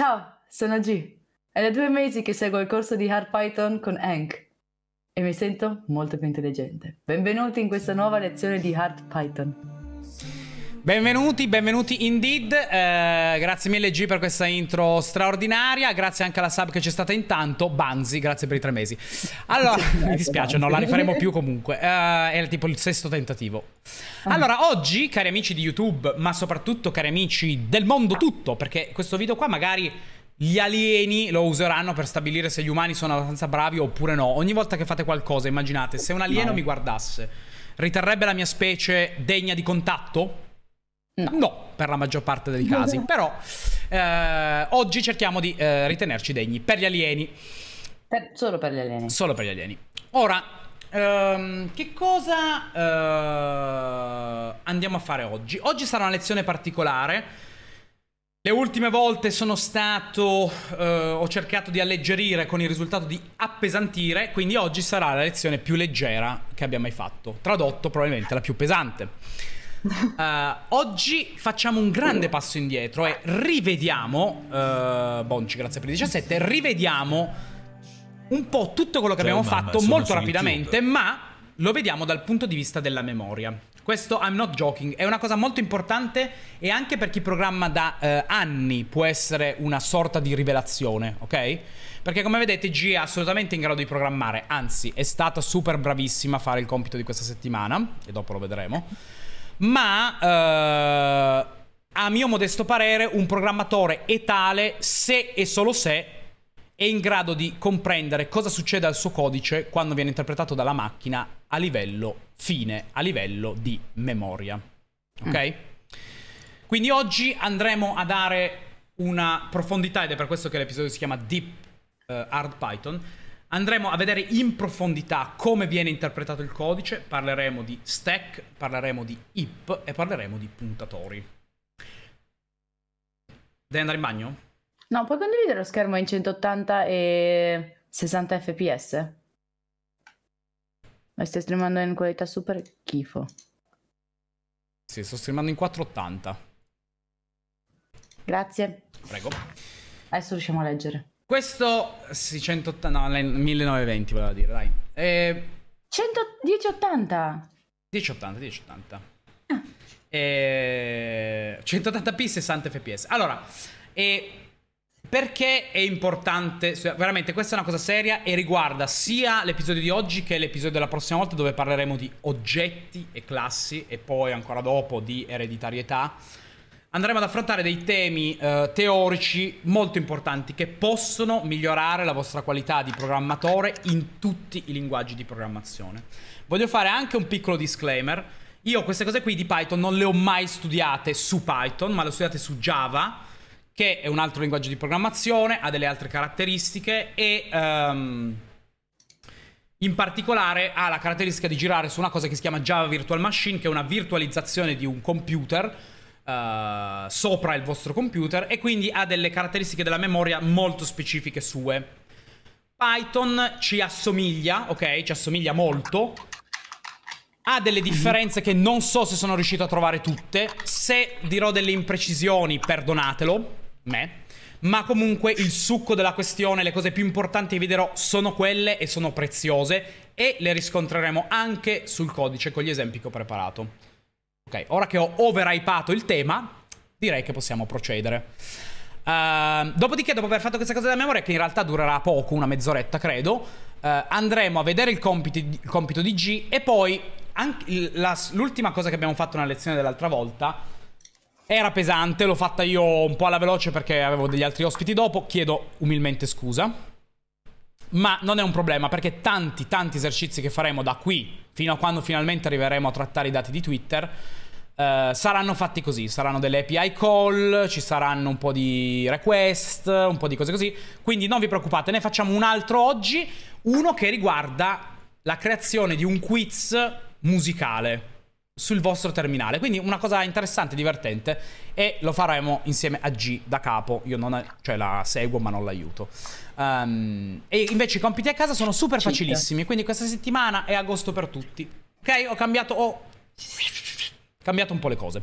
Ciao, sono G. È da due mesi che seguo il corso di Hard Python con Hank e mi sento molto più intelligente. Benvenuti in questa nuova lezione di Hard Python. Benvenuti, benvenuti indeed, eh, grazie mille G per questa intro straordinaria, grazie anche alla sub che c'è stata intanto, Banzi, grazie per i tre mesi. Allora, mi dispiace, non la rifaremo più comunque, eh, è tipo il sesto tentativo. Ah. Allora, oggi, cari amici di YouTube, ma soprattutto cari amici del mondo tutto, perché questo video qua magari gli alieni lo useranno per stabilire se gli umani sono abbastanza bravi oppure no. Ogni volta che fate qualcosa, immaginate, se un alieno no. mi guardasse, riterrebbe la mia specie degna di contatto? No. no. per la maggior parte dei casi. Però eh, oggi cerchiamo di eh, ritenerci degni per gli alieni. Per, solo per gli alieni. Solo per gli alieni. Ora, ehm, che cosa eh, andiamo a fare oggi? Oggi sarà una lezione particolare. Le ultime volte sono stato, eh, ho cercato di alleggerire con il risultato di appesantire, quindi oggi sarà la lezione più leggera che abbia mai fatto. Tradotto probabilmente la più pesante uh, oggi facciamo un grande passo indietro e rivediamo, uh, Bonci, grazie per il 17, rivediamo un po' tutto quello che cioè, abbiamo fatto molto rapidamente, ma lo vediamo dal punto di vista della memoria. Questo I'm not joking, è una cosa molto importante e anche per chi programma da eh, anni può essere una sorta di rivelazione, ok? Perché come vedete G è assolutamente in grado di programmare, anzi è stata super bravissima a fare il compito di questa settimana e dopo lo vedremo ma eh, a mio modesto parere un programmatore è tale se e solo se è in grado di comprendere cosa succede al suo codice quando viene interpretato dalla macchina a livello fine, a livello di memoria. Ok? Mm. Quindi oggi andremo a dare una profondità, ed è per questo che l'episodio si chiama Deep uh, Hard Python, Andremo a vedere in profondità come viene interpretato il codice, parleremo di stack, parleremo di hip e parleremo di puntatori. Devi andare in bagno? No, puoi condividere lo schermo in 180 e 60 fps? Ma stai streamando in qualità super schifo. Sì, sto streamando in 480. Grazie. Prego. Adesso riusciamo a leggere. Questo sì, 180, no, 1920 voleva dire, dai. Eh, 100, 1080. 1080, 1080. Ah. Eh, 180p 60 fps. Allora, eh, perché è importante, veramente questa è una cosa seria e riguarda sia l'episodio di oggi che l'episodio della prossima volta dove parleremo di oggetti e classi e poi ancora dopo di ereditarietà andremo ad affrontare dei temi eh, teorici molto importanti che possono migliorare la vostra qualità di programmatore in tutti i linguaggi di programmazione. Voglio fare anche un piccolo disclaimer. Io queste cose qui di Python non le ho mai studiate su Python, ma le ho studiate su Java, che è un altro linguaggio di programmazione, ha delle altre caratteristiche e... Um, in particolare ha la caratteristica di girare su una cosa che si chiama Java Virtual Machine, che è una virtualizzazione di un computer eh, sopra il vostro computer e quindi ha delle caratteristiche della memoria molto specifiche sue. Python ci assomiglia, ok? Ci assomiglia molto. Ha delle differenze che non so se sono riuscito a trovare tutte. Se dirò delle imprecisioni, perdonatelo, me. Ma comunque il succo della questione, le cose più importanti che vi dirò sono quelle e sono preziose e le riscontreremo anche sul codice con gli esempi che ho preparato. Ok, ora che ho overhypato il tema, direi che possiamo procedere. Uh, dopodiché, dopo aver fatto questa cosa della memoria, che in realtà durerà poco, una mezz'oretta credo, uh, andremo a vedere il compito, il compito, di G e poi l'ultima cosa che abbiamo fatto nella lezione dell'altra volta era pesante, l'ho fatta io un po' alla veloce perché avevo degli altri ospiti dopo, chiedo umilmente scusa. Ma non è un problema perché tanti, tanti esercizi che faremo da qui fino a quando finalmente arriveremo a trattare i dati di Twitter eh, saranno fatti così, saranno delle API call, ci saranno un po' di request, un po' di cose così. Quindi non vi preoccupate, ne facciamo un altro oggi, uno che riguarda la creazione di un quiz musicale sul vostro terminale. Quindi una cosa interessante, divertente e lo faremo insieme a G da capo. Io non, cioè la seguo ma non l'aiuto. Um, e invece i compiti a casa sono super facilissimi, quindi questa settimana è agosto per tutti. Ok, ho cambiato... Oh cambiato un po' le cose.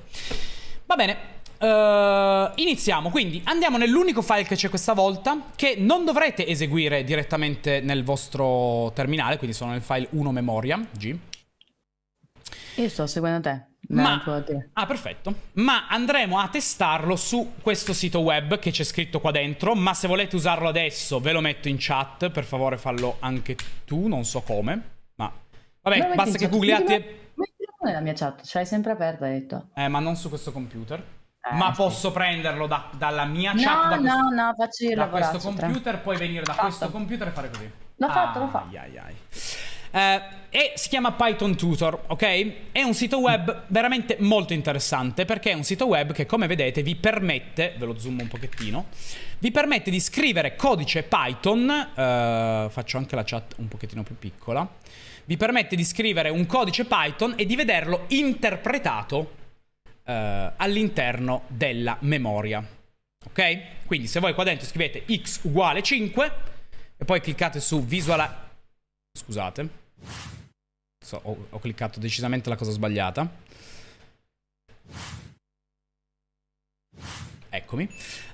Va bene. Uh, iniziamo, quindi andiamo nell'unico file che c'è questa volta che non dovrete eseguire direttamente nel vostro terminale, quindi sono nel file 1 memoria G. Io sto seguendo te. Ma, ah, perfetto. Ma andremo a testarlo su questo sito web che c'è scritto qua dentro. Ma se volete usarlo adesso, ve lo metto in chat. Per favore, fallo anche tu. Non so come. Ma vabbè, Veramente basta che googliate nella mia chat, ce l'hai sempre aperta, hai detto. Eh, ma non su questo computer. Eh, ma sì. posso prenderlo da, dalla mia no, chat? no, questo, no, no, faccio Da questo computer, tra... puoi venire da fatto. questo computer e fare così. L'ho ah, fatto, l'ho fatto. Ai, ai. Eh, e si chiama Python Tutor, ok? È un sito web veramente molto interessante perché è un sito web che come vedete vi permette, ve lo zoom un pochettino, vi permette di scrivere codice Python, eh, faccio anche la chat un pochettino più piccola, vi permette di scrivere un codice Python e di vederlo interpretato eh, all'interno della memoria. Ok? Quindi se voi qua dentro scrivete x uguale 5 e poi cliccate su visual... Scusate. So, ho, ho cliccato decisamente la cosa sbagliata. Eccomi.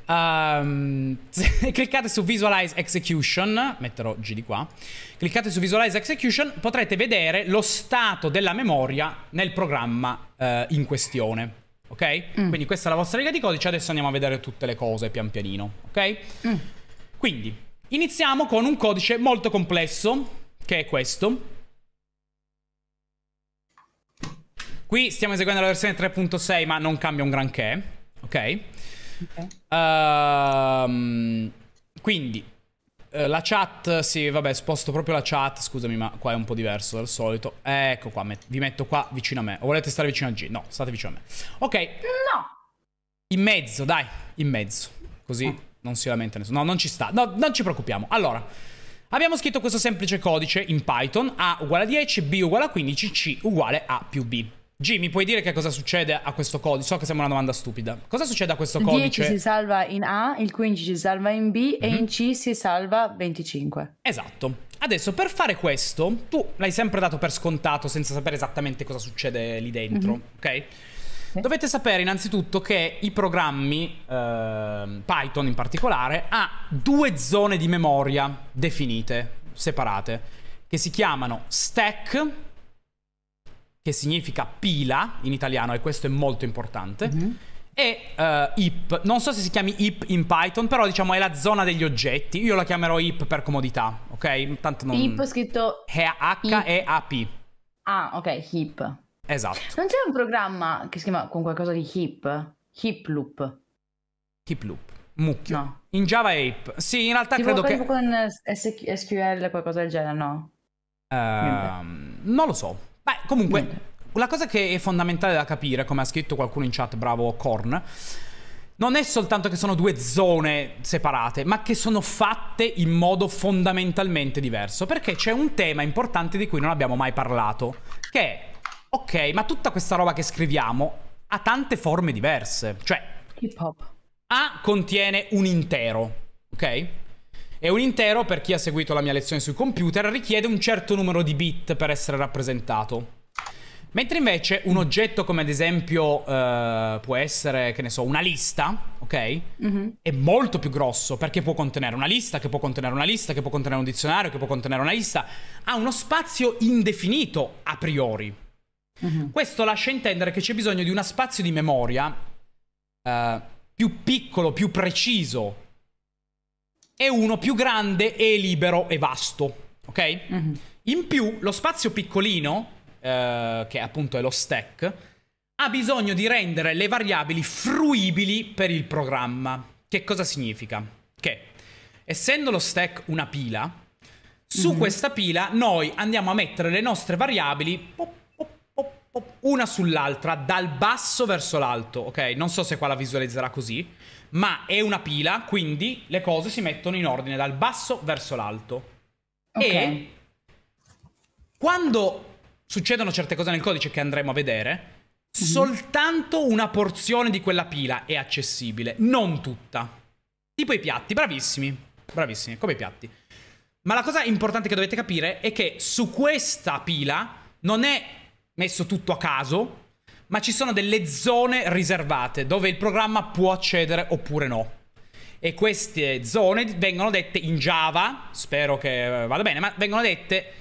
Um, cliccate su Visualize Execution, metterò G di qua, cliccate su Visualize Execution, potrete vedere lo stato della memoria nel programma eh, in questione. Ok? Mm. Quindi questa è la vostra riga di codice, adesso andiamo a vedere tutte le cose pian pianino. Ok? Mm. Quindi, iniziamo con un codice molto complesso, che è questo. Qui stiamo eseguendo la versione 3.6, ma non cambia un granché. Ok? Um, quindi eh, la chat, sì, vabbè, sposto proprio la chat, scusami, ma qua è un po' diverso dal solito. Ecco qua, met vi metto qua vicino a me. O volete stare vicino a G? No, state vicino a me. Ok. No. In mezzo, dai, in mezzo. Così no. non si lamenta nessuno. No, non ci sta. No, non ci preoccupiamo. Allora, abbiamo scritto questo semplice codice in Python. A uguale a 10, B uguale a 15, C uguale a più B. G, mi puoi dire che cosa succede a questo codice? So che sembra una domanda stupida. Cosa succede a questo codice? Il 10 si salva in A, il 15 si salva in B mm-hmm. e in mhm. C si salva 25. Esatto. Adesso per fare questo, tu l'hai sempre dato per scontato senza sapere esattamente cosa succede lì dentro, mm-hmm. ok? Dovete sapere innanzitutto che i programmi, eh, Python in particolare, ha due zone di memoria definite, separate, che si chiamano stack che significa pila in italiano, e questo è molto importante. Mm-hmm. E uh, eh, IP, non so se si chiami IP in Python, però diciamo è la zona degli oggetti. Io la chiamerò IP per comodità, ok? Tanto non... IP scritto... H-E-A-P. Ah, ok, HIP. Esatto. Non c'è un programma che si chiama con qualcosa di HIP? HIP Loop. HIP Loop. Mucchio. No. In Java è HIP. Sì, in realtà tipo credo che... con SQL qualcosa del genere, no? Uh, non lo so. Beh, comunque, la cosa che è fondamentale da capire, come ha scritto qualcuno in chat, bravo Korn, non è soltanto che sono due zone separate, ma che sono fatte in modo fondamentalmente diverso, perché c'è un tema importante di cui non abbiamo mai parlato, che è, ok, ma tutta questa roba che scriviamo ha tante forme diverse, cioè... Hip hop. A contiene un intero, ok? e un intero, per chi ha seguito la mia lezione sui computer, richiede un certo numero di bit per essere rappresentato. Mentre invece un oggetto come ad esempio eh, può essere, che ne so, una lista, ok? Mm-hmm. È molto più grosso perché può contenere una lista, che può contenere una lista, che può contenere un dizionario, che può contenere una lista. Ha uno spazio indefinito a priori. Mm-hmm. Questo lascia intendere che c'è bisogno di uno spazio di memoria eh, più piccolo, più preciso e uno più grande e libero e vasto. Ok? Mm-hmm. In più, lo spazio piccolino, eh, che appunto è lo stack, ha bisogno di rendere le variabili fruibili per il programma. Che cosa significa? Che essendo lo stack una pila, su mm-hmm. questa pila noi andiamo a mettere le nostre variabili pop, pop, pop, una sull'altra, dal basso verso l'alto, ok? Non so se qua la visualizzerà così ma è una pila, quindi le cose si mettono in ordine dal basso verso l'alto. Okay. E quando succedono certe cose nel codice che andremo a vedere, mm-hmm. soltanto una porzione di quella pila è accessibile, non tutta. Tipo i piatti, bravissimi, bravissimi, come i piatti. Ma la cosa importante che dovete capire è che su questa pila non è messo tutto a caso, ma ci sono delle zone riservate dove il programma può accedere oppure no. E queste zone vengono dette in Java, spero che eh, vada bene, ma vengono dette,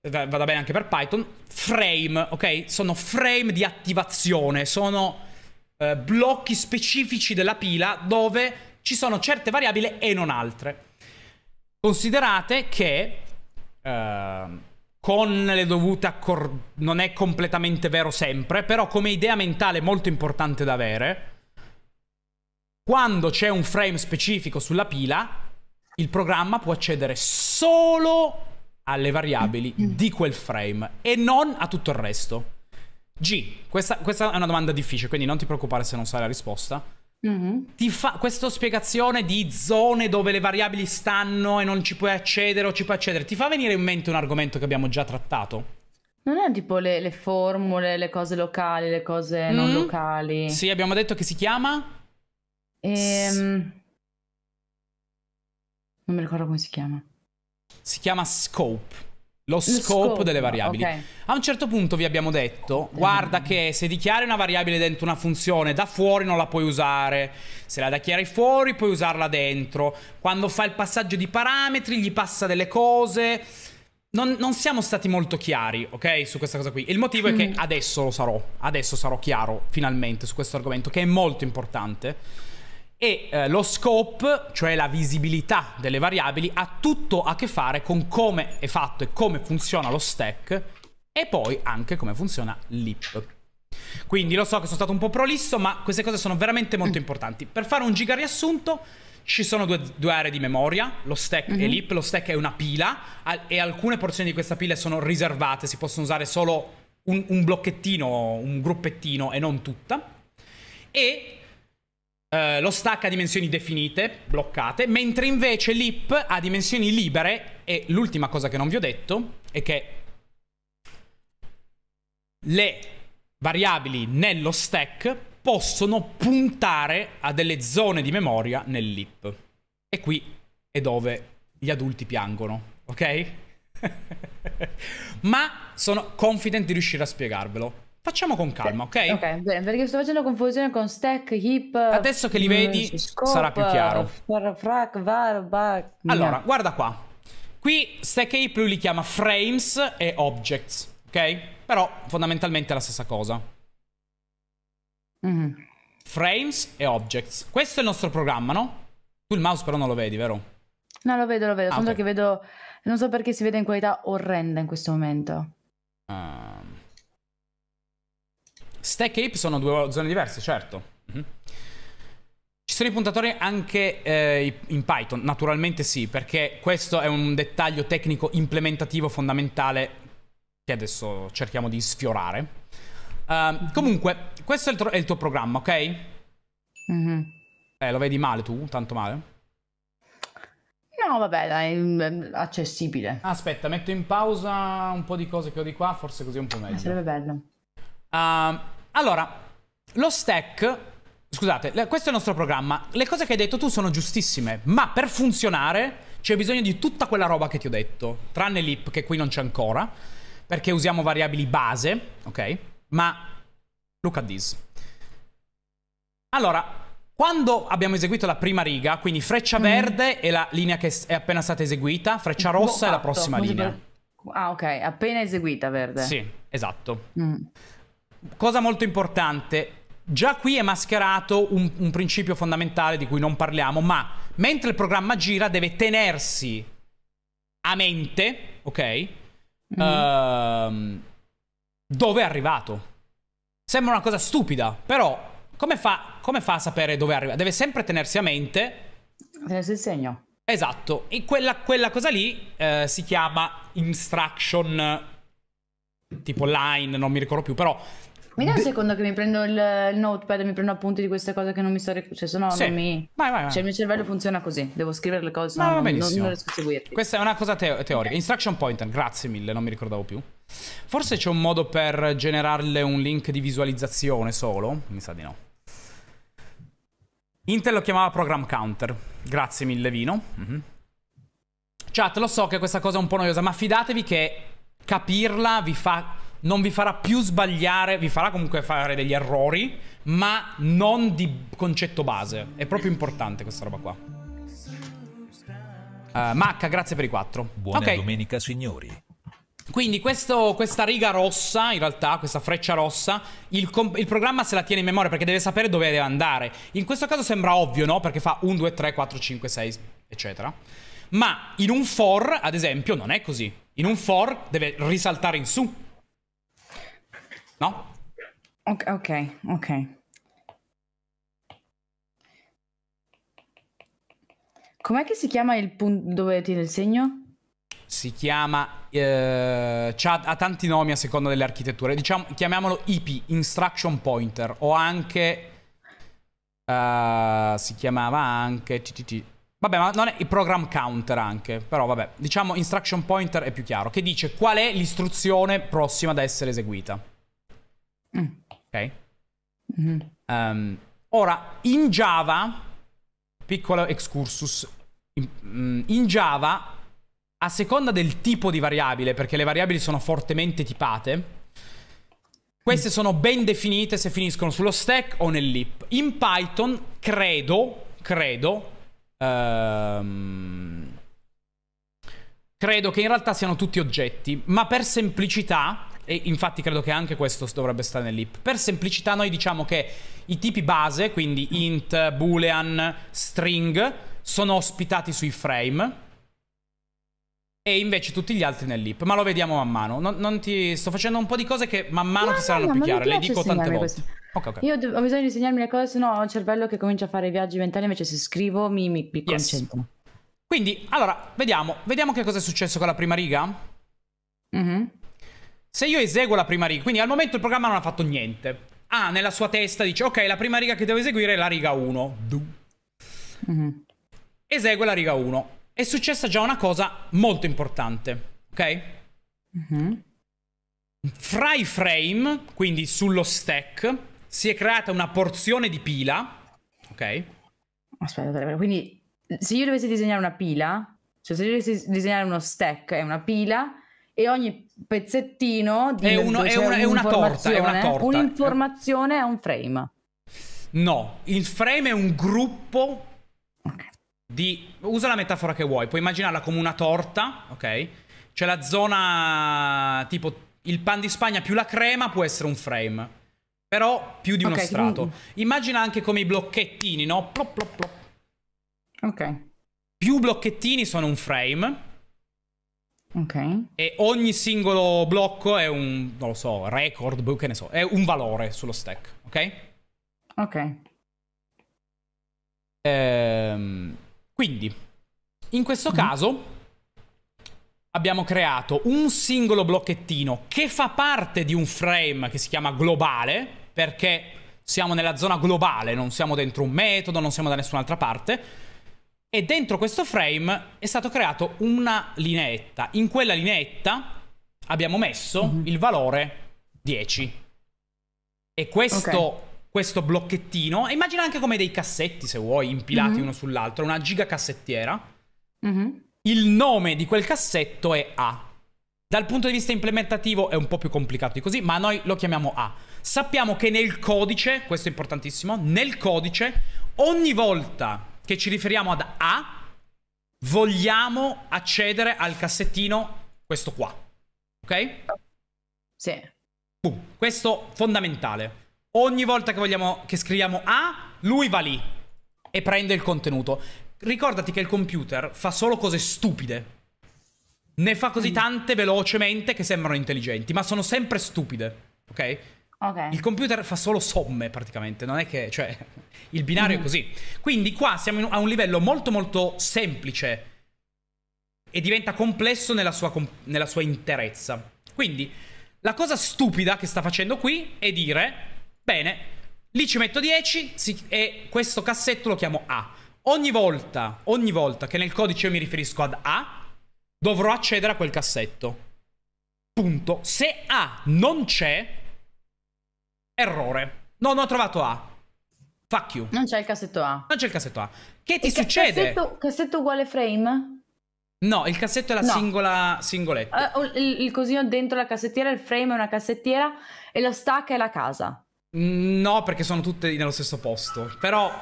eh, vada bene anche per Python, frame, ok? Sono frame di attivazione, sono eh, blocchi specifici della pila dove ci sono certe variabili e non altre. Considerate che... Eh, con le dovute accor- non è completamente vero sempre, però come idea mentale molto importante da avere. Quando c'è un frame specifico sulla pila, il programma può accedere solo alle variabili di quel frame e non a tutto il resto. G, questa, questa è una domanda difficile, quindi non ti preoccupare se non sai la risposta. Mm-hmm. Ti fa questa spiegazione di zone dove le variabili stanno e non ci puoi accedere o ci puoi accedere. Ti fa venire in mente un argomento che abbiamo già trattato? Non è tipo le, le formule, le cose locali, le cose mm. non locali. Sì, abbiamo detto che si chiama? Ehm... Non mi ricordo come si chiama. Si chiama Scope lo, scope, scope, delle variabili. Okay. A un certo punto vi abbiamo detto, guarda mm. che se dichiari una variabile dentro una funzione, da fuori non la puoi usare, se la dichiari fuori puoi usarla dentro, quando fa il passaggio di parametri gli passa delle cose. Non, non siamo stati molto chiari, ok, su questa cosa qui. Il motivo mm. è che mm. adesso lo sarò, adesso sarò chiaro finalmente su questo argomento, che è molto importante e eh, lo scope, cioè la visibilità delle variabili, ha tutto a che fare con come è fatto e come funziona lo stack e poi anche come funziona l'ip. Quindi lo so che sono stato un po' prolisso, ma queste cose sono veramente molto mm. importanti. Per fare un giga riassunto, ci sono due, due aree di memoria, lo stack mm-hmm. e l'ip. Lo stack è una pila al- e alcune porzioni di questa pila sono riservate, si possono usare solo un, un blocchettino, un gruppettino e non tutta. E eh, lo stack ha dimensioni definite, bloccate, mentre invece l'ip ha dimensioni libere e l'ultima cosa che non vi ho detto è che le variabili nello stack possono puntare a delle zone di memoria nell'ip. E qui è dove gli adulti piangono, ok? Ma sono confident di riuscire a spiegarvelo. Facciamo con calma, ok? Ok, bene, perché sto facendo confusione con stack, hip. Adesso che li mm, vedi scope, sarà più chiaro. Frac, var, back. Allora, guarda qua. Qui stack e hip lui li chiama frames e objects, ok? Però fondamentalmente è la stessa cosa. Mm. Frames e objects. Questo è il nostro programma, no? Tu il mouse però non lo vedi, vero? No, lo vedo, lo vedo. Ah, okay. che vedo... Non so perché si vede in qualità orrenda in questo momento. Ehm... Um... Stack e Hip sono due zone diverse, certo. Mhm. Ci sono i puntatori anche eh, in Python? Naturalmente sì, perché questo è un dettaglio tecnico implementativo fondamentale che adesso cerchiamo di sfiorare. Uh, comunque, questo è il, tuo, è il, tuo programma, ok? Mm-hmm. Eh, lo vedi male tu? Tanto male? No, vabbè, dai, mm, mm, accessibile. Aspetta, metto in pausa un po' di cose che ho di qua, forse così è un po' ah, meglio. Ma sarebbe bello. Uh, allora, lo stack... Scusate, questo è il nostro programma. Le cose che hai detto tu sono giustissime, ma per funzionare c'è bisogno di tutta quella roba che ti ho detto, tranne l'ip che qui non c'è ancora, perché usiamo variabili base, ok? Ma look at this. Allora, quando abbiamo eseguito la prima riga, quindi freccia mm. verde è la linea che è appena stata eseguita, freccia boh, rossa è la prossima linea. Ah, ok, appena eseguita verde. Sì, esatto. Mm cosa molto importante, Già qui è mascherato un, un, principio fondamentale di cui non parliamo, ma mentre il programma gira deve tenersi a mente, ok? Mm. Ehm, dove è arrivato. Sembra una cosa stupida, però come fa, come fa a sapere dove è arrivato? Deve sempre tenersi a mente. Tenersi il segno. Esatto, e quella, quella cosa lì eh, si chiama instruction tipo line, non mi ricordo più, però mi dai un De- secondo che mi prendo il, il, notepad e mi prendo appunti di queste cose che non mi sto... Rec- cioè, se no sì. non mi... Vai, vai, vai. Cioè, il mio cervello funziona così. Devo scrivere le cose, no, non, non, non riesco a seguirti. Questa è una cosa te- teorica. Instruction pointer, grazie mille, non mi ricordavo più. Forse c'è un modo per generarle un link di visualizzazione solo? Mi sa di no. Intel lo chiamava program counter. Grazie mille, Vino. Mm-hmm. Chat, lo so che questa cosa è un po' noiosa, ma fidatevi che capirla vi fa non vi farà più sbagliare, vi farà comunque fare degli errori, ma non di concetto base. È proprio importante questa roba qua. Uh, Macca, grazie per i 4. Buona okay. domenica, signori. Quindi questo, questa riga rossa, in realtà, questa freccia rossa, il, il, programma se la tiene in memoria perché deve sapere dove deve andare. In questo caso sembra ovvio, no? Perché fa 1, 2, 3, 4, 5, 6, eccetera. Ma in un for, ad esempio, non è così. In un for deve risaltare in su. No? Ok, ok. ok. Com'è che si chiama il punto dove tiene il segno? Si chiama... Eh, ha tanti nomi a seconda delle architetture. Diciamo, chiamiamolo IP, Instruction Pointer, o anche... Uh, si chiamava anche... TTT. Vabbè, ma non è il program counter anche, però vabbè, diciamo instruction pointer è più chiaro, che dice qual è l'istruzione prossima da essere eseguita. Mm. Ok? Mm-hmm. Um, ora, in Java, piccolo excursus, in, mm, in Java, a seconda del tipo di variabile, perché le variabili sono fortemente tipate, queste mm. sono ben definite se finiscono sullo stack o nel lip. In Python, credo, credo, ehm, credo che in realtà siano tutti oggetti, ma per semplicità e infatti credo che anche questo dovrebbe stare nell'ip. Per semplicità noi diciamo che i tipi base, quindi int, boolean, string, sono ospitati sui frame e invece tutti gli altri nell'ip. Ma lo vediamo man mano. Non, non ti... Sto facendo un po' di cose che man mano no, ti saranno no, più chiare. Le dico tante volte. Questo. Okay, okay. Io ho bisogno di insegnarmi le cose, se no ho il cervello che comincia a fare viaggi mentali, invece se scrivo mi, mi, mi yes. concentro. Quindi, allora, vediamo. Vediamo che cosa è successo con la prima riga. Mhm. Mm se io eseguo la prima riga, quindi al momento il programma non ha fatto niente. Ah, nella sua testa dice, ok, la prima riga che devo eseguire è la riga 1. Mm-hmm. Esegue la riga 1. È successa già una cosa molto importante, ok? Mm-hmm. Fra i frame, quindi sullo stack, si è creata una porzione di pila, ok? Aspetta, quindi se io dovessi disegnare una pila, cioè se io dovessi disegnare uno stack e una pila, e ogni pezzettino di è, uno, cioè, è, una, è una torta, è una torta. Un'informazione è un frame. No, il frame è un gruppo okay. di... Usa la metafora che vuoi, puoi immaginarla come una torta, ok? C'è la zona tipo il pan di Spagna più la crema può essere un frame. Però più di uno okay, strato. Quindi... Immagina anche come i blocchettini, no? Plop, plop, plop. Ok. Più blocchettini sono un frame Okay. E ogni singolo blocco è un, non lo so, record, boh, che ne so, è un valore sullo stack, ok? Ok. Ehm, quindi, in questo mm. caso abbiamo creato un singolo blocchettino che fa parte di un frame che si chiama globale, perché siamo nella zona globale, non siamo dentro un metodo, non siamo da nessun'altra parte e dentro questo frame è stato creato una lineetta. In quella lineetta abbiamo messo mm-hmm. il valore 10. E questo, okay. questo, blocchettino, immagina anche come dei cassetti se vuoi, impilati mm-hmm. uno sull'altro, una gigacassettiera. Mm-hmm. Il nome di quel cassetto è A. Dal punto di vista implementativo è un po' più complicato di così, ma noi lo chiamiamo A. Sappiamo che nel codice, questo è importantissimo, nel codice ogni volta che ci riferiamo ad A, vogliamo accedere al cassettino, questo qua. Ok? Sì. Boom. Questo fondamentale. Ogni volta che, vogliamo, che scriviamo A, lui va lì e prende il contenuto. Ricordati che il computer fa solo cose stupide. Ne fa così mm. tante velocemente che sembrano intelligenti, ma sono sempre stupide. Ok? Okay. Il computer fa solo somme praticamente, non è che, cioè, il binario mm. è così. Quindi qua siamo a un livello molto molto semplice e diventa complesso nella sua, nella sua interezza. Quindi la cosa stupida che sta facendo qui è dire, bene, lì ci metto 10 si, e questo cassetto lo chiamo A. Ogni volta, ogni volta che nel codice io mi riferisco ad A, dovrò accedere a quel cassetto. Punto. Se A non c'è, Errore. No, non ho trovato A. Fuck you. Non c'è il cassetto A. Non c'è il cassetto A. Che ti il succede? Cassetto, cassetto uguale frame? No, il cassetto è la no. singola singoletta. Uh, il, il cosino dentro la cassettiera, il frame è una cassettiera e lo stack è la casa. Mm, no, perché sono tutte nello stesso posto. Però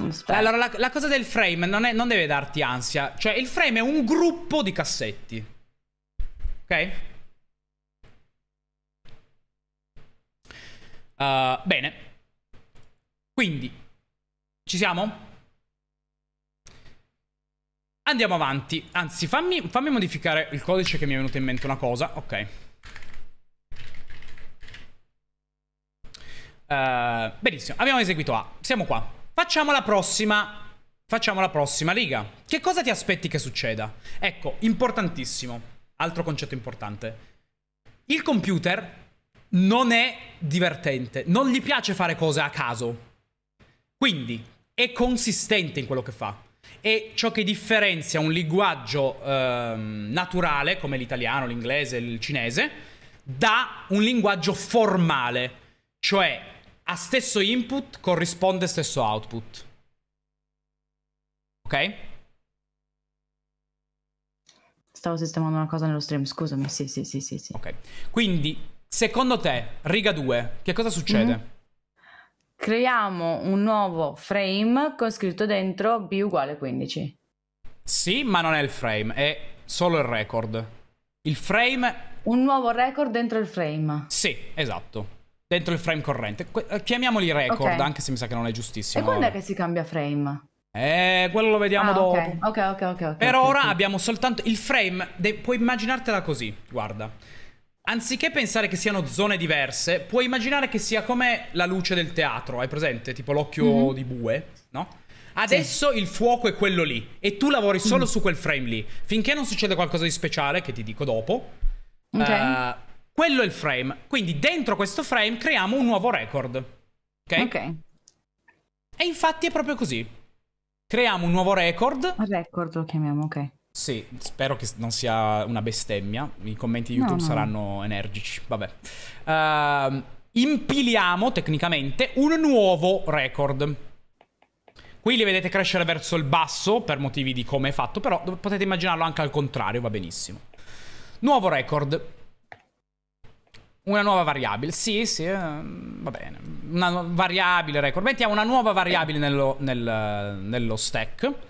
Aspetta. Allora, la, la, cosa del frame non, è, non, deve darti ansia. Cioè, il frame è un gruppo di cassetti. Ok? Uh, bene, quindi ci siamo? Andiamo avanti, anzi fammi, fammi modificare il codice che mi è venuto in mente una cosa, ok. Uh, benissimo, abbiamo eseguito A, siamo qua. Facciamo la prossima Facciamo la prossima riga. Che cosa ti aspetti che succeda? Ecco, importantissimo, altro concetto importante. Il computer non è divertente. Non gli piace fare cose a caso. Quindi è consistente in quello che fa. E ciò che differenzia un linguaggio ehm, naturale, come l'italiano, l'inglese, il cinese, da un linguaggio formale, cioè a stesso input corrisponde stesso output. Ok? Stavo sistemando una cosa nello stream, scusami. Sì, sì, sì, sì. sì. Ok. Quindi Secondo te, riga 2, che cosa succede? Mm-hmm. Creiamo un nuovo frame con scritto dentro B uguale 15. Sì, ma non è il frame, è solo il record. Il frame... Un nuovo record dentro il frame. Sì, esatto. Dentro il frame corrente. Eh, chiamiamoli record, okay. anche se mi sa che non è giustissimo. E quando è che si cambia frame? Eh, quello lo vediamo ah, dopo. Okay. ok, ok, ok. per okay, ora abbiamo soltanto il frame. De- puoi immaginartela così, guarda. Anziché pensare che siano zone diverse, puoi immaginare che sia come la luce del teatro, hai presente? Tipo l'occhio mm-hmm. di bue, no? Adesso sì. il fuoco è quello lì e tu lavori solo mm. su quel frame lì. Finché non succede qualcosa di speciale, che ti dico dopo, okay. uh, quello è il frame. Quindi dentro questo frame creiamo un nuovo record. Ok? Ok. E infatti è proprio così. Creiamo un nuovo record. Record lo chiamiamo, ok. Sì, spero che non sia una bestemmia. I commenti di YouTube no, no. saranno energici. Vabbè. Uh, impiliamo tecnicamente un nuovo record. Qui li vedete crescere verso il basso per motivi di come è fatto, però potete immaginarlo anche al contrario, va benissimo. Nuovo record. Una nuova variabile. Sì, sì, ehm, va bene. Una variabile record. Mettiamo una nuova variabile nello, nel, nello stack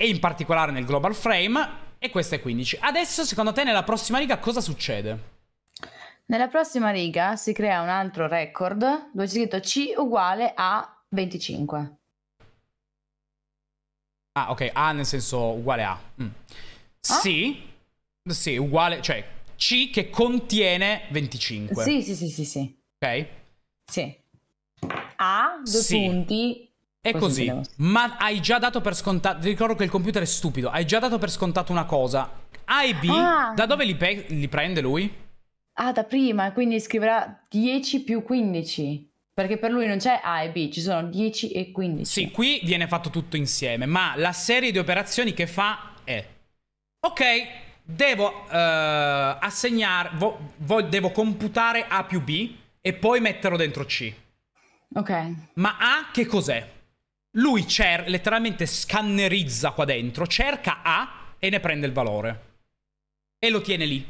e in particolare nel global frame e questo è 15. Adesso secondo te nella prossima riga cosa succede? Nella prossima riga si crea un altro record dove c'è scritto C uguale a 25. Ah, ok, A nel senso uguale a. Mm. Oh? sì, uguale, cioè C che contiene 25. Sì, sì, sì, sì, sì. Ok? Sì. A, due sì. punti, è così, ma hai già dato per scontato. ricordo che il computer è stupido. Hai già dato per scontato una cosa. A e B, ah. da dove li, pe- li prende lui? Ah, da prima, quindi scriverà 10 più 15. Perché per lui non c'è A e B, ci sono 10 e 15. Sì, qui viene fatto tutto insieme, ma la serie di operazioni che fa è... Ok, devo uh, assegnare, vo, vo, devo computare A più B e poi metterlo dentro C. Ok. Ma A che cos'è? Lui cer- letteralmente scannerizza qua dentro, cerca A e ne prende il valore. E lo tiene lì.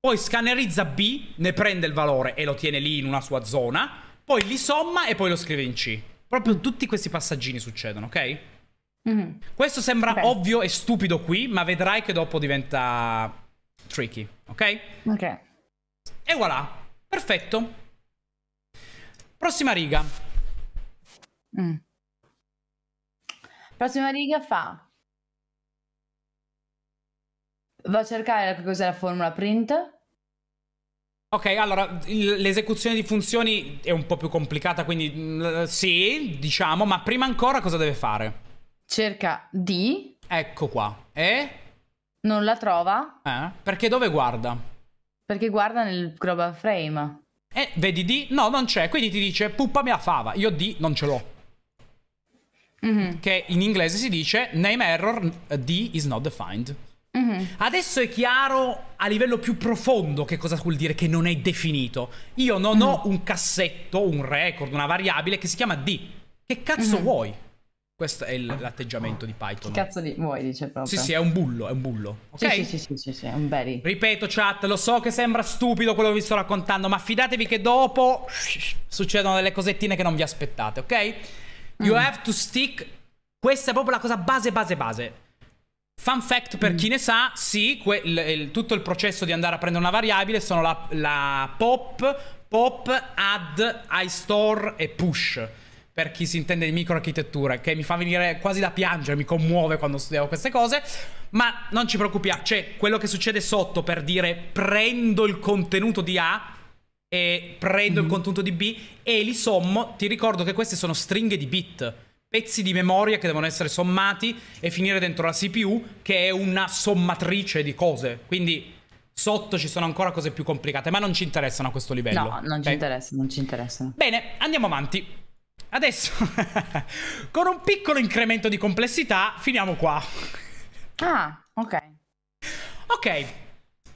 Poi scannerizza B, ne prende il valore e lo tiene lì in una sua zona. Poi li somma e poi lo scrive in C. Proprio tutti questi passaggini succedono, ok? Mm-hmm. Questo sembra Beh. ovvio e stupido qui, ma vedrai che dopo diventa tricky, ok? Ok. E voilà, perfetto. Prossima riga. Mm. Prossima riga fa Va a cercare che cos'è la formula print. Ok, allora l'esecuzione di funzioni è un po' più complicata, quindi mm, sì, diciamo, ma prima ancora cosa deve fare? Cerca di. Ecco qua. E? Non la trova. Eh? Perché dove guarda? Perché guarda nel global frame. E eh, vedi D? No, non c'è, quindi ti dice puppami la fava. Io D non ce l'ho mm-hmm. che in inglese si dice name error D is not defined. Mm-hmm. Adesso è chiaro a livello più profondo che cosa vuol dire che non è definito. Io non mm-hmm. ho un cassetto, un record, una variabile che si chiama D. Che cazzo mm-hmm. vuoi? Questo è l'atteggiamento di Python. Che cazzo di vuoi, dice proprio. Sì, sì, è un bullo, è un bullo. Okay? Sì, sì, sì, sì, sì, è un belly. Ripeto, chat, lo so che sembra stupido quello che vi sto raccontando, ma fidatevi che dopo succedono delle cosettine che non vi aspettate, ok? You mm. have to stick. Questa è proprio la cosa base, base, base. Fun fact per mm. chi ne sa, sì, que- l- il- tutto il processo di andare a prendere una variabile sono la, la pop, pop, add, iStore e push per chi si intende di microarchitettura, che mi fa venire quasi da piangere, mi commuove quando studiavo queste cose. Ma non ci preoccupiamo, cioè quello che succede sotto per dire prendo il contenuto di A e prendo mm-hmm. il contenuto di B e li sommo. Ti ricordo che queste sono stringhe di bit, pezzi di memoria che devono essere sommati e finire dentro la CPU, che è una sommatrice di cose. Quindi sotto ci sono ancora cose più complicate, ma non ci interessano a questo livello. No, non ci interessano, non ci interessano. Bene, andiamo avanti. Adesso, con un piccolo incremento di complessità, finiamo qua. Ah, ok. Ok,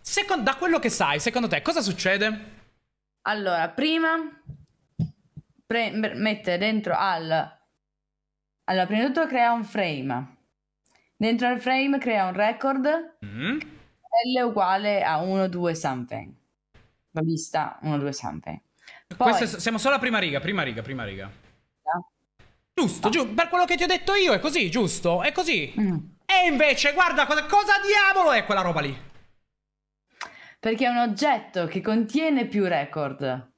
Second, da quello che sai, secondo te cosa succede? Allora, prima pre- mette dentro al... Allora, prima di tutto crea un frame. Dentro al frame crea un record mm-hmm. L uguale a 1, 2, something. La vista 1, 2, something. Poi... È, siamo solo alla prima riga, prima riga, prima riga. No. Ah. Giusto, no. Giu- per quello che ti ho detto io è così, giusto? È così. Mm. E invece, guarda, cosa, cosa diavolo è quella roba lì? perché è un oggetto che contiene più record.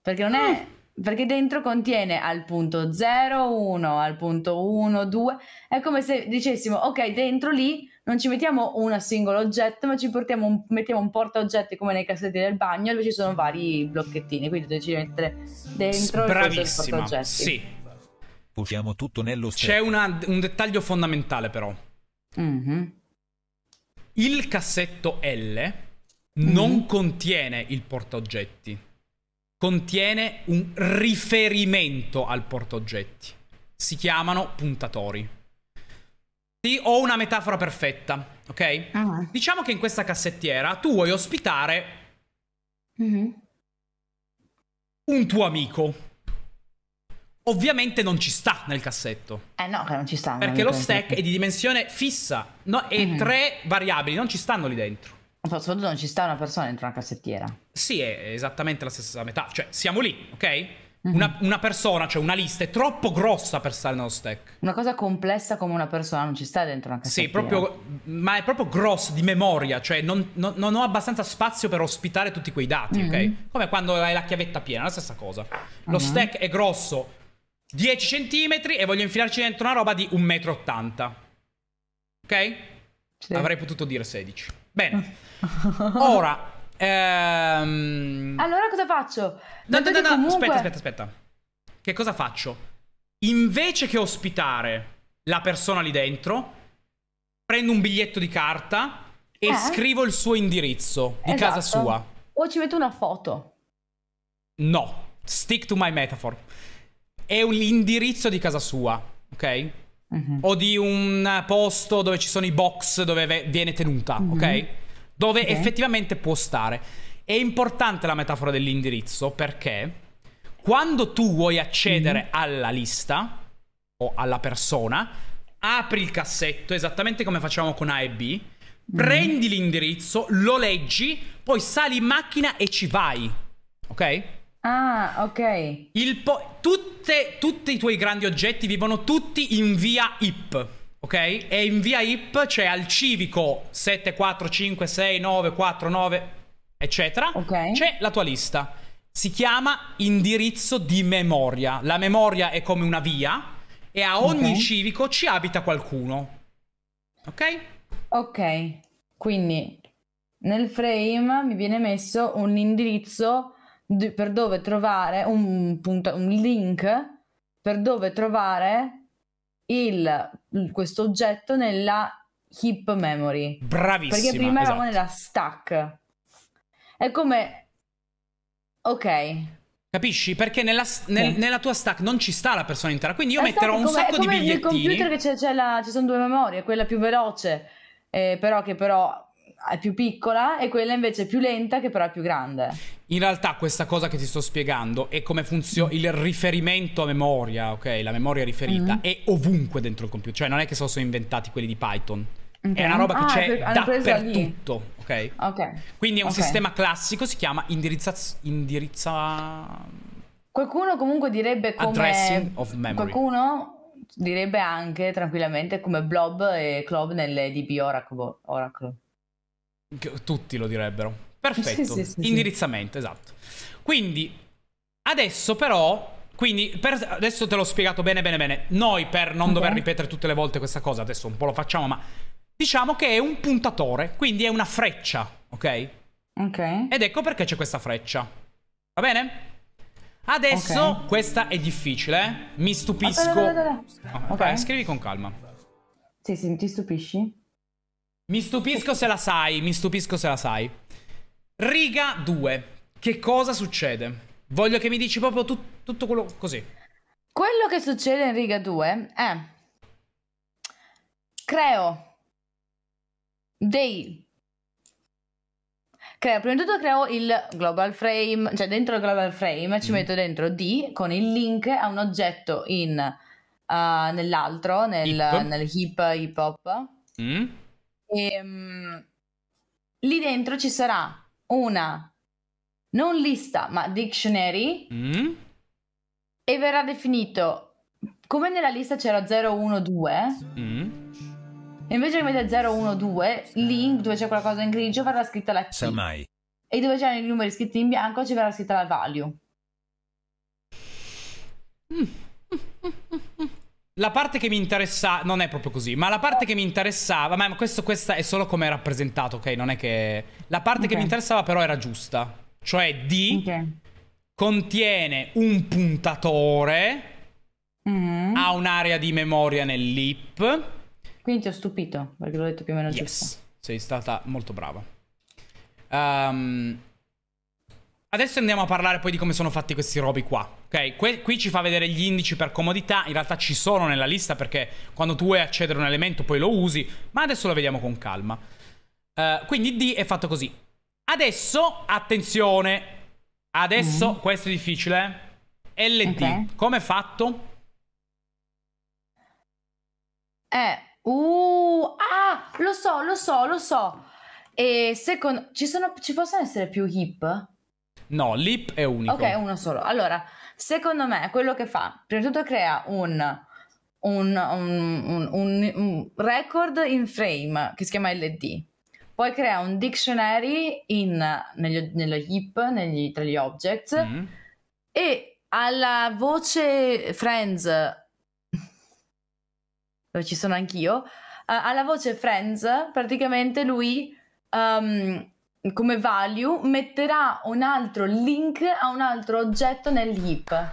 Perché non è... Mm. Perché dentro contiene al punto 0, 1, al punto 1, 2. È come se dicessimo, ok, dentro lì non ci mettiamo un singolo oggetto, ma ci portiamo un, mettiamo un portaoggetti come nei cassetti del bagno dove ci sono vari blocchettini. Quindi tu decidi di mettere dentro Bravissima. il portaoggetti. Sì. Pusiamo tutto nello stesso. C'è una, un dettaglio fondamentale, però. Mm -hmm. Il cassetto L mm non contiene il portaoggetti, contiene un riferimento al portaoggetti. Si chiamano puntatori. Sì, ho una metafora perfetta, ok? Ah. Diciamo che in questa cassettiera tu vuoi ospitare mm-hmm. un tuo amico ovviamente non ci sta nel cassetto. Eh no, che non ci sta. Perché lo stack è di dimensione fissa no? e mm-hmm. tre variabili non ci stanno lì dentro. Soprattutto non ci sta una persona dentro una cassettiera. Sì, è esattamente la stessa metà. Cioè, siamo lì, ok? Mm-hmm. Una, una, persona, cioè una lista, è troppo grossa per stare nello stack. Una cosa complessa come una persona non ci sta dentro una cassettiera. Sì, proprio, ma è proprio grosso di memoria, cioè non, non, non ho abbastanza spazio per ospitare tutti quei dati, mm-hmm. ok? Mhm. Come quando hai la chiavetta piena, la stessa cosa. Lo mm-hmm. stack è grosso 10 cm e voglio infilarci dentro una roba di 1,80 m. Ok? Sì. Avrei potuto dire 16. Bene. Ora... Ehm... Allora cosa faccio? No, no, no, no, comunque... aspetta, aspetta, aspetta. Che cosa faccio? Invece che ospitare la persona lì dentro, prendo un biglietto di carta e eh? scrivo il suo indirizzo di esatto. casa sua. O ci metto una foto. No, stick to my metaphor. È un indirizzo di casa sua, ok? uh-huh. o di un posto dove ci sono i box dove ve- viene tenuta, uh-huh. ok? Dove okay. effettivamente può stare. È importante la metafora dell'indirizzo perché quando tu vuoi accedere alla lista o alla persona, apri il cassetto esattamente come facciamo con A e B, prendi l'indirizzo, lo leggi, poi sali in macchina e ci vai. Ok? Ah, ok. Po- tu- tutte, tutti i tuoi grandi oggetti vivono tutti in via IP. Ok? E in via IP c'è cioè al civico 7, 4, 5, 6, 9, 4, 9, eccetera. Okay. C'è la tua lista. Si chiama indirizzo di memoria. La memoria è come una via e a ogni okay. civico ci abita qualcuno. Ok? Ok. Quindi nel frame mi viene messo un indirizzo di, per dove trovare un, punto, un link per dove trovare il, questo oggetto nella hip memory. Bravissima. Perché prima esatto. eravamo nella stack. È come... Ok. Capisci? Perché nella, nel, sì. nella, tua stack non ci sta la persona intera, quindi io la metterò un come, sacco di bigliettini. È come nel computer che c'è, c'è la, ci sono due memorie, quella più veloce, eh, però che però è più piccola e quella invece è più lenta che però è più grande. In realtà questa cosa che ti sto spiegando è come funziona il riferimento a memoria, ok? La memoria riferita mm-hmm. è ovunque dentro il computer, cioè non è che sono inventati quelli di Python. Okay. È una roba ah, che c'è dappertutto, okay? ok? Quindi è un okay. sistema classico, si chiama indirizza... indirizza... Qualcuno comunque direbbe come... Addressing of memory. Qualcuno direbbe anche tranquillamente come blob e club nelle DB Oracle. Oracle. Tutti lo direbbero. Perfetto. Sì, sì, sì, Indirizzamento, esatto. Quindi, adesso però... Quindi, per, adesso te l'ho spiegato bene, bene, bene. Noi, per non okay. dover ripetere tutte le volte questa cosa, adesso un po' lo facciamo, ma... Diciamo che è un puntatore, quindi è una freccia, ok? Ok. Ed ecco perché c'è questa freccia. Va bene? Adesso okay. questa è difficile, eh? Mi ah, stupisco. Aspetta, aspetta, aspetta. Okay. Okay. scrivi con calma. Sì, sì, ti stupisci? Mi stupisco se la sai, mi stupisco se la sai. Riga 2. Che cosa succede? Voglio che mi dici proprio tu, tutto quello così. Quello che succede in riga 2 è... Creo dei... Creo, prima di tutto creo il global frame, cioè dentro il global frame ci mm. metto dentro D con il link a un oggetto in, uh, nell'altro, nel, hip. nel hip hop. Mm e, um, lì dentro ci sarà una, non lista, ma dictionary, mm. e verrà definito, come nella lista c'era 012, mm. invece che mettere 012, link dove c'è qualcosa in grigio verrà scritta la T. E dove c'erano i numeri scritti in bianco ci verrà scritta la value. Mm. La parte che mi interessava, non è proprio così, ma la parte che mi interessava, ma questo, questa è solo come è rappresentato, ok? Non è che... La parte okay. che mi interessava però era giusta, cioè D okay. contiene un puntatore mm. Mm-hmm. a un'area di memoria nell'IP. Quindi ti ho stupito, perché l'ho detto più o meno yes. giusto. Sei stata molto brava. Um, Adesso andiamo a parlare poi di come sono fatti questi robi qua. Ok, que qui ci fa vedere gli indici per comodità, in realtà ci sono nella lista perché quando tu vuoi accedere a un elemento poi lo usi, ma adesso lo vediamo con calma. Uh, quindi D è fatto così. Adesso, attenzione, adesso, mm -hmm. questo è difficile, eh? LD, okay. come è fatto? Eh, uh, ah, lo so, lo so, lo so. E secondo... Ci, sono... ci possono essere più hip? No, l'IP è unico. Ok, uno solo. Allora, secondo me quello che fa, prima di tutto crea un... Un, un, un, un, record in frame che si chiama LD. Poi crea un dictionary in, negli, nello heap, negli, tra gli objects, mm. e alla voce friends, dove ci sono anch'io, eh, alla voce friends praticamente lui um, come value metterà un altro link a un altro oggetto nell'heap.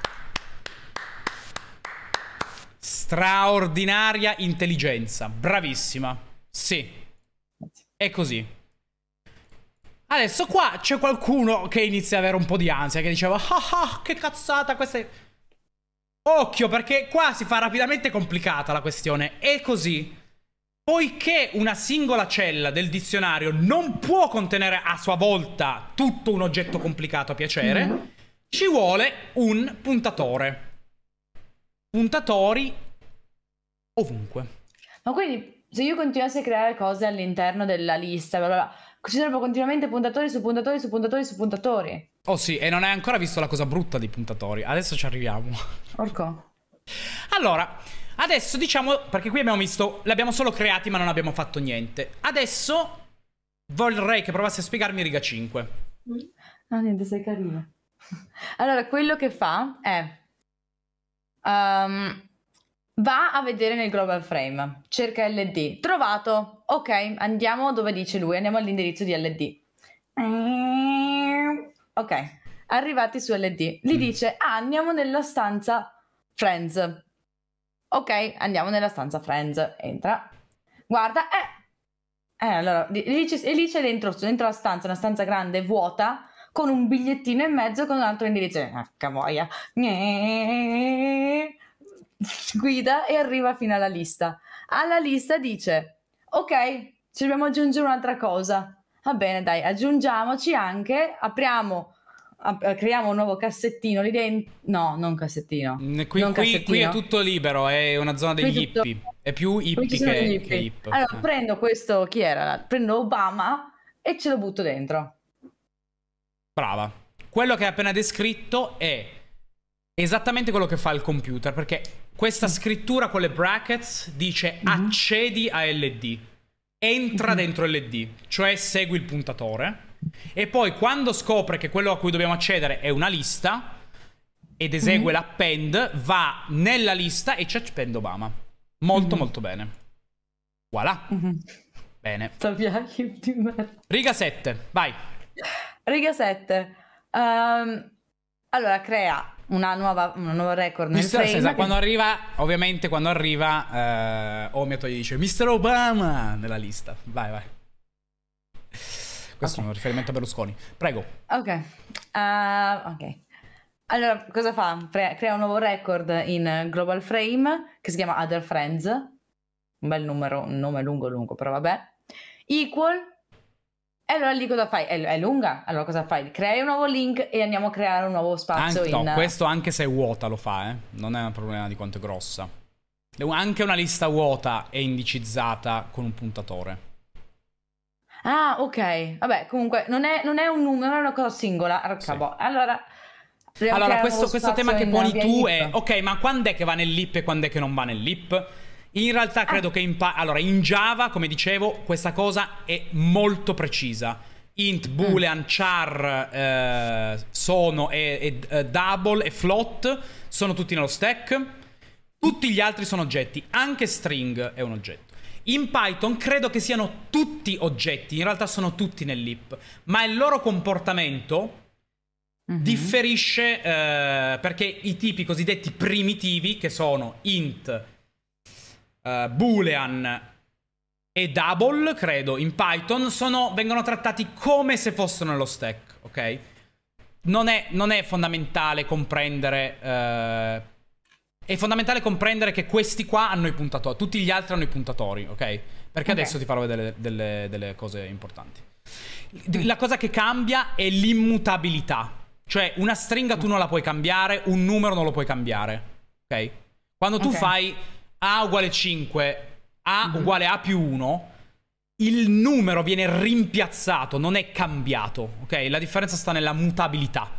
Straordinaria intelligenza, bravissima. Sì, è così. Adesso qua c'è qualcuno che inizia ad avere un po' di ansia, che diceva, ah, ah che cazzata questa... È... Occhio, perché qua si fa rapidamente complicata la questione. È così. Poiché una singola cella del dizionario non può contenere a sua volta tutto un oggetto complicato a piacere, mm. ci vuole un puntatore. Puntatori ovunque. Ma quindi se io continuassi a creare cose all'interno della lista, bla bla bla, ci sarebbero continuamente puntatori su puntatori su puntatori su puntatori. Oh sì, e non hai ancora visto la cosa brutta dei puntatori. Adesso ci arriviamo. Orco. Allora, Adesso diciamo, perché qui abbiamo visto, l'abbiamo solo creati ma non abbiamo fatto niente. Adesso vorrei che provassi a spiegarmi riga 5. No, mm. ah, niente, sei carino. Allora, quello che fa è... Um, va a vedere nel global frame, cerca LD, trovato, ok, andiamo dove dice lui, andiamo all'indirizzo di LD. Ok, arrivati su LD, gli mm. dice, ah, andiamo nella stanza Friends. Ok, andiamo nella stanza Friends. Entra. Guarda, eh. eh allora, lì, c'è, lì c'è dentro, dentro la stanza, una stanza grande, vuota, con un bigliettino in mezzo con un altro indirizzo. Ah, cavoia. Guida e arriva fino alla lista. Alla lista dice, ok, ci dobbiamo aggiungere un'altra cosa. Va bene, dai, aggiungiamoci anche, apriamo Ah, eh, creiamo un nuovo cassettino lì dentro. No, non cassettino. Qui, non qui, cassettino. qui è tutto libero, è una zona degli tutto... hippie. È più hippie che, hippie che hip. Allora prendo questo, chi era? Prendo Obama e ce lo butto dentro. Brava. Quello che hai appena descritto è esattamente quello che fa il computer, perché questa mm. scrittura con le brackets dice mm-hmm. accedi a LD, entra mm-hmm. dentro LD, cioè segui il puntatore e poi quando scopre che quello a cui dobbiamo accedere è una lista ed esegue mm-hmm. l'append, va nella lista e ci append Obama. Molto mm-hmm. molto bene. Voilà. Mm-hmm. Bene. Riga 7, vai. Riga 7. Um, ehm, allora, crea una nuova, un nuovo record nel Mister, frame. Esatto, quando arriva, ovviamente quando arriva, eh, Omioto gli dice Mister Obama nella lista. Vai, vai. Questo okay. è un riferimento a Berlusconi. Prego. Ok. Uh, ok. Allora, cosa fa? crea un nuovo record in Global Frame che si chiama Other Friends. Un bel numero, un nome lungo lungo, però vabbè. Equal. E allora lì cosa fai? È, è, lunga? Allora cosa fai? Crei un nuovo link e andiamo a creare un nuovo spazio anche, in... No, questo anche se è vuota lo fa, eh. Non è un problema di quanto è grossa. Anche una lista vuota è indicizzata con un puntatore. Ah, ok. Vabbè, comunque non è, non è un numero, è una cosa singola. Sì. Boh. Allora, allora questo, questo tema che poni tu è, ok, ma quando è che va nell'ip e quando è che non va nell'ip? In realtà ah. credo ah. che in, allora, in Java, come dicevo, questa cosa è molto precisa. Int, mm. boolean, mm. char, eh, sono e, e, eh, double e float sono tutti nello stack. Tutti gli altri sono oggetti, anche string è un oggetto. In Python credo che siano tutti oggetti, in realtà sono tutti nell'IP, ma il loro comportamento Mm-hmm. differisce eh, perché i tipi cosiddetti primitivi, che sono int, eh, boolean e double, credo, in Python, sono, vengono trattati come se fossero nello stack, ok? Non è, non è fondamentale comprendere eh, è fondamentale comprendere che questi qua hanno i puntatori, tutti gli altri hanno i puntatori, ok? Perché okay. adesso ti farò vedere delle, delle, delle cose importanti. La cosa che cambia è l'immutabilità. Cioè, una stringa tu non la puoi cambiare, un numero non lo puoi cambiare. Ok? Quando tu okay. fai A uguale 5, A mm-hmm. uguale A più 1, il numero viene rimpiazzato, non è cambiato. Ok? La differenza sta nella mutabilità.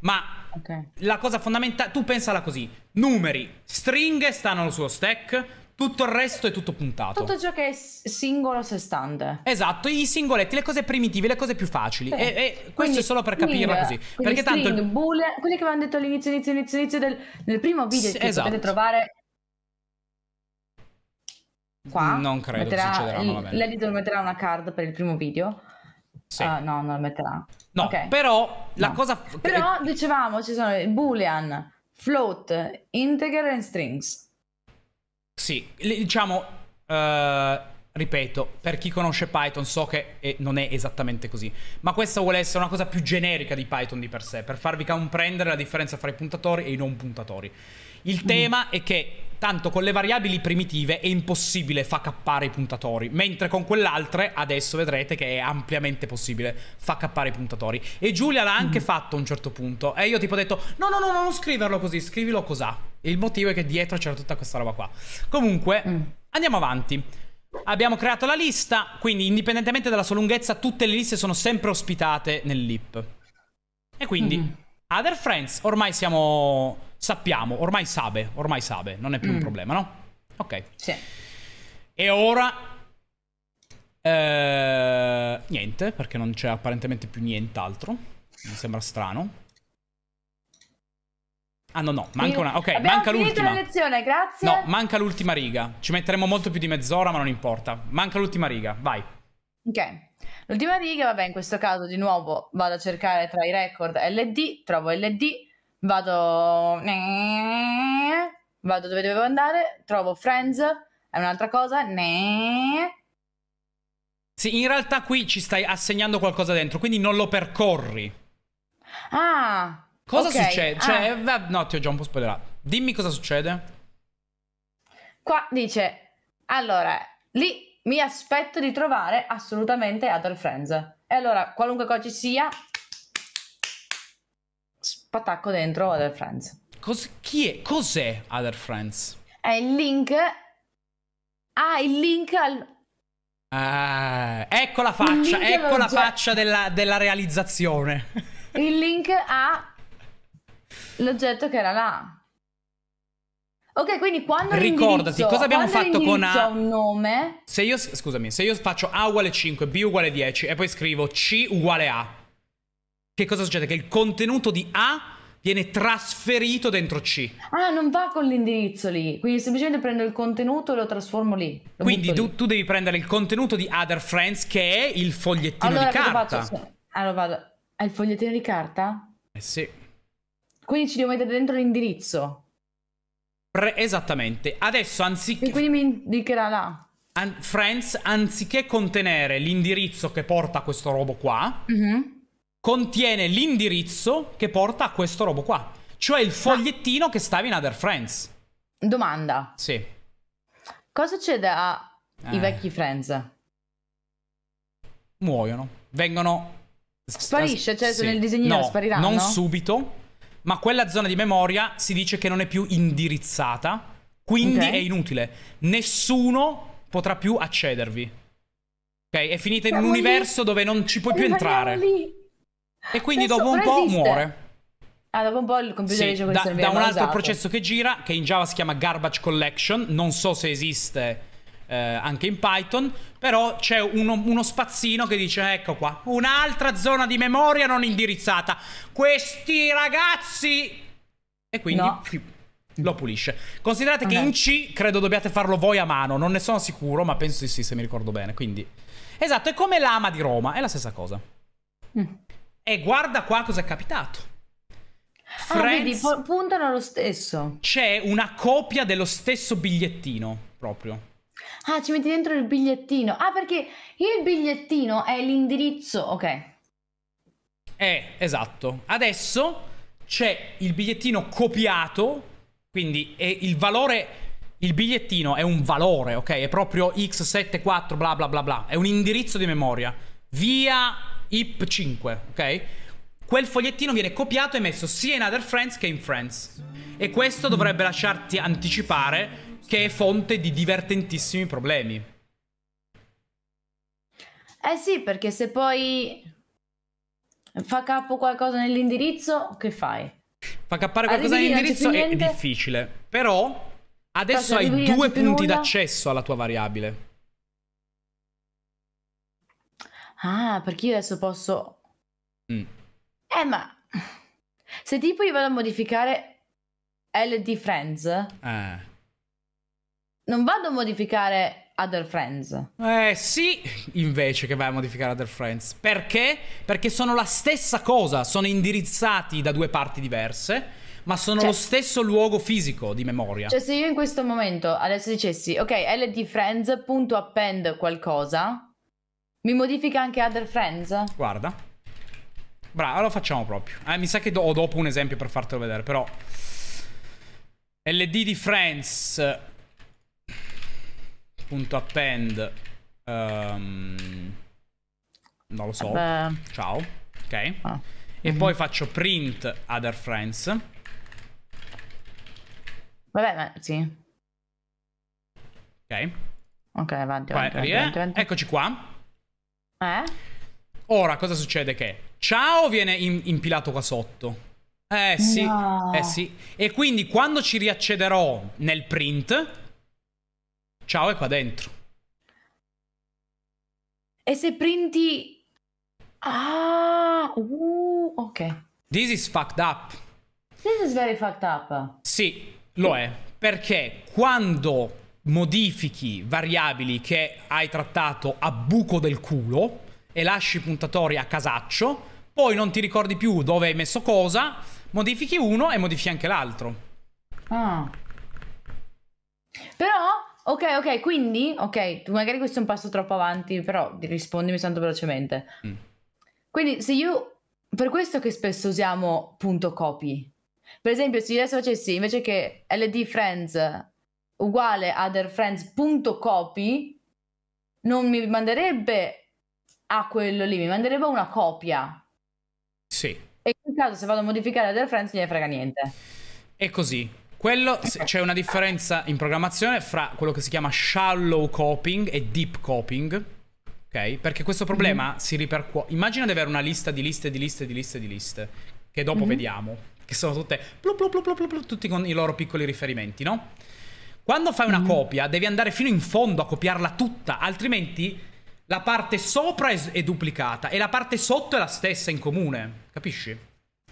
Ma Okay. La cosa fondamentale, tu pensala così, numeri, stringhe stanno sullo stack, tutto il resto è tutto puntato. Tutto ciò che è singolo se stante. Esatto, i singoletti, le cose primitive, le cose più facili. Sì. E, e, questo quindi, è solo per capirla così. Perché string, tanto. Il... quelli che avevamo detto all'inizio, inizio, inizio, inizio del, nel primo video sì, che esatto. potete trovare. Qua. Non credo metterà, che succederà, ma L'editor metterà una card per il primo video. Sì. Uh, no, non lo metterà. No, okay. però la no. cosa... Però dicevamo, ci sono boolean, float, integer e strings. Sì, diciamo, uh, ripeto, per chi conosce Python so che è, non è esattamente così, ma questa vuole essere una cosa più generica di Python di per sé, per farvi comprendere la differenza fra i puntatori e i non puntatori. Il mm. tema è che Tanto con le variabili primitive è impossibile fa cappare i puntatori, mentre con quell'altra adesso vedrete che è ampiamente possibile fa cappare i puntatori. E Giulia l'ha anche mm. fatto a un certo punto e io tipo ho detto no no no, no non scriverlo così, scrivilo cos'ha. Il motivo è che dietro c'era tutta questa roba qua. Comunque mm. andiamo avanti. Abbiamo creato la lista, quindi indipendentemente dalla sua lunghezza tutte le liste sono sempre ospitate nel lip. E quindi mm. Other Friends, ormai siamo Sappiamo, ormai sabe, ormai sabe, non è più mm. un problema, no? Ok. Sì. E ora... Eh, niente, perché non c'è apparentemente più nient'altro. Mi sembra strano. Ah no, no, manca una. Ok, Abbiamo manca l'ultima. La lezione, grazie. No, manca l'ultima riga. Ci metteremo molto più di mezz'ora, ma non importa. Manca l'ultima riga, vai. Ok. L'ultima riga, vabbè, in questo caso di nuovo vado a cercare tra i record LD, trovo LD, vado... vado dove dovevo andare, trovo Friends, è un'altra cosa, ne... Sì, in realtà qui ci stai assegnando qualcosa dentro, quindi non lo percorri. Ah. Cosa okay. succede? Ah. Cioè, ah. no, ti ho già un po' spoilerato. Dimmi cosa succede. Qua dice, allora, lì mi aspetto di trovare assolutamente Adol Friends. E allora, qualunque cosa ci sia, attacco dentro Other Friends. Cos- chi è? Cos'è Other Friends? È il link... Ah, il link al... Ah, ecco la faccia, ecco la già... faccia della, della realizzazione. il link a l'oggetto che era là. Ok, quindi quando Ricordati, cosa abbiamo fatto con A? un nome. Se io, scusami, se io faccio A uguale 5, B uguale 10 e poi scrivo C uguale A, che cosa succede? Che il contenuto di A viene trasferito dentro C. Ah, non va con l'indirizzo lì, quindi semplicemente prendo il contenuto e lo trasformo lì. Lo quindi tu, lì. tu, devi prendere il contenuto di Other Friends che è il fogliettino allora, di carta. Faccio? Allora vado, è il fogliettino di carta? Eh sì. Quindi ci devo mettere dentro l'indirizzo. Pre- esattamente, adesso anziché... E quindi mi indicherà là. An- friends, anziché contenere l'indirizzo che porta questo robo qua, mm-hmm contiene l'indirizzo che porta a questo robo qua. Cioè il fogliettino Ma... che stava in Other Friends. Domanda. Sì. Cosa succede da eh. i vecchi Friends? Muoiono. Vengono... Sparisce, cioè sì. nel disegnino no, spariranno? non subito, ma quella zona di memoria si dice che non è più indirizzata, quindi okay. è inutile. Nessuno potrà più accedervi. Ok? È finita in un lì. universo dove non ci puoi più entrare. Lì. E quindi Penso dopo un po' esiste. muore. Ah, dopo un po' il computer sì, dice da, da un altro usato. processo che gira, che in Java si chiama garbage collection, non so se esiste eh, anche in Python, però c'è uno, uno, spazzino che dice, ecco qua, un'altra zona di memoria non indirizzata. Questi ragazzi... E quindi no. lo pulisce. Considerate okay. che in C credo dobbiate farlo voi a mano, non ne sono sicuro, ma penso di sì se mi ricordo bene. Quindi... Esatto, è come l'ama di Roma, è la stessa cosa. Mm. E guarda qua cosa è capitato. Friends, ah, vedi, puntano allo stesso. C'è una copia dello stesso bigliettino, proprio. Ah, ci metti dentro il bigliettino. Ah, perché il bigliettino è l'indirizzo, ok. Eh, esatto. Adesso c'è il bigliettino copiato, quindi è il valore... Il bigliettino è un valore, ok? È proprio x74 bla bla bla bla. È un indirizzo di memoria. Via IP5, ok? Quel fogliettino viene copiato e messo sia in Other Friends che in Friends. E questo dovrebbe lasciarti anticipare che è fonte di divertentissimi problemi. Eh sì, perché se poi fa capo qualcosa nell'indirizzo, che fai? Fa cappare qualcosa Arrivi, nell'indirizzo è difficile, però adesso cioè, hai due punti nulla? d'accesso alla tua variabile. Ah, perché io adesso posso... Mm. Eh, ma... Se tipo io vado a modificare LD Friends... Ah. Non vado a modificare Other Friends. Eh sì, invece che vai a modificare Other Friends. Perché? Perché sono la stessa cosa, sono indirizzati da due parti diverse ma sono cioè, lo stesso luogo fisico di memoria. Cioè, se io in questo momento adesso dicessi, ok, ldfriends.append qualcosa, mi modifica anche Other Friends? Guarda. Bravo, lo facciamo proprio. Eh, mi sa che do ho dopo un esempio per fartelo vedere, però... LD di Friends... Punto append... Um, non lo so. Vabbè. Ciao. Ok. Ah. E mm -hmm. poi faccio print Other Friends. Vabbè, ma sì. Ok. Ok, avanti, avanti, avanti, eh. avanti, avanti. Eccoci qua. Eh? Ora, cosa succede? Che ciao viene in impilato qua sotto. Eh sì, no. eh sì. E quindi quando ci riaccederò nel print, ciao è qua dentro. E se printi... Ah, uh, ok. This is fucked up. This is very fucked up. Sì, lo è. Perché quando modifichi variabili che hai trattato a buco del culo e lasci i puntatori a casaccio, poi non ti ricordi più dove hai messo cosa, modifichi uno e modifichi anche l'altro. Ah. Però Ok, ok, quindi, ok, magari questo è un passo troppo avanti, però rispondimi tanto velocemente. Mm. Quindi se io, per questo che spesso usiamo punto copy, per esempio se io adesso facessi invece che ld friends uguale otherfriends.copy non mi manderebbe a quello lì, mi manderebbe una copia. Sì. E in quel caso se vado a modificare otherfriends non gliene frega niente. E così. Quello, c'è una differenza in programmazione fra quello che si chiama shallow copying e deep copying. Ok? Perché questo mhm. problema mm-hmm. si ripercuote. Immagina di avere una lista di liste, di liste, di liste, di liste, che dopo mm-hmm. vediamo, che sono tutte, blu, blu, blu, tutti con i loro piccoli riferimenti, no? Quando fai una mm. copia, devi andare fino in fondo a copiarla tutta, altrimenti la parte sopra è, è duplicata e la parte sotto è la stessa in comune. Capisci?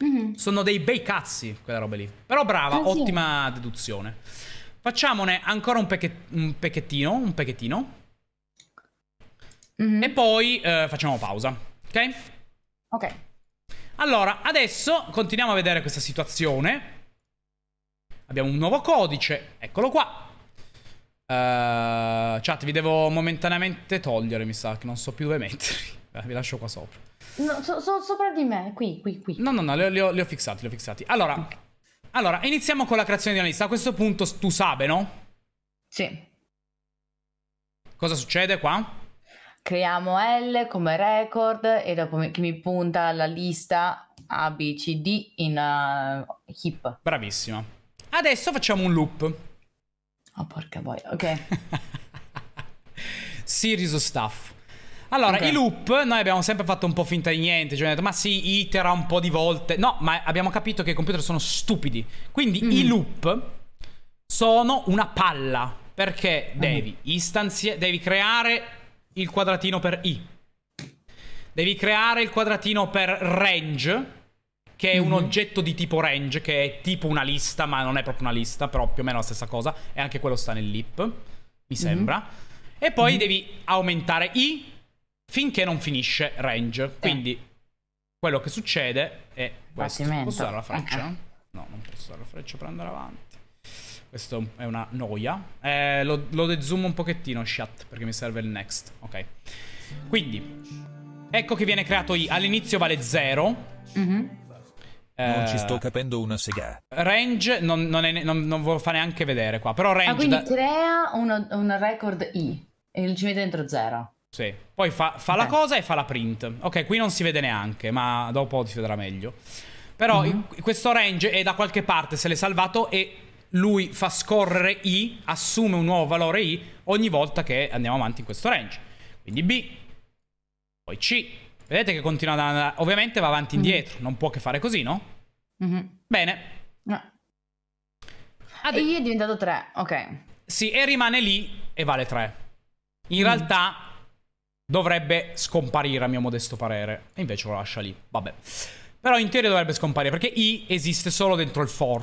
Mm-hmm. Sono dei bei cazzi quella roba lì. Però brava, ah, sì. ottima deduzione. Facciamone ancora un, pechet- un pecchettino, un pecchettino. Mm-hmm. E poi eh, facciamo pausa. Ok? Ok. Allora, adesso continuiamo a vedere questa situazione. Abbiamo un nuovo codice, eccolo qua. Uh, chat, vi devo momentaneamente togliere, mi sa, che non so più dove metterli. Eh, vi lascio qua sopra. No, so, so, sopra di me, qui, qui, qui. No, no, no, li, li, ho, li ho, fissati, li ho fissati. Allora, allora, iniziamo con la creazione di una lista. A questo punto tu sabe, no? Sì. Cosa succede qua? Creiamo L come record e dopo che mi punta la lista A, B, C, D in uh, hip. Bravissima. Adesso facciamo un loop. Oh, porca boia, ok. Series of stuff. Allora, okay. i loop noi abbiamo sempre fatto un po' finta di niente, cioè abbiamo detto ma si itera un po' di volte. No, ma abbiamo capito che i computer sono stupidi. Quindi mm. i mhm. loop sono una palla, perché mm. devi istanziare, devi creare il quadratino per i. Devi creare il quadratino per range che è mm-hmm. un mhm. oggetto di tipo range, che è tipo una lista, ma non è proprio una lista, però più o meno la stessa cosa, e anche quello sta nel lip, mi mm-hmm. sembra. E poi mm-hmm. devi aumentare i finché non finisce range. Eh. Quindi eh. quello che succede è questo. Posso dare la freccia? Okay. No, non posso dare la freccia per andare avanti. Questo è una noia. Eh, lo, lo dezoom un pochettino, chat, perché mi serve il next. Ok. Quindi, ecco che viene creato i. All'inizio vale 0. Mm-hmm. Non ci eh, sto capendo una sega. Range non, non, è, non, non vorrò fare neanche vedere qua. Però range. Ah, quindi da... crea un record I e ci mette dentro 0. Sì. Poi fa, fa la cosa e fa la print. Ok, qui non si vede neanche, ma dopo si vedrà meglio. Però mm-hmm. questo range è da qualche parte, se l'è salvato e lui fa scorrere I, assume un nuovo valore I ogni volta che andiamo avanti in questo range. Quindi B, poi C, Vedete che continua ad andare... Ovviamente va avanti e mm indietro, non può che fare così, no? Mm-hmm. Bene. No. Ad... E gli è diventato 3, ok. Sì, e rimane lì e vale 3. In mm. realtà dovrebbe scomparire, a mio modesto parere. E invece lo lascia lì, vabbè. Però in teoria dovrebbe scomparire, perché I esiste solo dentro il for.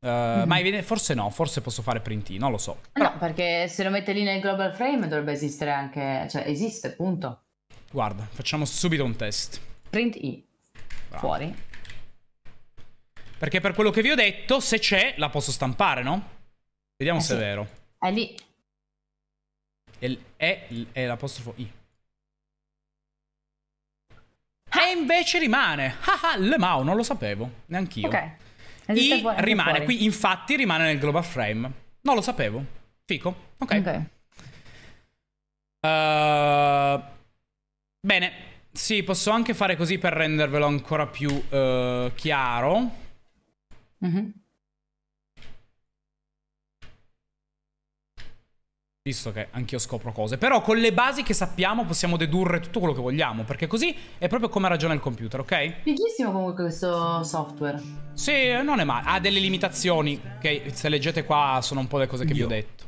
Uh, mm Ma forse no, forse posso fare print I, non lo so. Però... No, perché se lo mette lì nel global frame dovrebbe esistere anche... Cioè, esiste, punto. Guarda, facciamo subito un test. Print I. Bravo. Fuori. Perché per quello che vi ho detto, se c'è, la posso stampare, no? Vediamo eh se sì. è vero. È lì. È, l'apostrofo I. Ah. E invece rimane. Ah, ah le Mao, non lo sapevo, neanch'io. Ok. I rimane qui, infatti rimane nel global frame. Non lo sapevo. Fico. Ok. okay. Uh, Bene, sì, posso anche fare così per rendervelo ancora più uh, chiaro. Mm-hmm. Visto che anch'io scopro cose. Però con le basi che sappiamo possiamo dedurre tutto quello che vogliamo. Perché così è proprio come ragiona il computer, ok? Fighissimo comunque questo software. Sì, non è male. Ha delle limitazioni. Ok, se leggete qua sono un po' le cose che Io. vi ho detto.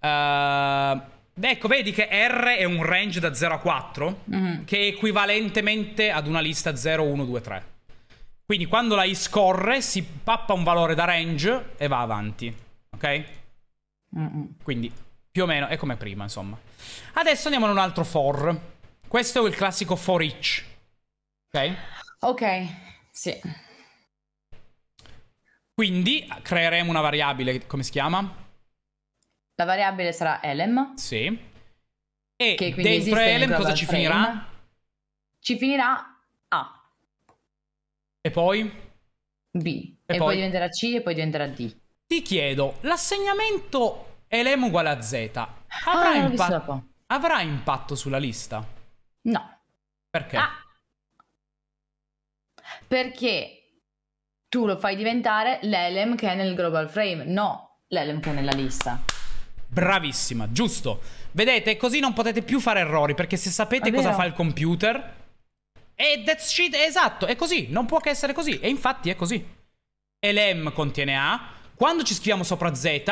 Ehm... Uh ecco, vedi che R è un range da 0 a 4, mm-hmm. che è equivalentemente ad una lista 0, 1, 2, 3. Quindi quando la I scorre, si pappa un valore da range e va avanti. Ok? Mm-hmm. Quindi più o meno è come prima, insomma. Adesso andiamo in un altro for. Questo è il classico for each. Ok? Ok, sì. Quindi creeremo una variabile, come si chiama? La variabile sarà elem. Sì. E che dentro elem cosa ci finirà? Ci finirà A. E poi? B. E, e poi? poi diventerà C e poi diventerà D. Ti chiedo, l'assegnamento elem uguale a Z avrà, ah, impa- avrà impatto sulla lista? No. Perché? Ah. Perché tu lo fai diventare l'elem che è nel global frame, no l'elem che è nella lista. Bravissima, giusto. Vedete, così non potete più fare errori, perché se sapete cosa fa il computer... E that's shit, esatto, è così, non può che essere così, e infatti è così. Elem contiene A, quando ci scriviamo sopra Z,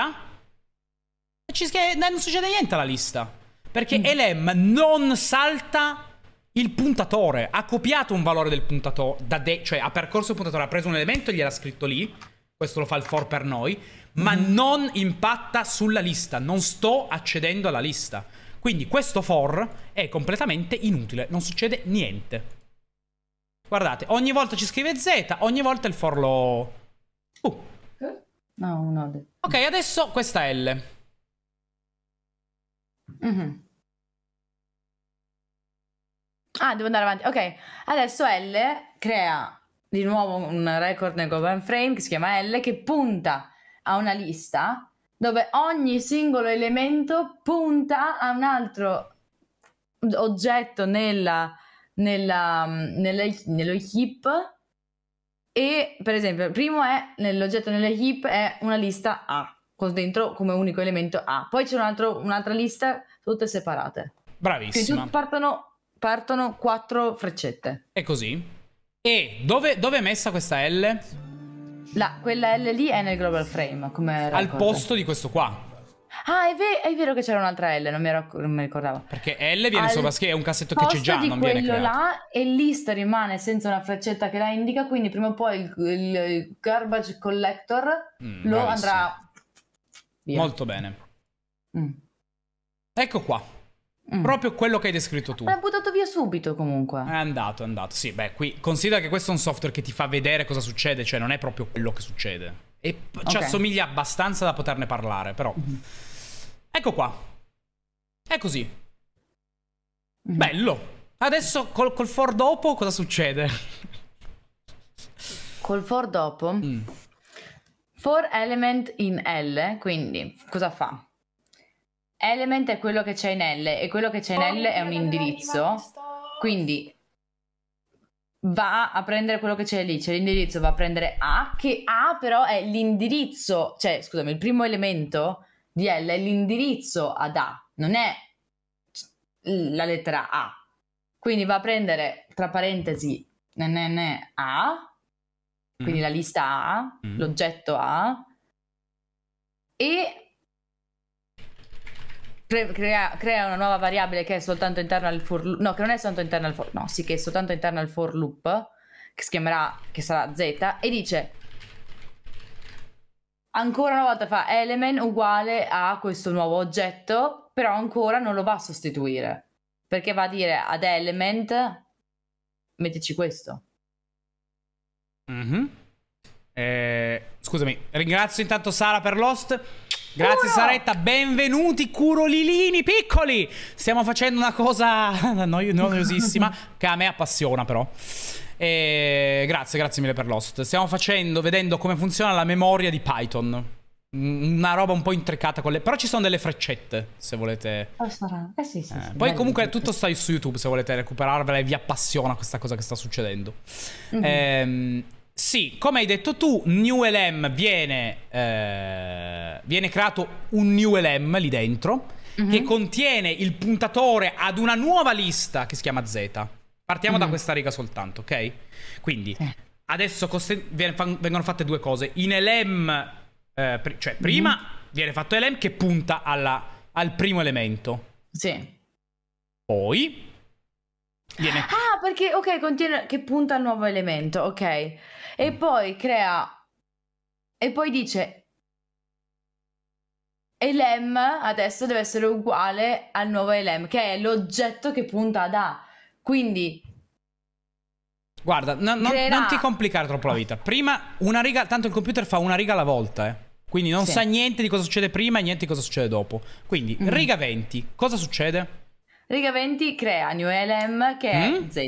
non succede niente alla lista. Perché mm. Elem non salta il puntatore, ha copiato un valore del puntatore, cioè ha percorso il puntatore, ha preso un elemento e gliel'ha scritto lì, questo lo fa il for per noi, ma mm-hmm. non impatta sulla lista, non sto accedendo alla lista. Quindi questo for è completamente inutile, non succede niente. Guardate, ogni volta ci scrive Z, ogni volta il for lo... Uh. No, no. Ok, adesso questa L. Mm-hmm. Ah, devo andare avanti. Ok, adesso L crea di nuovo un record nel Goban Frame che si chiama L che punta a una lista dove ogni singolo elemento punta a un altro oggetto nella, nella, mm, nella, nello hip e per esempio il primo è nell'oggetto nella hip è una lista A con dentro come unico elemento A poi c'è un altro, un'altra lista tutte separate bravissima partono, partono quattro freccette è così e dove, dove è messa questa L? La, quella L lì è nel global frame, come Al posto di questo qua. Ah, è, ve- è, vero che c'era un'altra L, non mi, ero- non mi ricordavo. Perché L viene Al sopra schiena, è un cassetto che c'è già, non viene creato. là e list rimane senza una freccetta che la indica, quindi prima o poi il, il, il garbage collector mm, lo bravissimo. andrà via. Molto bene. Mm. Ecco qua. Mm. Proprio quello che hai descritto tu. L'hai buttato via subito comunque. È andato, è andato. Sì, beh, qui considera che questo è un software che ti fa vedere cosa succede, cioè non è proprio quello che succede. E okay. ci assomiglia abbastanza da poterne parlare, però. Mm-hmm. Ecco qua. È così. Mm-hmm. Bello. Adesso col, col for dopo cosa succede? col for dopo? Mm. For element in L, quindi cosa fa? Element è quello che c'è in L e quello che c'è in oh, L è un indirizzo. Quindi va a prendere quello che c'è lì, c'è l'indirizzo, va a prendere A, che A però è l'indirizzo, cioè scusami, il primo elemento di L è l'indirizzo ad A, non è la lettera A. Quindi va a prendere tra parentesi NN A, quindi mm. la lista A, mm. l'oggetto A, e Crea, crea, una nuova variabile che è soltanto interna al for loop, no, che non è soltanto interna al for loop, no, sì, che è soltanto interna al for loop, che si chiamerà, che sarà z, e dice ancora una volta fa element uguale a questo nuovo oggetto, però ancora non lo va a sostituire, perché va a dire ad element mettici questo. Mm -hmm. eh, scusami, ringrazio intanto Sara per l'host. Grazie Uno. Saretta, benvenuti curolilini piccoli! Stiamo facendo una cosa noiosissima che a me appassiona però. E... Eh, grazie, grazie mille per l'host. Stiamo facendo, vedendo come funziona la memoria di Python. Mm, una roba un po' intricata con le... Però ci sono delle freccette, se volete... Oh, sarà. Eh sì, sì, eh, sì. Eh, poi comunque tutto sta su YouTube, se volete recuperarvela e vi appassiona questa cosa che sta succedendo. Mm -hmm. Ehm... Sì, come hai detto tu, New LM viene, eh, viene creato un New LM lì dentro mm-hmm. che mhm. contiene il puntatore ad una nuova lista che si chiama Z. Partiamo mm-hmm. da mhm. questa riga soltanto, ok? Quindi sì. adesso cost- vengono fatte due cose. In LM, eh, pr- cioè prima mm-hmm. viene fatto LM che punta alla, al primo elemento. Sì. Poi Viene. Ah, perché ok, contiene che punta al nuovo elemento, ok. E poi crea... E poi dice... Elem adesso deve essere uguale al nuovo Elem, che è l'oggetto che punta ad A. Quindi Guarda, no, no, non ti complicare troppo la vita. Prima una riga, tanto il computer fa una riga alla volta, eh. Quindi non sì. sa niente di cosa succede prima e niente di cosa succede dopo. Quindi, mm. riga 20, cosa succede? Riga 20 crea New LM che è mm? Z,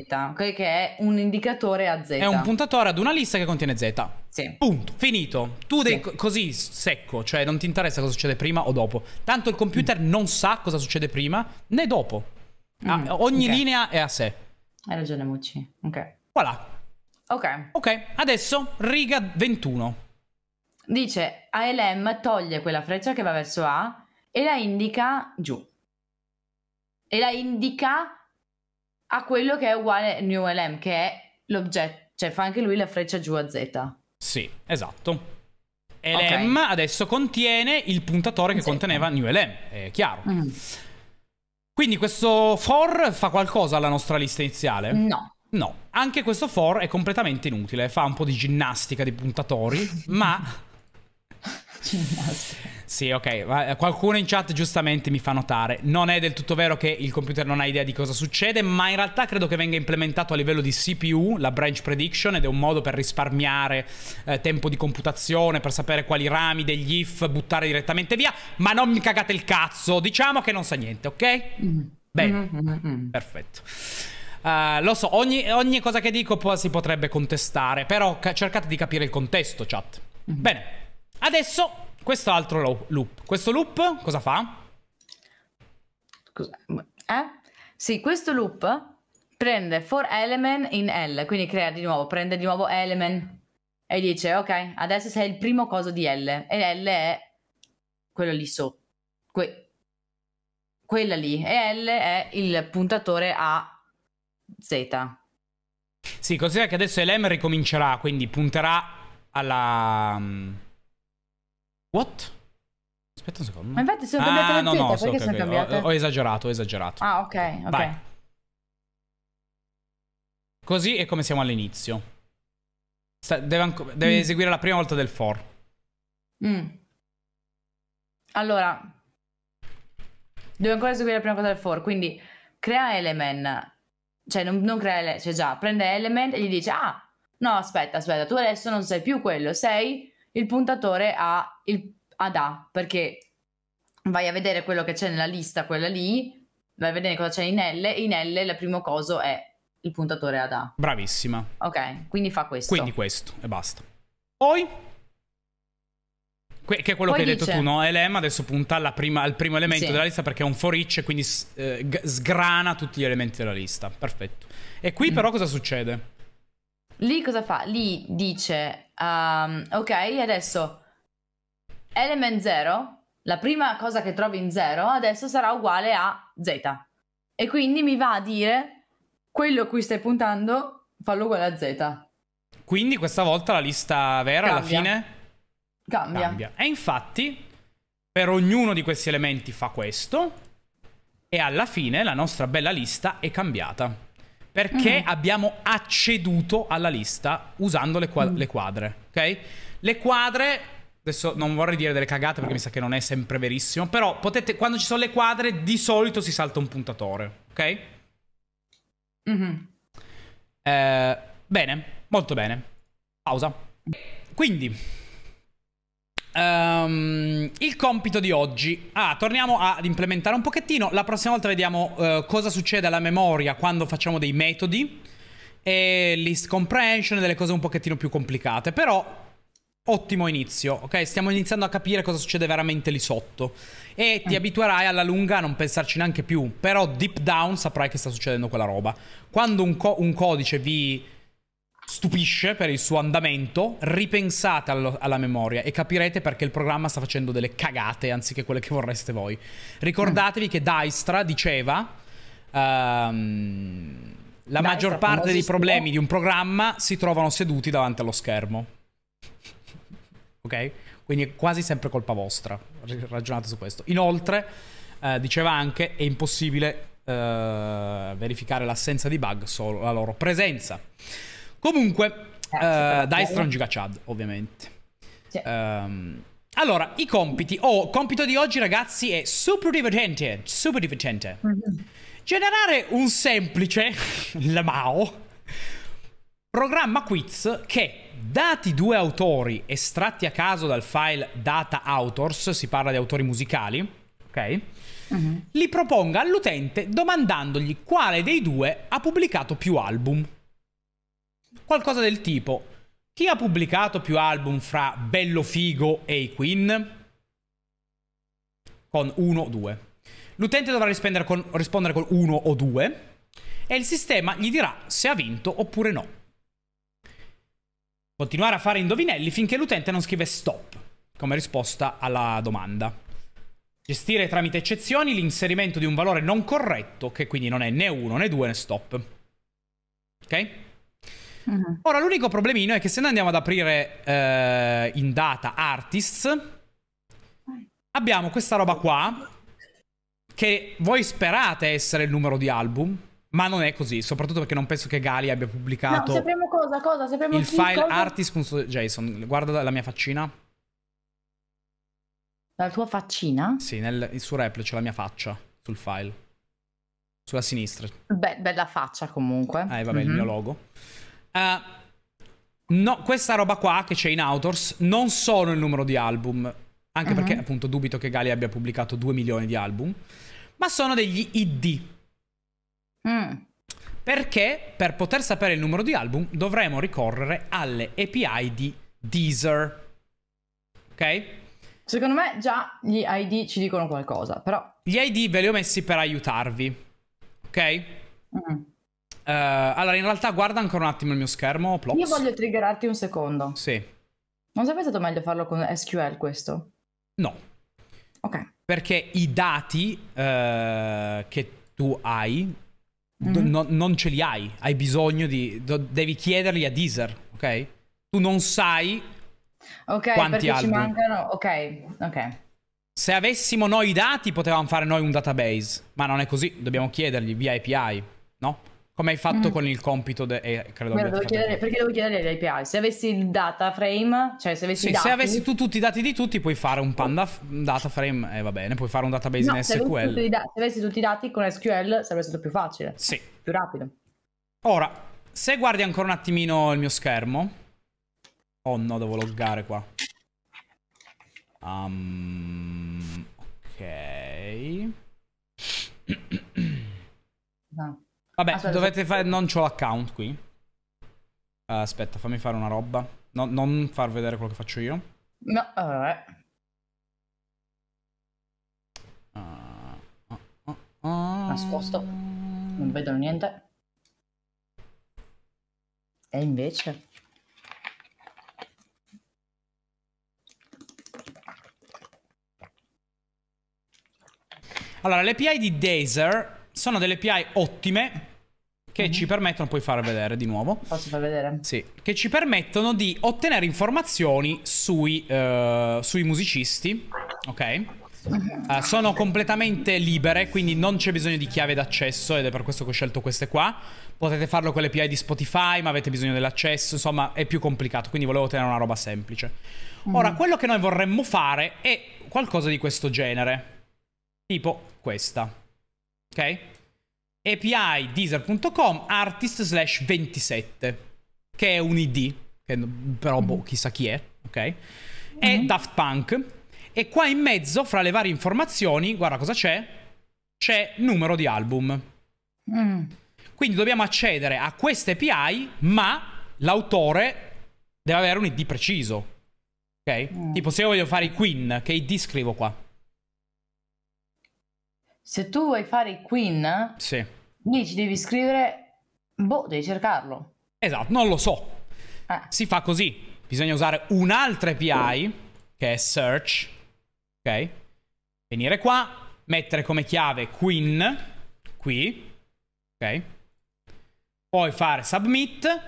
che è un indicatore a Z. È un puntatore ad una lista che contiene Z. Sì. Punto, finito. Tu sì. co- così secco, cioè non ti interessa cosa succede prima o dopo. Tanto il computer mm. non sa cosa succede prima né dopo. Mm. Ah, ogni okay. linea è a sé. Hai ragione, Mucci. Ok. Voilà. Ok. Ok, adesso riga 21. Dice ALM toglie quella freccia che va verso A e la indica giù e la indica a quello che è uguale New LM, che è l'oggetto, cioè fa anche lui la freccia giù a Z. Sì, esatto. LM okay. adesso contiene il puntatore che Z. conteneva New LM, è chiaro. Mm. Quindi questo for fa qualcosa alla nostra lista iniziale? No. No, anche questo for è completamente inutile, fa un po' di ginnastica di puntatori, ma... ginnastica. Sì, ok. Eh, qualcuno in chat giustamente mi fa notare. Non è del tutto vero che il computer non ha idea di cosa succede, ma in realtà credo che venga implementato a livello di CPU, la branch prediction, ed è un modo per risparmiare eh, tempo di computazione, per sapere quali rami degli if buttare direttamente via. Ma non mi cagate il cazzo, diciamo che non sa niente, ok? Mm. Bene, mm-hmm. mm-hmm, mm-hmm. perfetto. Uh, lo so, ogni, ogni, cosa che dico po- si potrebbe contestare, però ca- cercate di capire il contesto, chat. Mm-hmm. Bene, adesso questo altro loop. Questo loop cosa fa? Scusa, eh? Sì, questo loop prende for element in L, quindi crea di nuovo, prende di nuovo element e dice ok, adesso sei il primo coso di L e L è quello lì sotto. Que- quella lì e L è il puntatore a Z. Sì, considera che adesso Elem ricomincerà, quindi punterà alla mm, What? Aspetta un secondo. Ma infatti sono cambiate ah, le no, no, perché okay, sono okay. cambiate? Ho, ho, esagerato, ho esagerato. Ah, ok, ok. Vai. Così è come siamo all'inizio. deve, deve mm. eseguire la prima volta del for. Mm. Allora, Deve ancora eseguire la prima volta del for, quindi crea element, cioè non, non crea element, cioè già, prende element e gli dice, ah, no aspetta, aspetta, tu adesso non sei più quello, sei il puntatore a il, ad A, perché vai a vedere quello che c'è nella lista, quella lì, vai a vedere cosa c'è in L, e in L il primo coso è il puntatore ad A. Bravissima. Ok, quindi fa questo. Quindi questo, e basta. Poi... Que- che è quello Poi che hai dice... detto tu, no? LM adesso punta prima, al primo elemento sì. della lista perché è un for each e quindi s- eh, g- sgrana tutti gli elementi della lista. Perfetto. E qui mm. però cosa succede? Lì cosa fa? Lì dice Um, ok, adesso element 0, la prima cosa che trovi in 0, adesso sarà uguale a z. E quindi mi va a dire quello a cui stai puntando, fallo uguale a z. Quindi questa volta la lista vera Cambia. alla fine Cambia. Cambia. E infatti per ognuno di questi elementi fa questo e alla fine la nostra bella lista è cambiata perché mm. abbiamo acceduto alla lista usando le, qua- mm. le quadre, ok? Le quadre Adesso non vorrei dire delle cagate perché mi sa che non è sempre verissimo. Però potete, quando ci sono le quadre, di solito si salta un puntatore, ok? Mm-hmm. Eh, bene, molto bene. Pausa. Quindi, Um, il compito di oggi. Ah, torniamo ad implementare un pochettino. La prossima volta vediamo uh, cosa succede alla memoria quando facciamo dei metodi e list comprehension e delle cose un pochettino più complicate. Però ottimo inizio, ok? Stiamo iniziando a capire cosa succede veramente lì sotto e ti mm. abituerai alla lunga a non pensarci neanche più, però deep down saprai che sta succedendo quella roba. Quando un, co- un codice vi stupisce per il suo andamento, ripensate allo, alla memoria e capirete perché il programma sta facendo delle cagate anziché quelle che vorreste voi. Ricordatevi mm. che Dijkstra diceva uh, la Dijkstra maggior parte dei problemi di un programma si trovano seduti davanti allo schermo. ok? Quindi è quasi sempre colpa vostra. Ragionate su questo. Inoltre, uh, diceva anche, è impossibile uh, verificare l'assenza di bug, solo la loro presenza. Comunque, eh, Strong Giga Chad, ovviamente. Sì. Um, allora, i compiti. Oh, il compito di oggi, ragazzi, è super divertente. Super divertente. Mhm. Generare un semplice LMAO programma quiz che, dati due autori estratti a caso dal file data authors, si parla di autori musicali, ok? Mm-hmm. Li proponga all'utente domandandogli quale dei due ha pubblicato più album. Qualcosa del tipo, chi ha pubblicato più album fra Bello Figo e i Queen? Con 1 o 2. L'utente dovrà con, rispondere con 1 o 2 e il sistema gli dirà se ha vinto oppure no. Continuare a fare indovinelli finché l'utente non scrive stop come risposta alla domanda. Gestire tramite eccezioni l'inserimento di un valore non corretto, che quindi non è né 1 né 2 né stop. Ok? Uh-huh. Ora, l'unico problemino è che se noi andiamo ad aprire eh, in data artists, abbiamo questa roba qua che voi sperate essere il numero di album, ma non è così, soprattutto perché non penso che Gali abbia pubblicato... No, sapremo cosa, cosa, sapremo Il file cosa... artist.json, guarda la mia faccina. La tua faccina? Sì, nel suo repl c'è la mia faccia sul file. Sulla sinistra. Beh, bella faccia comunque. Eh, vabbè, mm-hmm. il mio logo. Uh, no, questa roba qua che c'è in Outdoors non sono il numero di album, anche uh-huh. perché mhm. appunto dubito che Gali abbia pubblicato 2 milioni di album, ma sono degli ID. Mm. Perché per poter sapere il numero di album dovremo ricorrere alle API di Deezer. Ok? Secondo me già gli ID ci dicono qualcosa, però... Gli ID ve li ho messi per aiutarvi, ok? Mm. Eh, allora, in realtà guarda ancora un attimo il mio schermo. Plops. Io voglio triggerarti un secondo. Sì. Non sarebbe stato meglio farlo con SQL questo? No. Ok. Perché i dati eh, che tu hai mm-hmm. no, non ce li hai. Hai bisogno di... Do, devi chiederli a Deezer, ok? Tu non sai okay, quanti album. ci mancano... Ok, ok. Se avessimo noi i dati potevamo fare noi un database, ma non è così, dobbiamo chiedergli via API, no? Come hai fatto mm. con il compito? De- eh, credo Beh, devo chiedere, perché devo chiedere le API? Se avessi il data frame, cioè se avessi, sì, dati... se avessi tu tutti i dati di tutti, puoi fare un panda f- data frame e eh, va bene, puoi fare un database no, in se SQL. Avessi da- se avessi tutti i dati con SQL sarebbe stato più facile. Sì. Più rapido. Ora, se guardi ancora un attimino il mio schermo. Oh no, devo loggare qua. Um, ok. No. Vabbè, aspetta, dovete aspetta. fare... Non c'ho l'account qui. Uh, aspetta, fammi fare una roba. No, non far vedere quello che faccio io. No, vabbè. Uh, uh, Nascosto. Non vedo niente. E invece... Allora, l'API di Dazer sono delle API ottime che mm-hmm. ci permettono, puoi far vedere di nuovo. Posso far vedere? Sì, che ci permettono di ottenere informazioni sui, uh, sui musicisti, ok? Uh, sono completamente libere, quindi non c'è bisogno di chiave d'accesso ed è per questo che ho scelto queste qua. Potete farlo con le API di Spotify, ma avete bisogno dell'accesso, insomma è più complicato, quindi volevo tenere una roba semplice. Mm. Ora, quello che noi vorremmo fare è qualcosa di questo genere, tipo questa ok? API deezer.com artist slash 27, che è un ID, che però boh, mm-hmm. chissà chi è, ok? E mm-hmm. Daft Punk. E qua in mezzo, fra le varie informazioni, guarda cosa c'è, c'è numero di album. Mm. Quindi dobbiamo accedere a queste API, ma l'autore deve avere un ID preciso. Ok? Mm. Tipo se io voglio fare i Queen, che ID scrivo qua? se tu vuoi fare i Queen, sì. lì ci devi scrivere, boh, devi cercarlo. Esatto, non lo so. Eh. Si fa così. Bisogna usare un'altra API, che è search, ok? Venire qua, mettere come chiave Queen, qui, ok? Poi fare submit,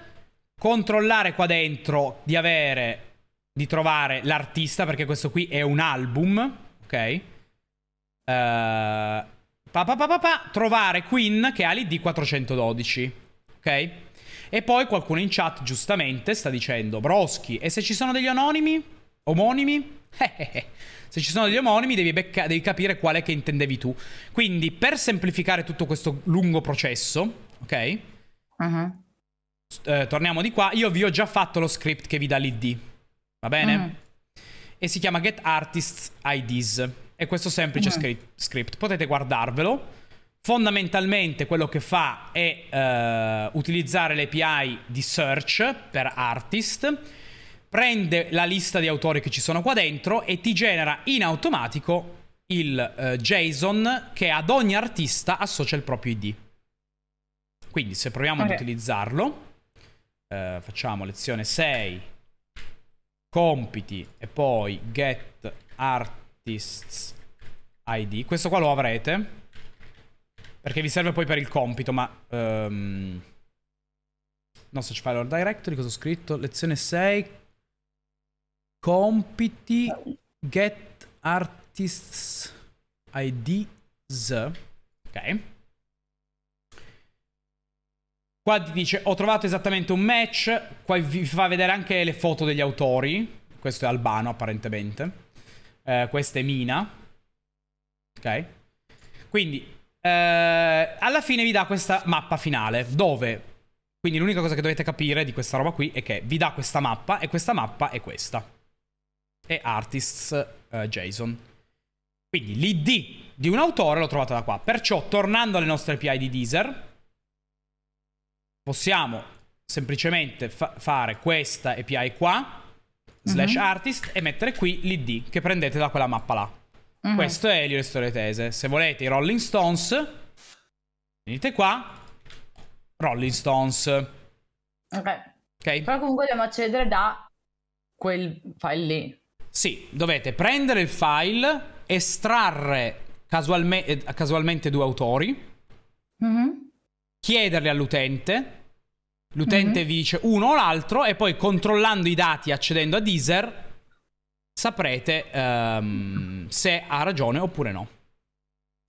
controllare qua dentro di avere, di trovare l'artista, perché questo qui è un album, ok? Eh, pa, pa, pa, pa, trovare Queen che ha l'ID 412. Ok? E poi qualcuno in chat giustamente sta dicendo Broschi, e se ci sono degli anonimi? Omonimi? Eh, eh, se ci sono degli omonimi devi, devi capire quale che intendevi tu. Quindi per semplificare tutto questo lungo processo, ok? Uh-huh. Eh, torniamo di qua, io vi ho già fatto lo script che vi dà l'ID, va bene? Mm. E si chiama Get Artists IDs è questo semplice mm-hmm. script. Potete guardarvelo. Fondamentalmente quello che fa è eh, utilizzare l'API di search per artist, prende la lista di autori che ci sono qua dentro e ti genera in automatico il eh, JSON che ad ogni artista associa il proprio ID. Quindi se proviamo okay. ad utilizzarlo, eh, facciamo lezione 6, compiti e poi get art Artists ID. Questo qua lo avrete. Perché vi serve poi per il compito, ma... Um, non so, ci fa l'or directory, cosa ho scritto? Lezione 6. Compiti get artists IDs. Ok. Qua dice ho trovato esattamente un match, qua vi fa vedere anche le foto degli autori, questo è Albano apparentemente eh, questa è Mina. Ok? Quindi, eh, alla fine vi dà questa mappa finale, dove... Quindi l'unica cosa che dovete capire di questa roba qui è che vi dà questa mappa e questa mappa è questa. E artists eh, JSON. Quindi l'ID di un autore l'ho trovata da qua. Perciò, tornando alle nostre API di Deezer, possiamo semplicemente fa fare questa API qua, slash uh-huh. artist e mettere qui l'id che prendete da quella mappa là. Uh-huh. Questo è Elio e Storie Tese. Se volete i Rolling Stones, venite qua, Rolling Stones. Ok. okay. Però comunque dobbiamo accedere da quel file lì. Sì, dovete prendere il file, estrarre casualme- eh, casualmente due autori, uh-huh. chiederli all'utente L'utente mm-hmm. vi dice uno o l'altro e poi controllando i dati accedendo a Deezer saprete um, se ha ragione oppure no.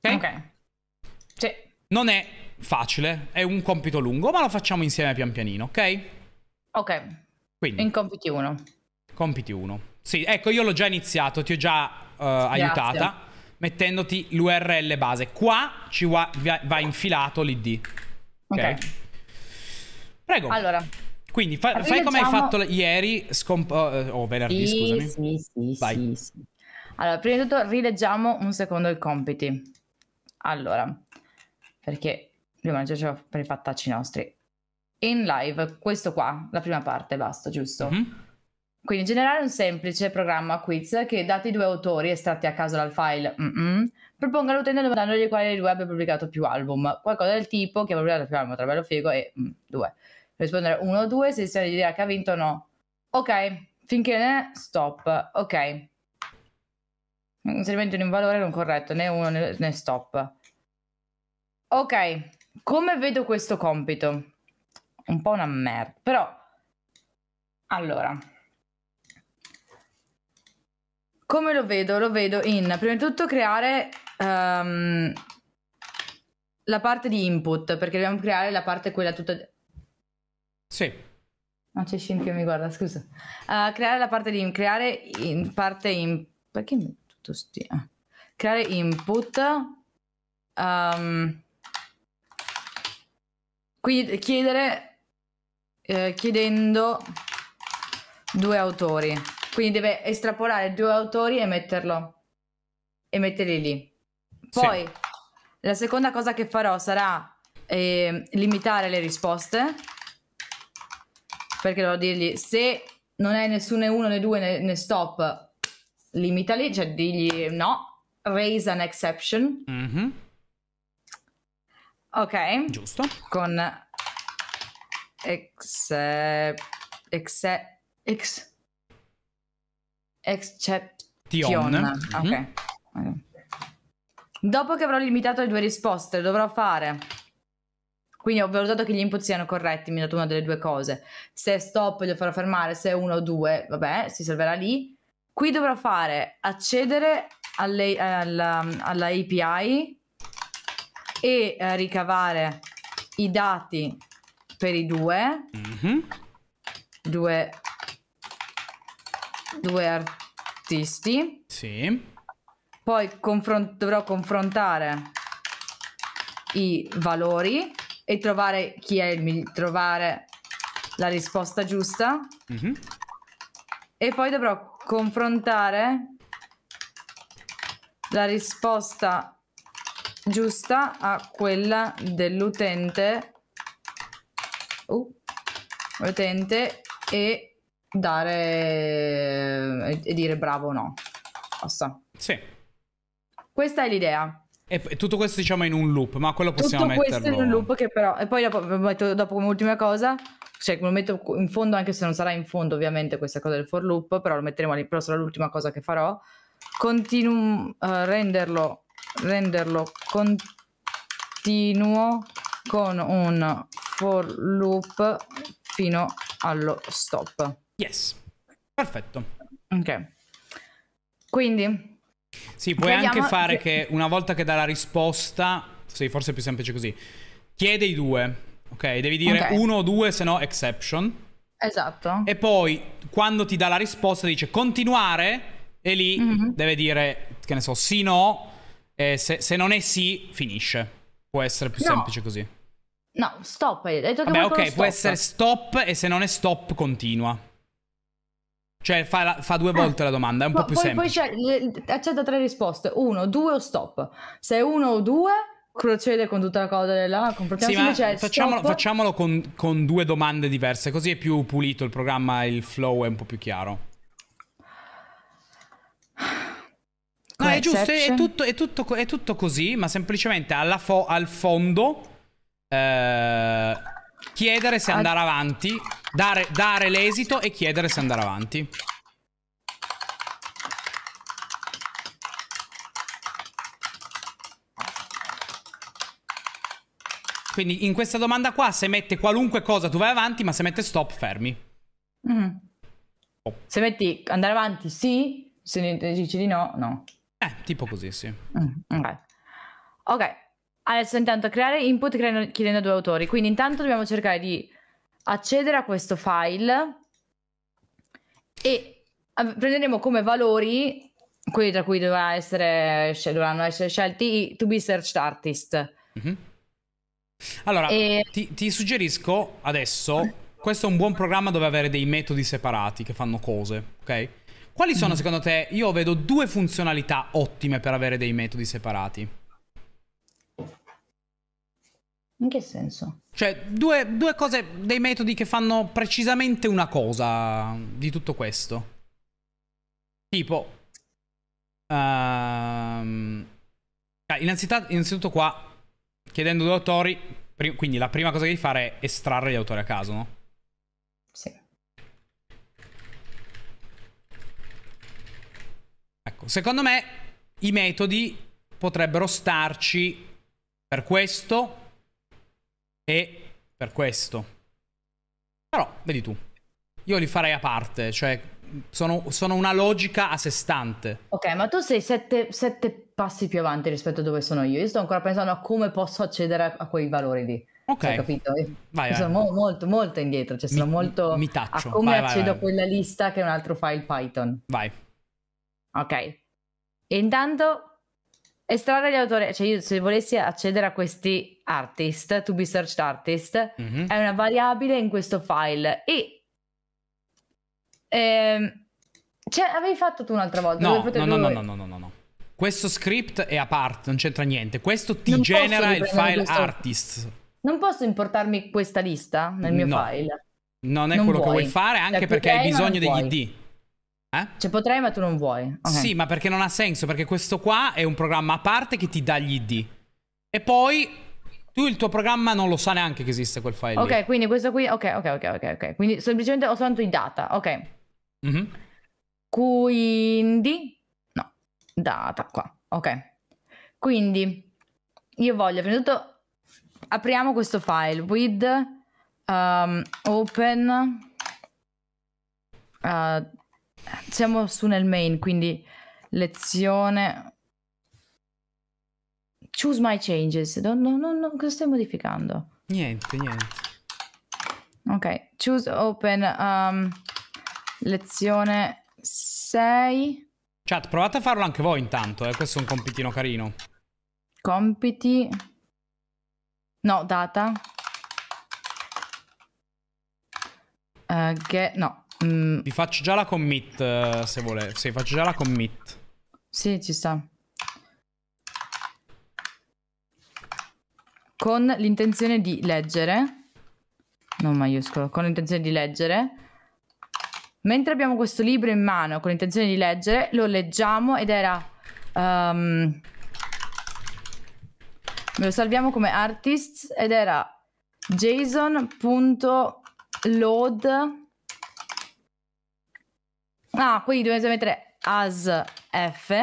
Ok? okay. Sì. Non è facile, è un compito lungo, ma lo facciamo insieme pian pianino, ok? Ok. Quindi. In compiti 1. Compiti 1. Sì, ecco, io l'ho già iniziato, ti ho già uh, aiutata mettendoti l'URL base. Qua ci va, va infilato l'ID. Ok. okay. Prego. Allora. Quindi fa- fai come hai fatto ieri, scomp- o oh, eh, oh, venerdì, sì, scusami. Sì, sì, Vai. sì, sì. Allora, prima di tutto rileggiamo un secondo i compiti. Allora, perché prima già ce per i fattacci nostri. In live, questo qua, la prima parte, basta, giusto? Mm-hmm. Quindi generare un semplice programma quiz che, dati due autori estratti a caso dal file, proponga all'utente domandandogli quale dei due abbia pubblicato più album. Qualcosa del tipo che ha pubblicato più album, tra bello figo e mm, due rispondere 1 o 2, se il di dire che ha vinto o no. Ok, finché ne è, stop. Ok. Inserimento in un valore non corretto, né 1 né stop. Ok, come vedo questo compito? Un po' una merda, però... Allora, come lo vedo? Lo vedo in prima di tutto creare um, la parte di input, perché dobbiamo creare la parte quella tutta sì. No, c'è Shin che mi guarda, scusa. Uh, creare la parte di... creare in parte in... Perché tutto sti... Ah. Creare input... Um, ehm, qui chiedere... Eh, chiedendo due autori. Quindi deve estrapolare due autori e metterlo. E metterli lì. Poi sì. la seconda cosa che farò sarà eh, limitare le risposte perché devo dirgli se non hai nessuno né uno né due né, né stop, limitali, cioè digli no, raise an exception. Mm-hmm. Ok. Giusto. Con ex, ex, ex, exception. Mm-hmm. Ok. Dopo che avrò limitato le due risposte, dovrò fare quindi ho valutato che gli input siano corretti, mi ha dato una delle due cose. Se è stop lo farò fermare, se è uno o due, vabbè, si salverà lì. Qui dovrò fare accedere alle, um, alla, alla, API e eh, ricavare i dati per i due. Mm-hmm. Due, due artisti. Sì. Poi confron- dovrò confrontare i valori e trovare chi è il migliore, trovare la risposta giusta. Mm-hmm. E poi dovrò confrontare la risposta giusta a quella dell'utente. Uh, utente e dare e dire bravo o no. Basta. Sì. Questa è l'idea. E tutto questo diciamo in un loop, ma quello possiamo tutto metterlo... questo in un loop che però... E poi dopo, metto, dopo come ultima cosa, cioè lo metto in fondo anche se non sarà in fondo ovviamente questa cosa del for loop, però lo metteremo lì, però sarà l'ultima cosa che farò. Continuum, uh, eh, renderlo, renderlo continuo con un for loop fino allo stop. Yes, perfetto. Ok. Quindi sì, puoi Crediamo anche fare che... una volta che dà la risposta, sì, forse è più semplice così, chiede i due, ok? Devi dire okay. uno o due, se no exception. Esatto. E poi quando ti dà la risposta dice continuare e lì mm-hmm. deve dire, che ne so, sì, no, e se, se non è sì, finisce. Può essere più no. semplice così. No, stop. Hai detto Vabbè, che Vabbè, ok, può essere stop e se non è stop, continua. Cioè fa, la, fa, due eh. volte la domanda, è un po' più poi, semplice. Poi accetta tre risposte, uno, due o stop. Se uno o due, procede con tutta la cosa della comprensione. Sì, facciamolo, facciamolo con, con, due domande diverse, così è più pulito il programma, il flow è un po' più chiaro. No, è giusto, è, tutto, è, tutto, è, tutto, così, ma semplicemente fo al fondo eh, chiedere se andare avanti Dare, dare l'esito e chiedere se andare avanti. Quindi in questa domanda qua, se mette qualunque cosa tu vai avanti, ma se mette stop, fermi. Mm. Oh. Se metti andare avanti, sì, se dici di no, no. Eh, tipo così, sì. Mm, ok. Ok. Adesso intanto creare input chiedendo due autori. Quindi intanto dobbiamo cercare di accedere a questo file e prenderemo come valori quelli tra cui dovrà essere, dovranno essere scelti i to be searched artist. Mm-hmm. Allora, e... ti, ti, suggerisco adesso, questo è un buon programma dove avere dei metodi separati che fanno cose, ok? Quali sono mm. secondo te? Io vedo due funzionalità ottime per avere dei metodi separati. In che senso? Cioè, due, due, cose, dei metodi che fanno precisamente una cosa di tutto questo. Tipo... Um, ehm, cioè, innanzitutto, innanzitutto qua, chiedendo due autori, quindi la prima cosa che devi fare è estrarre gli autori a caso, no? Sì. Ecco, secondo me i metodi potrebbero starci per questo e per questo. Però, vedi tu, io li farei a parte, cioè sono, sono una logica a sé stante. Ok, ma tu sei sette, sette, passi più avanti rispetto a dove sono io. Io sto ancora pensando a come posso accedere a, a quei valori lì. Ok. Hai cioè, capito? Vai, vai. Sono mo- molto, molto indietro, cioè sono mi, molto... Mi taccio. A come vai, accedo vai, a quella lista che è un altro file Python. Vai. Ok. E intanto estrarre gli autori, cioè io se volessi accedere a questi artist, to be searched artist, mm-hmm. è una variabile in questo file e ehm, cioè, avevi fatto tu un'altra volta? No, no, no, no, no, no, no, no, no. Questo script è a parte, non c'entra niente. Questo ti non genera il file questo... artist. Non posso importarmi questa lista nel mio no. file. Non è non quello vuoi. che vuoi fare, anche cioè, perché hai bisogno degli puoi. ID. Eh? Cioè potrei ma tu non vuoi. Okay. Sì, ma perché non ha senso, perché questo qua è un programma a parte che ti dà gli ID. E poi tu il tuo programma non lo sa neanche che esiste quel file. Ok, lì. quindi questo qui, ok, ok, ok, ok, ok. Quindi semplicemente ho soltanto i data, ok. Mm -hmm. Quindi, no, data qua, ok. Quindi io voglio, prima di tutto, apriamo questo file with um, open... Uh, siamo su nel main, quindi lezione... Choose my changes. Non, non, non, cosa stai modificando? Niente, niente. Ok, choose open um, lezione 6. Chat, provate a farlo anche voi intanto, eh? questo è un compitino carino. Compiti. No, data. Uh, get... No, Mm. Vi faccio già la commit eh, se volete. Sì, faccio già la commit. Sì, ci sta. Con l'intenzione di leggere. Non maiuscolo. Con l'intenzione di leggere. Mentre abbiamo questo libro in mano con l'intenzione di leggere, lo leggiamo ed era... Um, lo salviamo come artists ed era json.load Ah, quindi dovete mettere as f,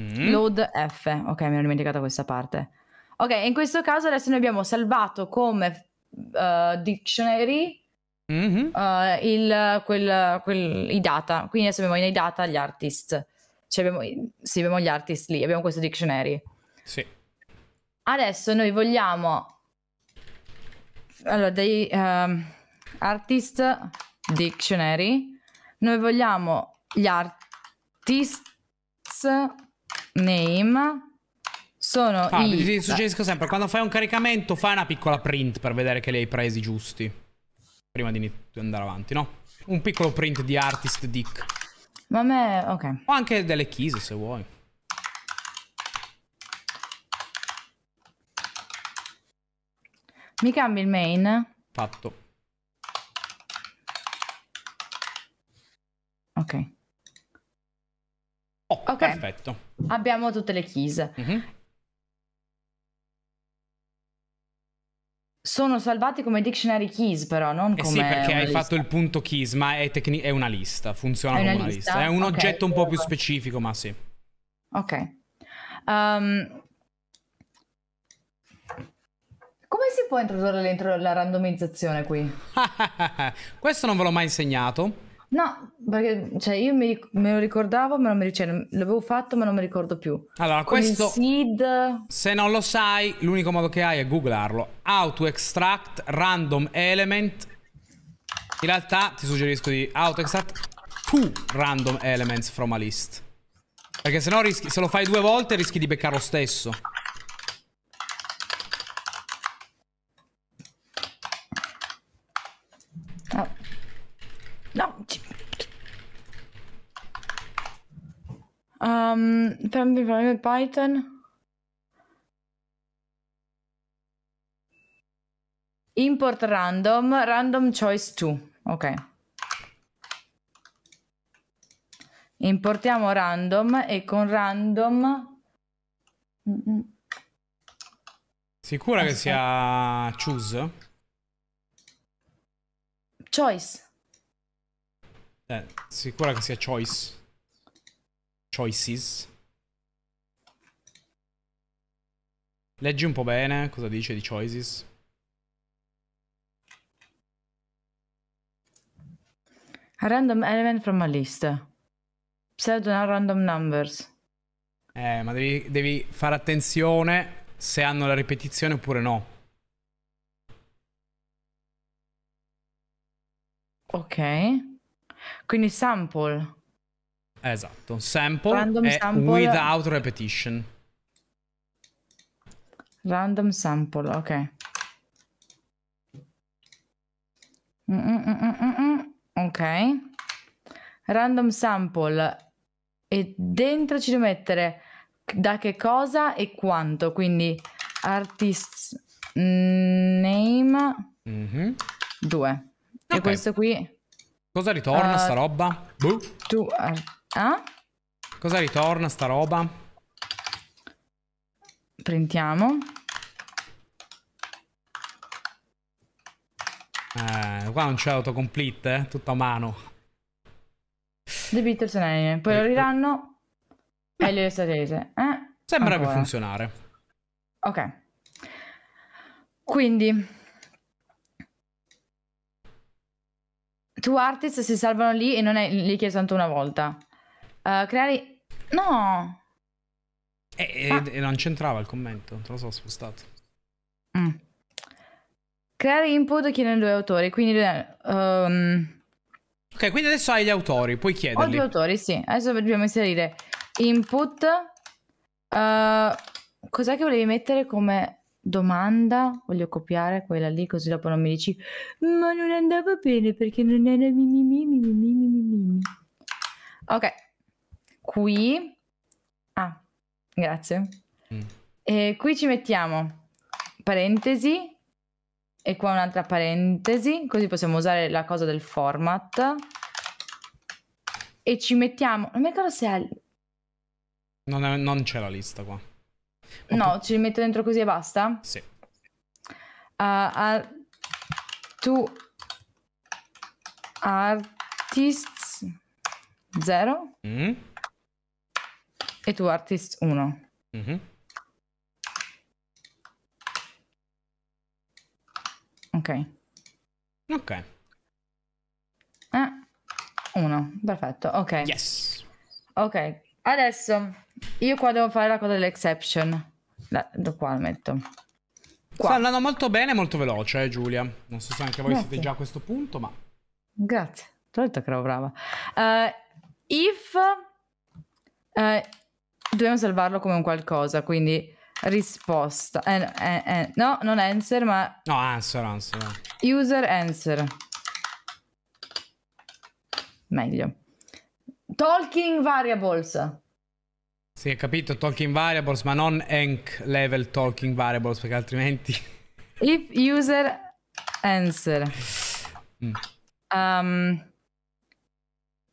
mm. load f. Ok, mi ero dimenticata questa parte. Ok, in questo caso adesso noi abbiamo salvato come uh, dictionary mm-hmm. uh, il, quel, quel, i data. Quindi adesso abbiamo i data gli artist. Cioè abbiamo, sì, abbiamo gli artist lì, abbiamo questo dictionary. Sì. Adesso noi vogliamo... Allora, dei um, artist dictionary noi vogliamo gli artists name sono ah, i... Ti suggerisco sempre, quando fai un caricamento fai una piccola print per vedere che li hai presi giusti. Prima di andare avanti, no? Un piccolo print di artist dick. Ma a me... ok. O anche delle keys se vuoi. Mi cambi il main? Fatto. Ok. Oh, okay. perfetto. Abbiamo tutte le keys. Mm-hmm. Sono salvati come dictionary keys, però, non eh come. sì, perché hai lista. fatto il punto keys, ma è, tecni- è una lista. Funziona una come una lista. lista. È un okay. oggetto un po' più specifico, ma sì. Ok. Um, come si può introdurre la randomizzazione qui? Questo non ve l'ho mai insegnato. No, perché cioè, io mi, me lo ricordavo, ma non mi ricordo. L'avevo fatto, ma non mi ricordo più. Allora, Con questo. Seed... Se non lo sai, l'unico modo che hai è googlarlo. Auto extract random element. In realtà, ti suggerisco di auto extract two random elements from a list. Perché se no se lo fai due volte rischi di beccare lo stesso. Ähm, dann wir wollen mit Python. Import random, random choice 2. Ok. Importiamo random e con random... Sicura Aspetta. che sia choose? Choice. Eh, sicura che sia choice. Choices. Leggi un po' bene cosa dice di Choices. A random element from a list. Pseudo random numbers. Eh, ma devi, devi fare attenzione se hanno la ripetizione oppure no. Ok. Quindi sample. Esatto, sample Random sample. without repetition. Random sample, ok. Mm, mm, mm, ok. Random sample. E dentro ci devo mettere da che cosa e quanto. Quindi artist name 2. -hmm. Okay. E questo qui... Cosa ritorna uh, sta roba? Boh. To art Ah? Cosa ritorna sta roba? Printiamo. Eh, qua non c'è autocomplete, eh? tutto a mano. The Beatles Poi lo riranno e le statese. Eh? Sembra che funzionare. Ok. Quindi... Two artists si salvano lì e non è... lì che è soltanto una volta. Uh, creare... No! E, eh, eh, ah. e, non c'entrava il commento, te lo so spostato. Mm. Creare input chiedendo due autori, quindi... Um... Ok, quindi adesso hai gli autori, puoi chiederli. Ho gli autori, sì. Adesso dobbiamo inserire input. Uh, cos'è che volevi mettere come domanda? Voglio copiare quella lì così dopo non mi dici ma non andava bene perché non era mi mi mi mi mi mi mi mi. Ok qui... Ah, grazie. Mm. E qui ci mettiamo parentesi e qua un'altra parentesi, così possiamo usare la cosa del format. E ci mettiamo... Non mi ricordo se è... Non, è, non c'è la lista qua. Ma no, tu... ci metto dentro così e basta? Sì. Uh, uh, tu artists 0 mm e tu artist 1. Mm-hmm. Ok. Ok. Eh, uno, perfetto, ok. Yes. Ok, adesso io qua devo fare la cosa dell'exception. La, qua la metto. Qua. Sta andando molto bene, molto veloce, eh, Giulia. Non so se anche voi Grazie. siete già a questo punto, ma... Grazie, ti ho detto che ero brava. Uh, if... Uh, dobbiamo salvarlo come un qualcosa, quindi risposta. Eh, eh, eh. No, non answer, ma... No, answer, answer. User answer. Meglio. Talking variables. Sì, ho capito, talking variables, ma non enc level talking variables, perché altrimenti... If user answer. Mm. Um,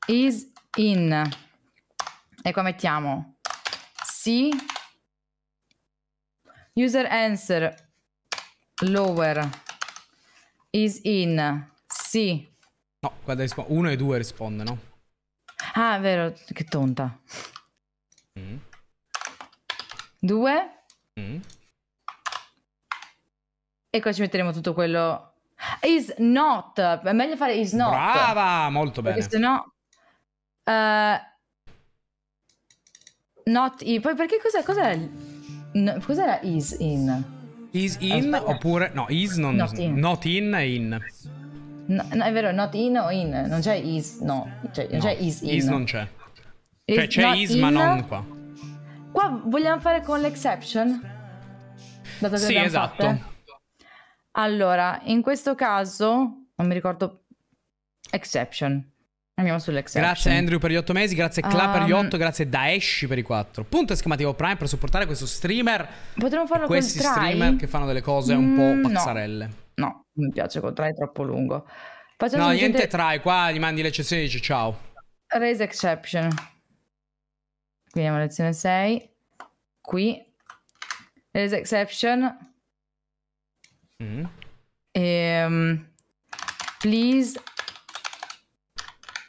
is in. E qua mettiamo sì. User answer lower is in sì. No, guarda, uno e due rispondono. Ah, è vero, che tonta. Mm. Due. Mm. E qua ci metteremo tutto quello... Is not. È meglio fare is not. Brava, molto bene. Perché se no... Uh, Not in. Poi perché cos'è? Cos'era, no, cos'era is in? Is in oh, oppure. No, is non. Not in. Not in è in. No, no, è vero, not in o in. Non c'è is, no. Cioè, non no, c'è is in. Is non c'è. Is cioè c'è is in. ma non qua. Qua vogliamo fare con l'exception? Dato che sì, esatto. Fatte. Eh? Allora, in questo caso, non mi ricordo, exception. Andiamo sull'exception. Grazie Andrew per gli otto mesi, grazie Cla um, per gli um, otto, grazie Daeshi per i quattro. Punto esclamativo Prime per supportare questo streamer. Potremmo farlo con Questi streamer che fanno delle cose un mm, po' pazzarelle. No, no mi piace con troppo lungo. Facciamo no, niente gente... try, qua gli mandi l'eccezione e dici ciao. Raise exception. Vediamo lezione 6. Qui. Raise exception. Mm. E, um, please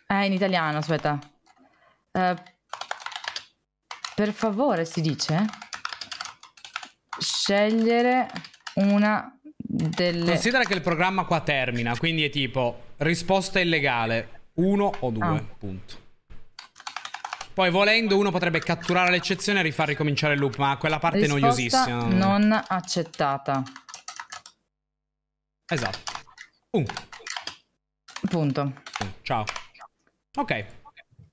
eh, in italiano, aspetta. Uh, per favore, si dice? Scegliere una delle... Considera che il programma qua termina, quindi è tipo risposta illegale, uno o due, ah. punto. Poi volendo uno potrebbe catturare l'eccezione e rifar ricominciare il loop, ma quella parte risposta è noiosissima. non accettata. Esatto. Uh. Punto. Ciao. Ok.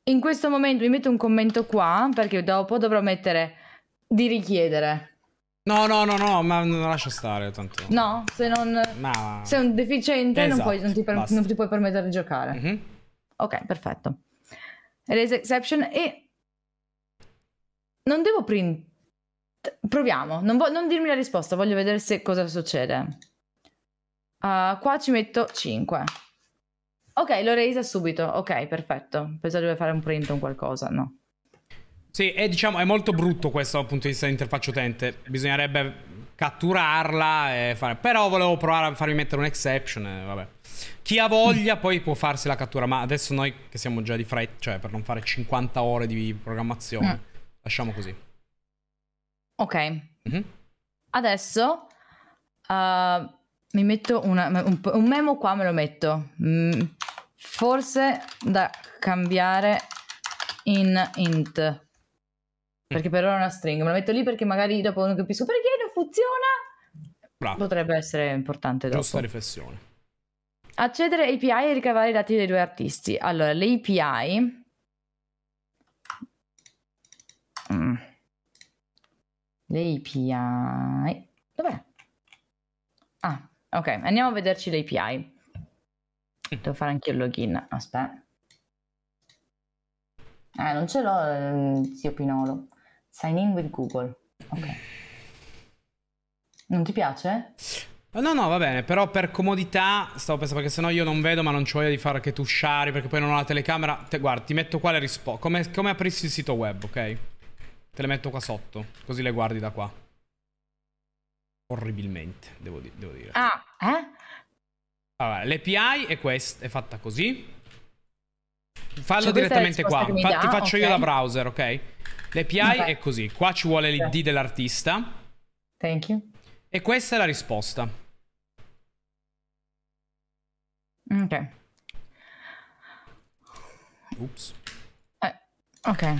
In questo momento mi metto un commento qua perché dopo dovrò mettere di richiedere. No, no, no, no, ma non lascia stare tanto. No, se non ma... sei un deficiente esatto, non, puoi, non, ti per, non, ti puoi permettere di giocare. Mm -hmm. Ok, perfetto. Raise exception e non devo print Proviamo, non, non, dirmi la risposta, voglio vedere se cosa succede. Uh, qua ci metto 5. Ok, lo release subito. Ok, perfetto. Pensavo di fare un print o qualcosa, no. Sì, è, diciamo, è molto brutto questo dal punto di vista dell'interfaccia utente. Bisognerebbe catturarla e fare... Però volevo provare a farmi mettere un'exception e eh, vabbè. Chi ha voglia poi può farsi la cattura, ma adesso noi che siamo già di fretta, cioè per non fare 50 ore di programmazione, mm. lasciamo così. Ok. Mm-hmm. Adesso uh, mi metto una, un, un, memo qua, me lo metto. Mm, forse da cambiare in int. Perché per ora è una stringa. Me lo metto lì perché magari dopo non capisco perché non funziona. Bravo. Potrebbe essere importante dopo. Giusta riflessione. Accedere API e ricavare i dati dei due artisti. Allora, le API... Mm. Le API... Dov'è? Ah, ok. Andiamo a vederci le API. Devo certo, fare anche il login. Aspetta. Eh, non ce l'ho, ehm, zio Pinolo. Sign in with Google. Ok. Non ti piace? No, no, va bene, però per comodità, stavo pensando perché sennò io non vedo, ma non ci voglia di fare che tu sciari perché poi non ho la telecamera. Te, guardi, ti metto qua le risposte. Come, come aprissi il sito web, ok? Te le metto qua sotto, così le guardi da qua. Orribilmente, devo, di devo dire. Ah, eh? Allora, l'API è, quest- è fatta così. Fallo cioè, direttamente qua. Fa- ti faccio okay. io la browser, ok? L'API okay. è così. Qua ci vuole l'ID okay. dell'artista. Thank you. E questa è la risposta. Ok. Ups. Eh, ok.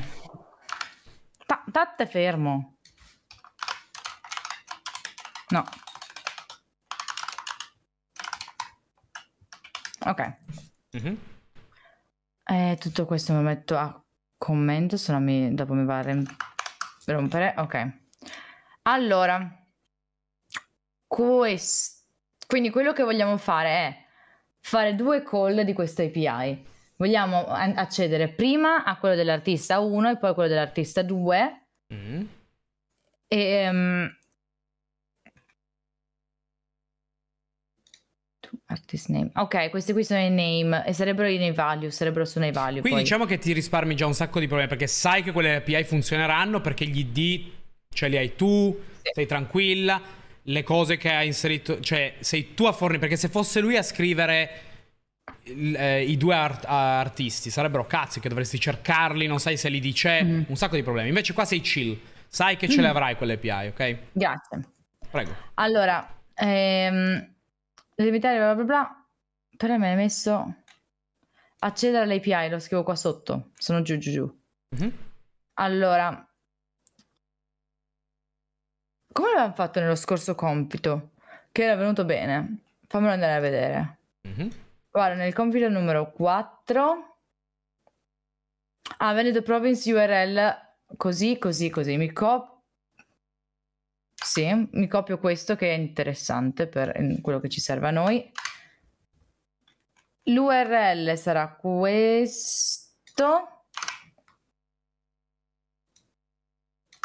Ta- tatte fermo. No. Ok. Mm-hmm. Eh, tutto questo lo metto a commento, se no mi, dopo mi va a rompere. Ok. Allora, quest... quindi quello che vogliamo fare è fare due call di questo API. Vogliamo accedere prima a quello dell'artista 1 e poi a quello dell'artista 2. Mm. E, Artist name. Ok, questi qui sono i name e sarebbero i nei value, sarebbero solo i value. Quindi poi. diciamo che ti risparmi già un sacco di problemi perché sai che quelle API funzioneranno perché gli ID ce li hai tu, sì. sei tranquilla, le cose che hai inserito, cioè sei tu a fornire, perché se fosse lui a scrivere eh, i due art artisti sarebbero cazzi che dovresti cercarli, non sai se li dice, mm -hmm. un sacco di problemi. Invece qua sei chill, sai che ce mm -hmm. le avrai quelle API, ok? Grazie. Prego. Allora, ehm, limitare bla bla bla, però mi hai messo accedere all'API, lo scrivo qua sotto, sono giù giù giù. Mm-hmm. Allora, come l'avevamo fatto nello scorso compito? Che era venuto bene, fammelo andare a vedere. Mm-hmm. Guarda, nel compito numero 4, ah, Veneto Province URL, così, così, così, mi copio sì, mi copio questo che è interessante per mm, quello che ci serve a noi. L'URL sarà questo.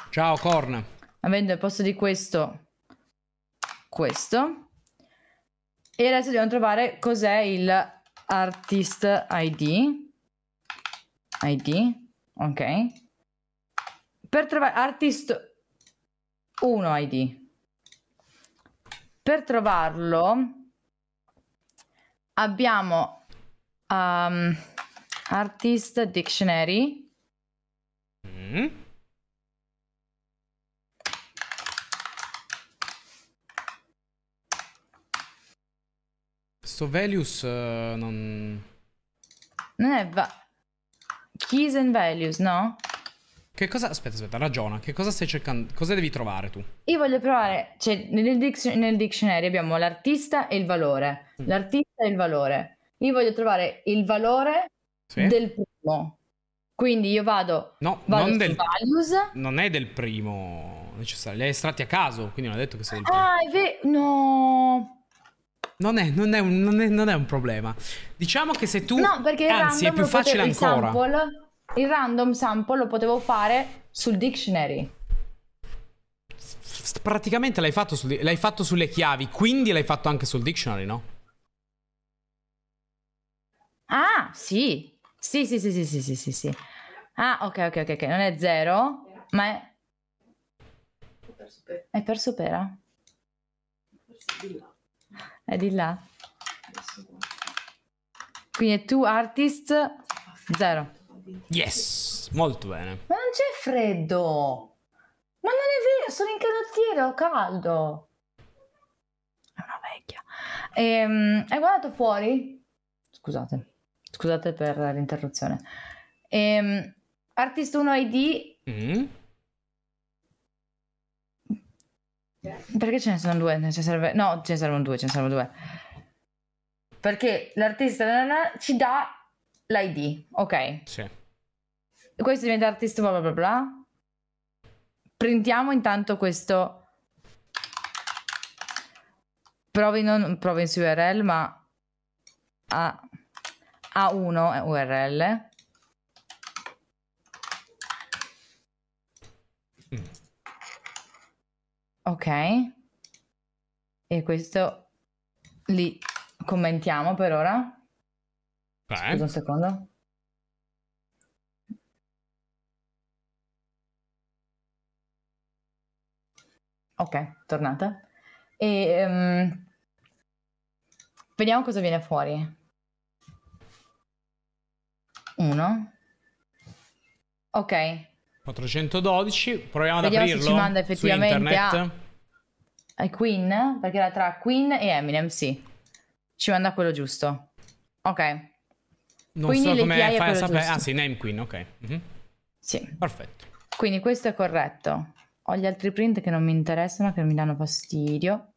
Ciao Corn. Avendo al posto di questo questo. E adesso dobbiamo trovare cos'è il artist ID. ID, ok. Per trovare artist 1 ID. Per trovarlo abbiamo um, Artist Dictionary. Mm. Sto values uh, eh, non... Non è... Va- Keys and values, no? Che cosa. Aspetta, aspetta, ragiona. Che cosa stai cercando? Cosa devi trovare tu? Io voglio provare. Cioè, nel, diction- nel dizionario abbiamo l'artista e il valore. Mm. L'artista e il valore. Io voglio trovare il valore sì. del primo. Quindi io vado. No, vado non del. Values. Non è del primo necessario. Li hai estratti a caso. Quindi non ha detto che sei del primo. Ah, è vero. No. Non è, non, è un, non, è, non è, un, problema. Diciamo che se tu. No, perché. Anzi, è più facile ancora. Sample, il random sample lo potevo fare sul dictionary. Praticamente l'hai fatto, su, l'hai fatto sulle chiavi, quindi l'hai fatto anche sul dictionary, no? Ah, sì. Sì, sì, sì, sì, sì, sì, sì, sì. Ah, ok, ok, ok, ok. Non è zero, ma è... È perso pera? È di là. Quindi è tu artist zero. Yes, molto bene. Ma non c'è freddo. Ma non è vero, sono in canottiera, ho caldo. È una vecchia. Ehm, hai guardato fuori? Scusate, scusate per l'interruzione. Ehm, Artist 1 ID. Mm. Mm-hmm. Perché ce ne sono due? Ne serve... No, ce ne servono due, ce ne servono due. Perché l'artista ci dà l'ID, ok. Sì. Questo diventa artista bla bla bla. Printiamo intanto questo. Provi non provi su URL, ma a, A1 è URL. Mm. Ok. E questo li commentiamo per ora. Beh. Scusa un secondo. Ok, tornata. E, um, vediamo cosa viene fuori. Uno. Ok. 412, proviamo vediamo ad aprirlo se ci manda effettivamente a, a Queen, perché era tra Queen e Eminem, sì. Ci manda quello giusto. Ok. Non Quindi so come fai a sapere. Giusto. Ah, sì, name queen, ok. Mm-hmm. Sì. Perfetto. Quindi questo è corretto. Ho gli altri print che non mi interessano, che mi danno fastidio.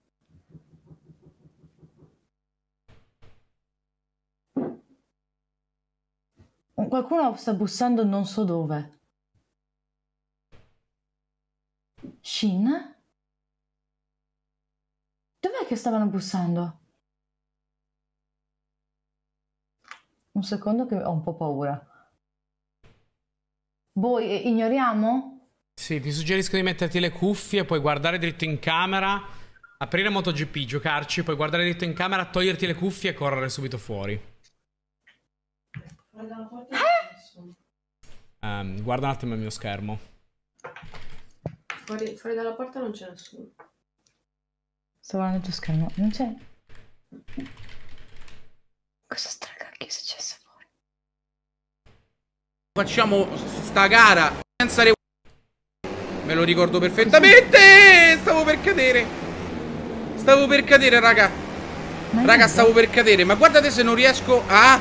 Qualcuno sta bussando non so dove. Shin? Dov'è che stavano bussando? Un secondo che ho un po' paura. Voi eh, ignoriamo? Sì, ti suggerisco di metterti le cuffie, puoi guardare dritto in camera, aprire MotoGP, giocarci, puoi guardare dritto in camera, toglierti le cuffie e correre subito fuori. Guarda, ah! um, guarda un attimo il mio schermo. Fuori, fuori dalla porta non c'è nessuno. Sto guardando il tuo schermo, non c'è. Cosa stracacchio è successo fuori? Facciamo sta gara senza re... Me lo ricordo perfettamente! Stavo per cadere! Stavo per cadere, raga! Raga, stavo per cadere, ma guardate se non riesco a,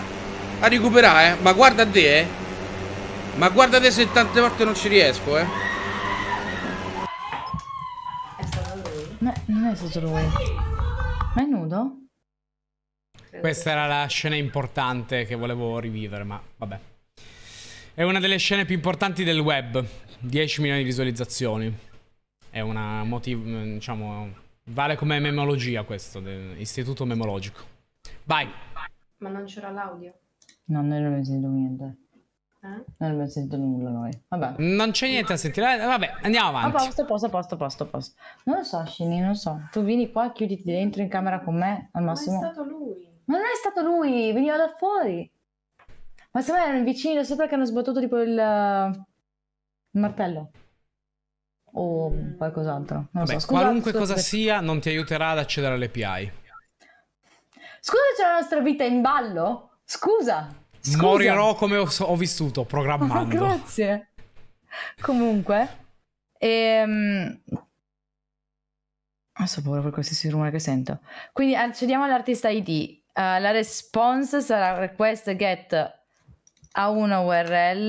a recuperare, eh. Ma guarda te, eh. Ma guardate se tante volte non ci riesco, eh. È stato lui? No, non è stato lui. Ma è nudo? Questa era la scena importante che volevo rivivere, ma vabbè. È una delle scene più importanti del web. 10 milioni di visualizzazioni. È una motiv... diciamo... Vale come memologia questo, istituto memologico. Vai! Ma non c'era l'audio? No, noi non abbiamo sentito niente. Eh? Non abbiamo sentito nulla noi. Vabbè. Non c'è niente a sentire. Eh, vabbè, andiamo avanti. A posto, a posto, a posto, a posto, posto. Non lo so, Shini, non lo so. Tu vieni qua, chiuditi dentro in camera con me, al massimo. Ma è stato lui. Ma non è stato lui, veniva da fuori. Ma se mai erano vicini da sopra che hanno sbattuto tipo il, eh, il martello. O mm. qualcos'altro. Non Vabbè, so. Scusa, qualunque scusa, cosa scusa. sia, non ti aiuterà ad accedere alle PI. Scusa, c'è la nostra vita in ballo? Scusa. scusa. Morirò come ho, ho vissuto, programmando. Oh, grazie. Comunque. Ehm... so paura per qualsiasi rumore che sento. Quindi accediamo all'artista ID. Uh, la response sarà request get a una URL.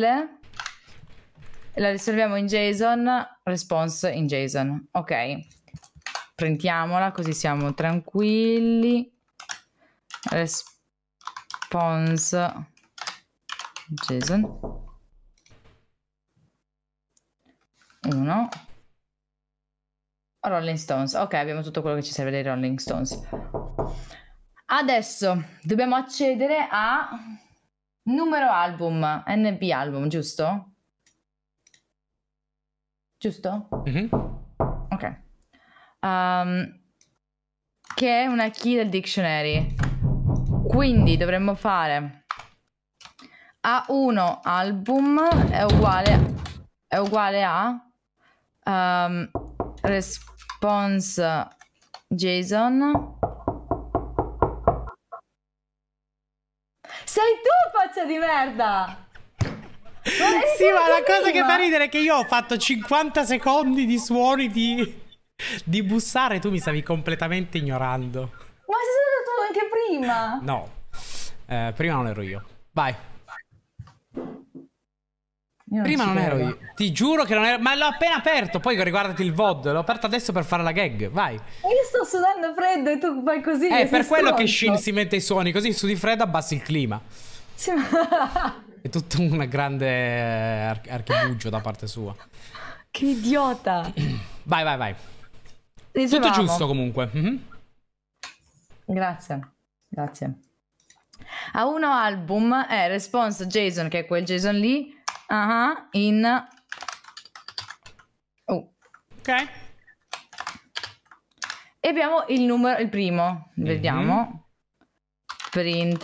La risolviamo in JSON, response in JSON. Ok, printiamola così siamo tranquilli. Response JSON. 1. Rolling Stones. Ok, abbiamo tutto quello che ci serve dei Rolling Stones. Adesso dobbiamo accedere a numero album, NB album, giusto? Giusto? Mm-hmm. Ok. Um, che è una key del dictionary. Quindi dovremmo fare A1 album è uguale, è uguale a um, response JSON Sei tu, faccia di merda! sì, ma la cosa prima. che fa ridere è che io ho fatto 50 secondi di suoni di, di bussare, e tu mi stavi completamente ignorando. Ma sei stato tu anche prima? No, eh, prima non ero io. Vai. Non Prima non ero io. Ti giuro che non ero. Ma l'ho appena aperto. Poi riguardati il VOD. L'ho aperto adesso per fare la gag. Vai. Ma io sto sudando freddo e tu vai così. È eh, per quello stronzo. che Shin si mette i suoni. Così su di freddo abbassi il clima. È tutto un grande eh, ar- archibugio da parte sua. Che idiota. vai, vai, vai. Dicevamo. Tutto giusto comunque. Mm-hmm. Grazie. Grazie. A uno album è Response Jason, che è quel Jason lì uh-huh, in... Oh. Ok. E abbiamo il numero, il primo, mm -hmm. vediamo. Mhm. Print.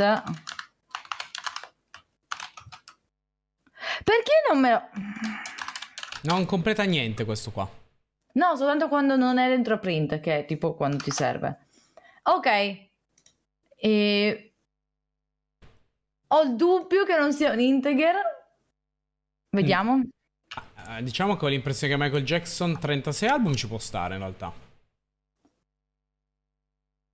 Perché non me lo... Non completa niente questo qua. No, soltanto quando non è dentro print, che è tipo quando ti serve. Ok. E... Ho il dubbio che non sia un integer, Vediamo. Mm. Eh, eh, diciamo che ho l'impressione che Michael Jackson 36 album ci può stare in realtà.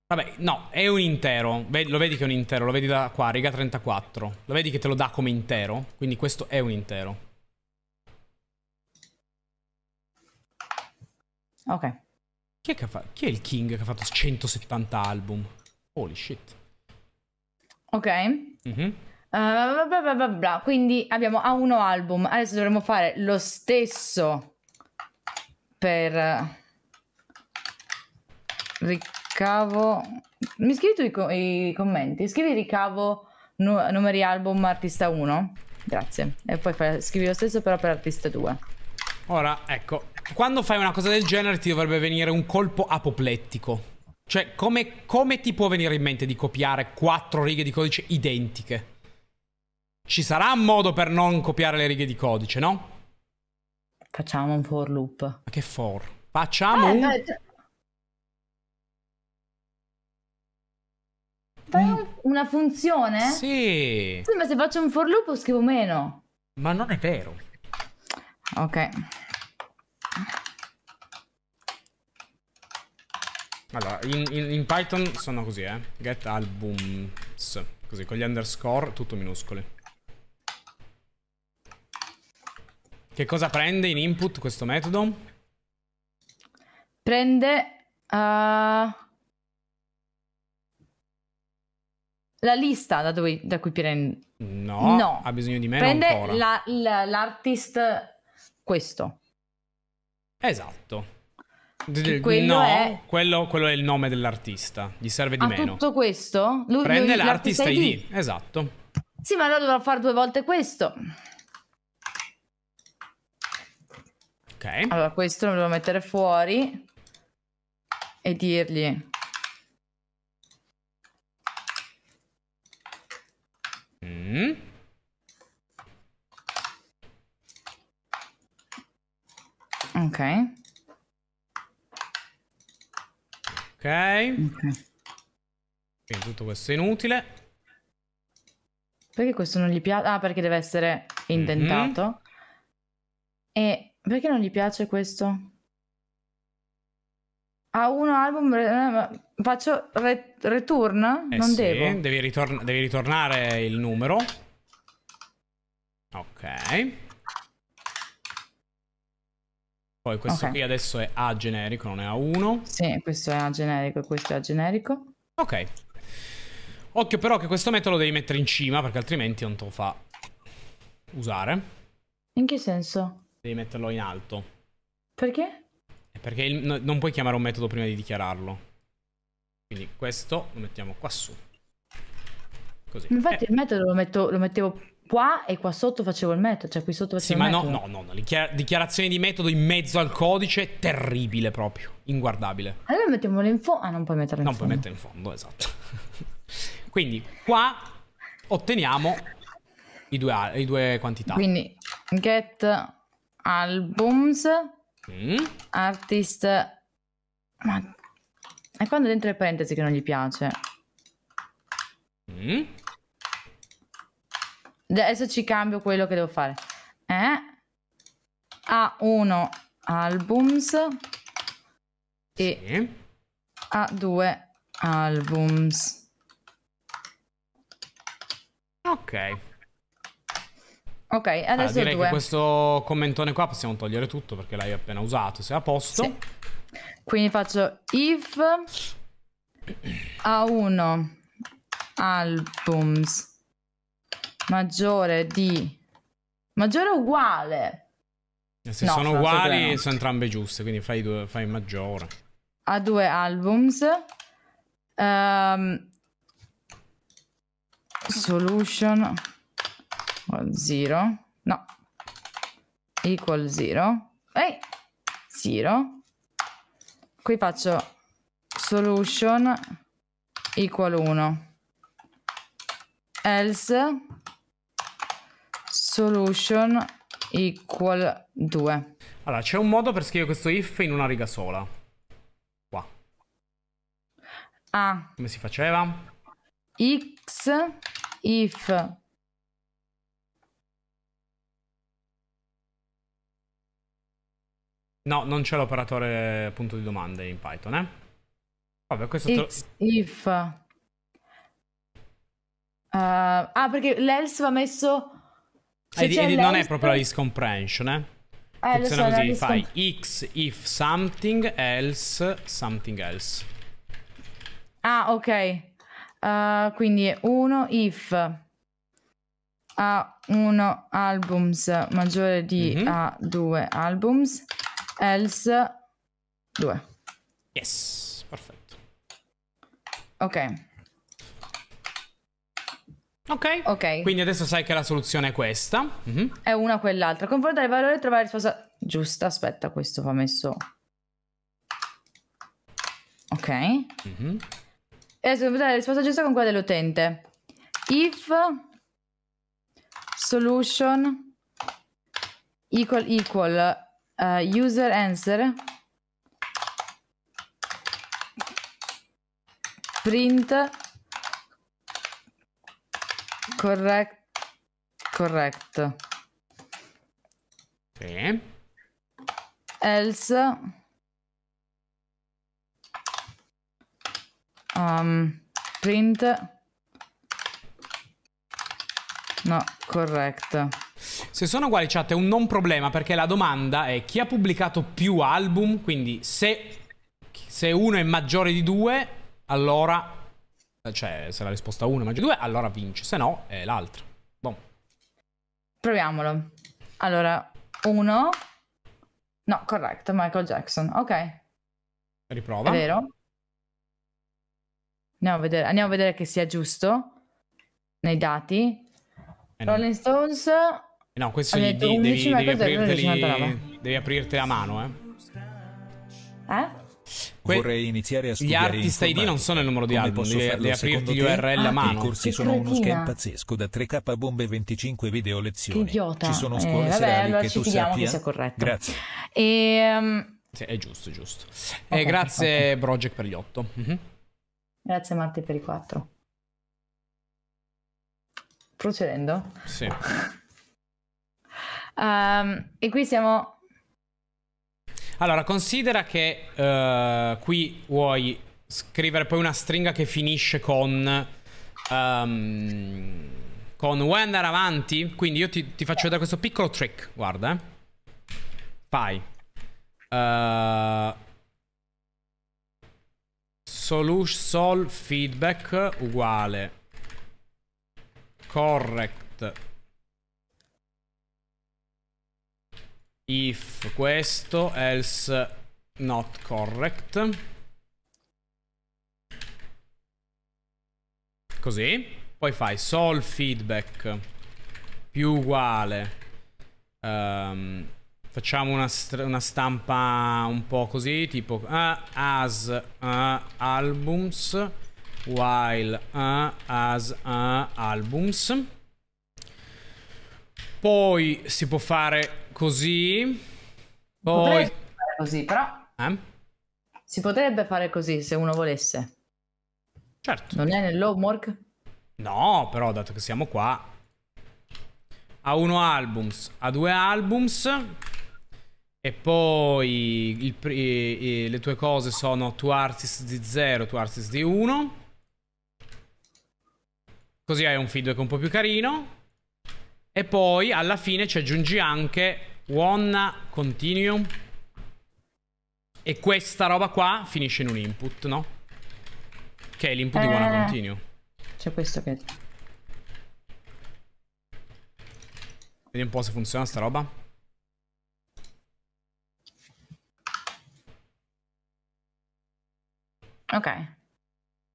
Vabbè, no, è un intero. Lo vedi che è un intero, lo vedi da qua, riga 34. Lo vedi che te lo dà come intero, quindi questo è un intero. Ok. Chi è, fa- Chi è il King che ha fatto 170 album? Holy shit. Ok. mm-hmm. Eh, bla, bla, bla, bla Quindi abbiamo A1 album. Adesso dovremmo fare lo stesso per eh, ricavo. Mi scrivi tu i, co i commenti? Scrivi ricavo nu numeri album artista 1. Grazie. E poi fai, scrivi lo stesso però per artista 2. Ora, ecco, quando fai una cosa del genere ti dovrebbe venire un colpo apoplettico. Cioè, come, come ti può venire in mente di copiare quattro righe di codice identiche? Ci sarà modo per non copiare le righe di codice, no? Facciamo un for loop. Ma che for? Facciamo eh, un... No, Fai mm. un... una funzione? Sì. Sì, ma se faccio un for loop scrivo meno. Ma non è vero. Ok. Allora, in, in, in Python sono così, eh. Get albums. Così, con gli underscore, tutto minuscoli. Che cosa prende in input questo metodo? Prende uh, la lista da, dove, da cui prende. No, no, ha bisogno di meno prende ancora. La, la, l'artist questo. Esatto. quello no, è... Quello, quello, è il nome dell'artista. Gli serve di ah, meno. tutto questo? Lui, Prende l'artist, l'artist ID. ID. Esatto. Sì, ma allora dovrò fare due volte questo. Ok. Allora, questo lo devo mettere fuori e dirgli... Mm. Ok. Ok. Quindi tutto questo è inutile. Perché questo non gli piace? Ah, perché deve essere mhm. indentato. Mm-hmm. E perché non gli piace questo? A un album eh, faccio re- return? Eh non sì, devo. Devi, ritorn- devi ritornare il numero. Ok. Poi questo okay. qui adesso è A generico, non è A1. Sì, questo è A generico e questo è A generico. Ok. Occhio però che questo metodo lo devi mettere in cima perché altrimenti non te lo fa usare. In che senso? Devi metterlo in alto. Perché? perché il, no, non puoi chiamare un metodo prima di dichiararlo. Quindi questo lo mettiamo qua su. Così. Infatti eh. il metodo lo, metto, lo, mettevo qua e qua sotto facevo il metodo, cioè qui sotto facevo sì, il metodo. Sì, ma no, no, no, dichiarazione di metodo in mezzo al codice terribile proprio, inguardabile. Allora mettiamolo in fondo. Ah, non puoi metterlo in non fondo. Non puoi mettere in fondo, esatto. Quindi qua otteniamo i due, i due quantità. Quindi get albums, mm. artist... Ma... È quando dentro le parentesi che non gli piace. Mm. Adesso ci cambio quello che devo fare. Eh? A1 albums e sì. A2 albums. Ok. Ok, adesso allora, direi due. che questo commentone qua possiamo togliere tutto perché l'hai appena usato, sei a posto. Sì. Quindi faccio if A1 albums maggiore di maggiore o uguale. E eh, se no, sono uguali no. sono entrambe giuste, quindi fai, due, fai maggiore. A2 albums um, solution 0 no equal 0 e 0 qui faccio solution equal 1 else solution equal 2 allora c'è un modo per scrivere questo if in una riga sola qua ah come si faceva x if No, non c'è l'operatore punto di domande in Python, eh? Vabbè, questo lo... if. Uh, ah, perché l'else va messo... Se ed, ed non è proprio la miscomprehension, eh? eh Funziona so, così, fai x if something else something else. Ah, ok. Uh, quindi 1 if a1 ah, albums maggiore di mm-hmm. a2 albums else 2. Yes, perfetto. Ok. Ok. Ok. Quindi adesso sai che la soluzione è questa. Mm-hmm. È una quell'altra. Confrontare i valori e trovare la risposta giusta. Aspetta, questo va messo. Ok. Mm-hmm. E adesso confrontare la risposta giusta con quella dell'utente. If solution equal equal uh, user answer print correct correct sì. else um, print no correct se sono uguali chat è un non problema perché la domanda è chi ha pubblicato più album, quindi se, se uno è maggiore di due, allora, cioè se la risposta 1 è maggiore di 2, allora vince, se no è l'altro. Boom. Proviamolo. Allora, 1. No, corretto, Michael Jackson, ok. Riprova. È vero? Andiamo a, vedere, andiamo a vedere, che sia giusto nei dati. Eh Rolling Stones eh no, questo di, devi, devi, aprirteli, devi aprirti la mano, eh. Eh? Que- Vorrei iniziare a studiare Gli artist ID non sono il numero di Come album, devi, devi aprirti gli URL ah, a mano. I corsi sono cretina. uno schema pazzesco da 3K bombe 25 video lezioni. Che idiota. Ci sono eh, scuole eh, vabbè, allora che ci tu sappia. che sia corretto. Grazie. E, um... sì, è giusto, giusto. Eh, okay, eh, grazie okay. Project per gli 8. Mm-hmm. Grazie Marti per i 4. Procedendo? Sì. Um, e qui siamo... Allora, considera che uh, qui vuoi scrivere poi una stringa che finisce con... Um, con vuoi andare avanti? Quindi io ti, ti, faccio vedere questo piccolo trick, guarda. Eh. Fai. Uh, sol feedback uguale correct if questo, else not correct. Così. Poi fai sol feedback più uguale. Um, facciamo una, una, stampa un po' così, tipo uh, as uh, albums while uh, as albums. Poi si può fare così. Poi... fare così, però... Eh? Si potrebbe fare così se uno volesse. Certo. Non è nell'homework? No, però dato che siamo qua... A uno albums, a due albums... E poi il, e, e, le tue cose sono tu artist di 0, tu artist di 1. Così hai un feedback un po' più carino. E poi alla fine ci aggiungi anche one continuum. E questa roba qua finisce in un input, no? Che è l'input eh, di one eh, continuum. C'è questo che... Vediamo un po' se funziona sta roba. Ok.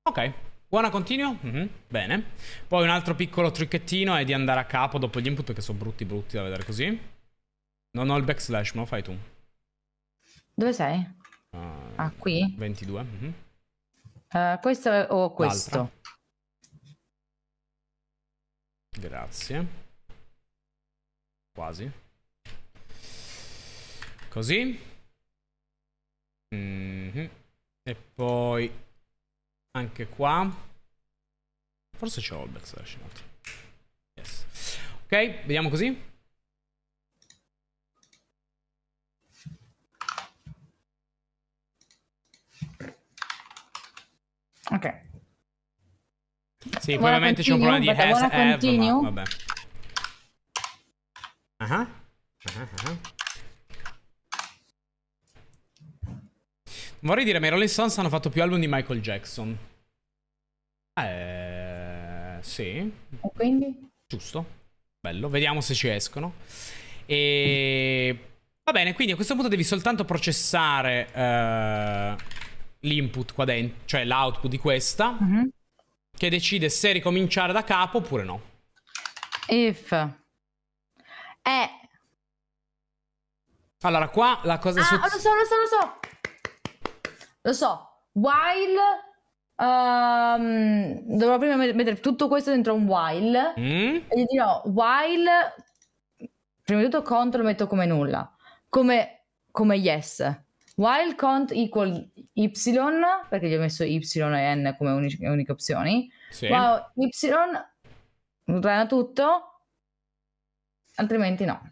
Ok. Buona continua? Mm -hmm. Bene. Poi un altro piccolo trucchettino è di andare a capo dopo gli input che sono brutti brutti da vedere così. Non ho il backslash, ma lo fai tu. Dove sei? Uh, ah, qui? 22. Mm -hmm. uh, questo o questo? Grazie. Quasi. Così. Mm -hmm. E poi anche qua. Forse c'è All Backslash inoltre. Yes. Ok, vediamo così. Ok. Sì, poi ovviamente c'è un problema di has, have, ma vabbè. Ah, ah, ah. Vorrei dire, ma i Rolling Stones hanno fatto più album di Michael Jackson. Eh, sì. E quindi? Giusto. Bello, vediamo se ci escono. E... Va bene, quindi a questo punto devi soltanto processare eh, l'input qua dentro, cioè l'output di questa, mm-hmm. che decide se ricominciare da capo oppure no. If. Eh. Allora, qua la cosa... Ah, su- lo so, lo so, lo so. Lo so, while... Um, dovrò prima mettere tutto questo dentro un while. Mm? E gli dirò while... Prima di tutto cont lo metto come nulla. Come, come yes. While cont equal y, perché gli ho messo y e n come uniche, uniche opzioni. Sì. Wow, y tranne tutto, altrimenti no.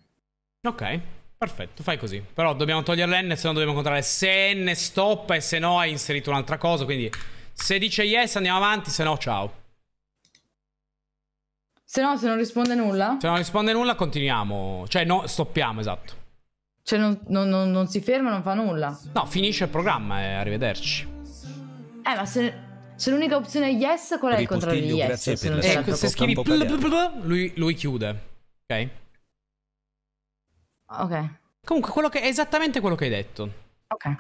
Ok. Perfetto, fai così. Però dobbiamo togliere l'N, se no dobbiamo controllare se N stoppa e se no hai inserito un'altra cosa. Quindi se dice yes andiamo avanti, se no ciao. Se no, se non risponde nulla? Se non risponde nulla continuiamo. Cioè no, stoppiamo, esatto. Cioè non, non, non, non si ferma, non fa nulla. No, finisce il programma e eh, arrivederci. Eh, ma se... Se l'unica opzione è yes, qual è il contrario di yes? Se, eh, se scrivi plub plub plub, lui, lui chiude. Ok? Ok. Comunque, quello che, è esattamente quello che hai detto. Ok.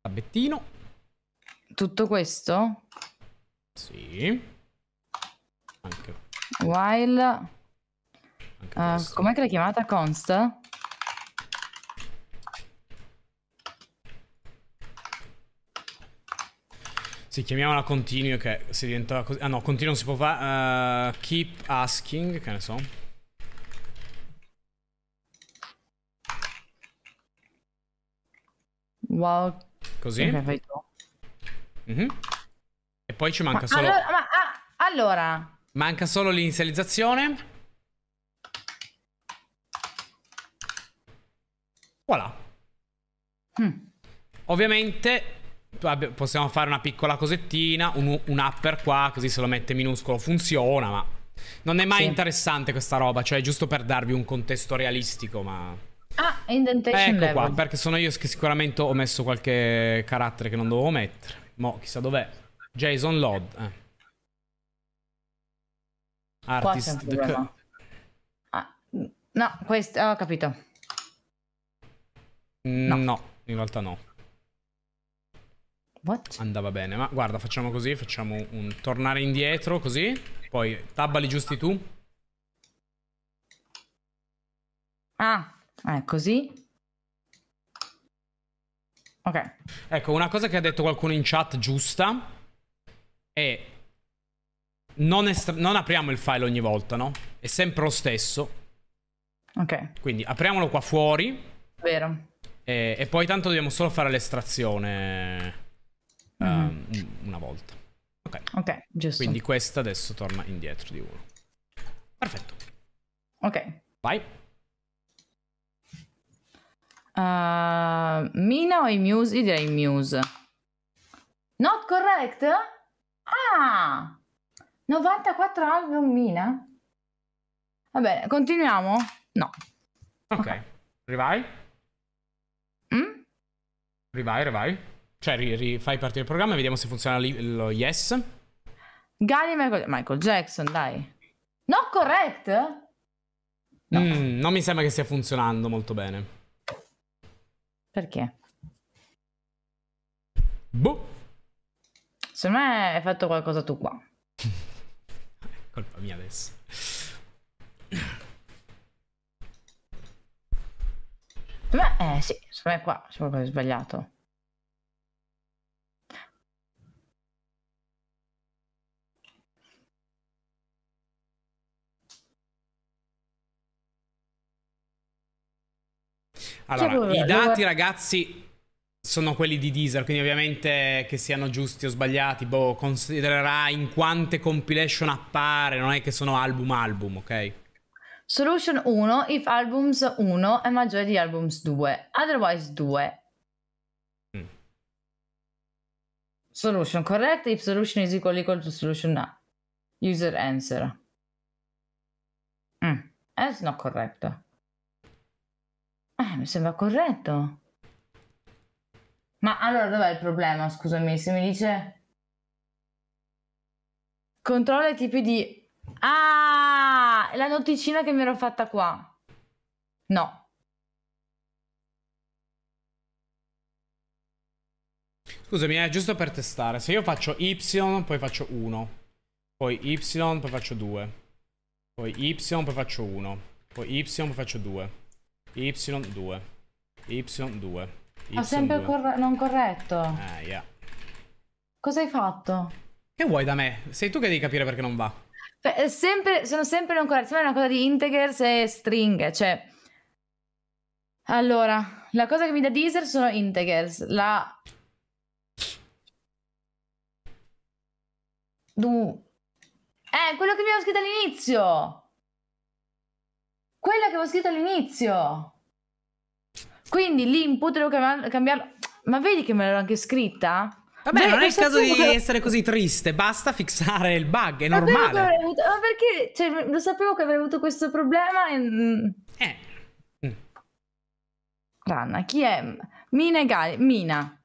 Tabbettino. Tutto questo? Sì. Anche. While... Anche uh, com'è che l'hai chiamata? Const? Sì, chiamiamola continue che si diventa così. Ah no, continue non si può fare. Uh, keep asking, che ne so. Wow. Così. Okay, mm -hmm. E poi ci manca ma, solo... Allora, ma, ah, allora... Manca solo l'inizializzazione. Voilà. Mm. Ovviamente possiamo fare una piccola cosettina, un, un, upper qua, così se lo mette minuscolo funziona, ma non è mai sì. interessante questa roba, cioè è giusto per darvi un contesto realistico, ma... Ah, indentation Ecco level. qua, perché sono io che sicuramente ho messo qualche carattere che non dovevo mettere. Mo, chissà dov'è. Jason Lod. Eh. Artist. The... Ah, no, questo, ho capito. Mm, no. no, in realtà no. What? Andava bene, ma guarda, facciamo così, facciamo un tornare indietro, così. Poi tabbali giusti tu. Ah, è eh, così. Ok. Ecco, una cosa che ha detto qualcuno in chat giusta è... Non, non apriamo il file ogni volta, no? È sempre lo stesso. Ok. Quindi apriamolo qua fuori. Vero. E, eh, e poi tanto dobbiamo solo fare l'estrazione um, mm. una volta. Okay. ok, giusto. Quindi questa adesso torna indietro di uno. Perfetto. Ok. Vai. Uh, Mina o i Muse? Direi Muse. Not correct? Ah! 94 album Mina? Va bene, continuiamo? No. Ok. okay. Rivai? Mm? Rivai, rivai. Cioè, rifai partire il programma e vediamo se funziona lì, lo yes. Gali Michael, Michael Jackson, dai. No, correct? No. Mm, non mi sembra che stia funzionando molto bene. Perché? Boh. Secondo me hai fatto qualcosa tu qua. Colpa mia adesso. Beh, eh sì, secondo me qua c'è qualcosa di sbagliato. Allora, cioè, i dati, ragazzi, sono quelli di Deezer, quindi ovviamente che siano giusti o sbagliati, boh, considererà in quante compilation appare, non è che sono album album, ok? Solution 1 if albums 1 è maggiore di albums 2, otherwise 2. Mm. Solution correct if solution is equal equal to solution A. User answer. Mm. That's not correct. Eh, mi sembra corretto. Ma allora dov'è il problema? Scusami, se mi dice... Controlla i tipi di... Ah! La noticina che mi ero fatta qua. No. Scusami, è giusto per testare. Se io faccio Y, poi faccio 1. Poi Y, poi faccio 2. Poi Y, poi faccio 1. Poi Y, poi faccio 2. Y2. Y2. Ho sempre corre non corretto. Ah, yeah. Cosa hai fatto? Che vuoi da me? Sei tu che devi capire perché non va. Beh, sempre, sono sempre non corretto. Sembra una cosa di integers e stringhe. Cioè. Allora, la cosa che mi dà Deezer sono integers. La. Du... Eh, quello che mi abbiamo scritto all'inizio! quella che avevo scritto all'inizio. Quindi l'input devo cambiarlo. Ma vedi che me l'ero anche scritta? Vabbè, Beh, non è il caso di che... essere così triste, basta fixare il bug, è normale. Avuto... Ma perché cioè, lo sapevo che avrei avuto questo problema? E... Mm. Eh. Mm. Ranna, chi è? Mina e Gali. Mina.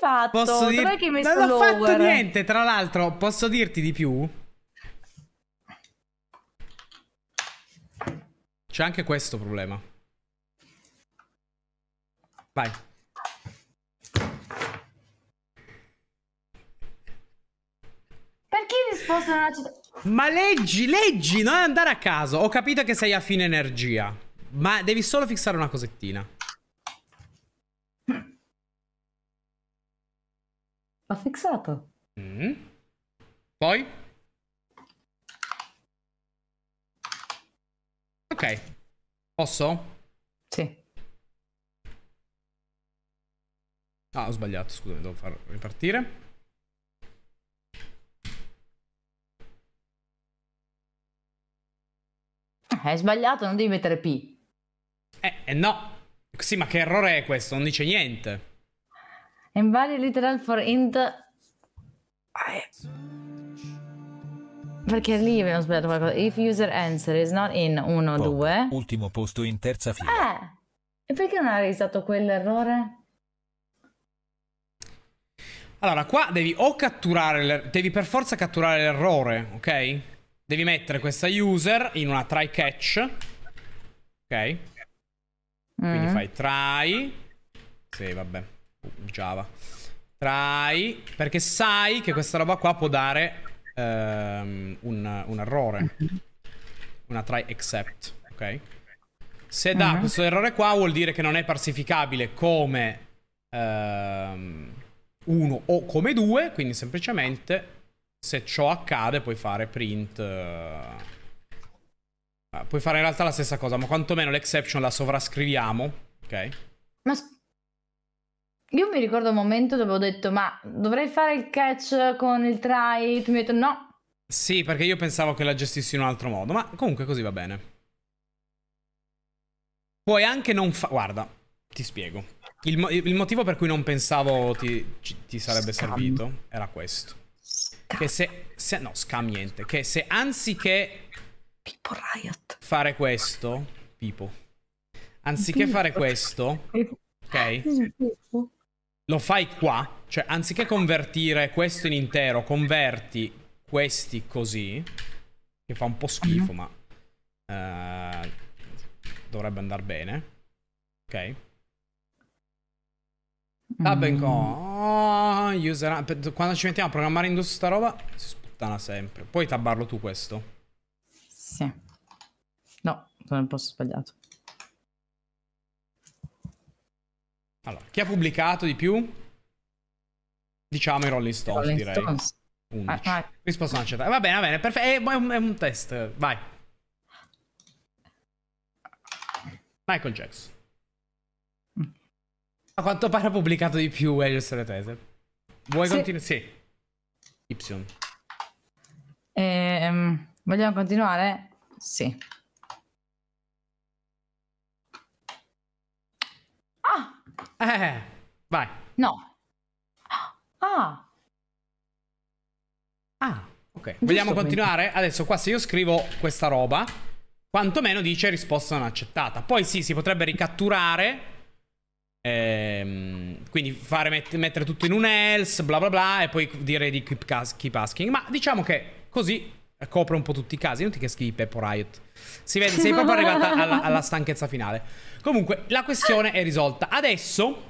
fatto? Posso dir... Non ho fatto niente, tra l'altro, posso dirti di più? C'è anche questo problema. Vai. Perché hai risposto non accetto? Ma leggi, leggi, non andare a caso. Ho capito che sei a fine energia. Ma devi solo fissare una cosettina. Ma fixato. Mm. Poi? Ok. Posso? Sì. Ah, ho sbagliato, scusami, devo far ripartire. Eh, hai sbagliato, non devi mettere P. Eh, eh no. Sì, ma che errore è questo? Non dice niente. And body literal for int... Perché lì abbiamo sbagliato qualcosa. If user answer is not in 1, 2... Ultimo posto in terza fila. Eh! E perché non ha realizzato quell'errore? Allora, qua devi o catturare... Devi per forza catturare l'errore, ok? Devi mettere questa user in una try catch. Ok? Mm. Quindi fai try... Sì, vabbè. Java. Try, perché sai che questa roba qua può dare um, un, un, errore. Una try except, ok? Se dà uh mhm. -huh. questo errore qua vuol dire che non è parsificabile come 1 ehm, um, o come 2, quindi semplicemente se ciò accade puoi fare print... Uh, puoi fare in realtà la stessa cosa, ma quantomeno l'exception la sovrascriviamo, ok? Ma io mi ricordo un momento dove ho detto, ma dovrei fare il catch con il try? Tu mi hai detto no. Sì, perché io pensavo che la gestissi in un altro modo, ma comunque così va bene. Puoi anche non fa. Guarda, ti spiego. Il, mo il, motivo per cui non pensavo ti, ti sarebbe scam. servito era questo. Scam. Che se, se... No, scam niente. Che se anziché... Pippo Riot. Fare questo... Pipo. Anziché Pippo. fare questo... Ok? Pippo lo fai qua, cioè anziché convertire questo in intero, converti questi così, che fa un po' schifo, mhm. ma uh, dovrebbe andare bene. Ok. Tab mm. oh, user, quando ci mettiamo a programmare in sta roba, si sputtana sempre. Puoi tabbarlo tu questo? Sì. No, sono un po' sbagliato. Allora, chi ha pubblicato di più? Diciamo i Rolling Stones, Rolling direi. Stones. 11. Ah, Risposta non accettata. Va bene, va bene, perfetto. Eh, è, un, è un test. Vai. Michael Jackson. A quanto pare ha pubblicato di più Helios eh, Tese. Vuoi sì. continuare? Sì. Y. Ehm, vogliamo continuare? Sì. Eh, vai. No. Ah. Ah, ok. Vogliamo continuare? Adesso qua se io scrivo questa roba, quantomeno dice risposta non accettata. Poi sì, si potrebbe ricatturare. Ehm, quindi fare met mettere tutto in un else, bla bla bla, e poi dire di keep, keep asking. Ma diciamo che così eh, copre un po' tutti i casi. Non ti che scrivi Peppo Riot. Si vede, sei proprio arrivata alla, alla stanchezza finale. Comunque, la questione è risolta. Adesso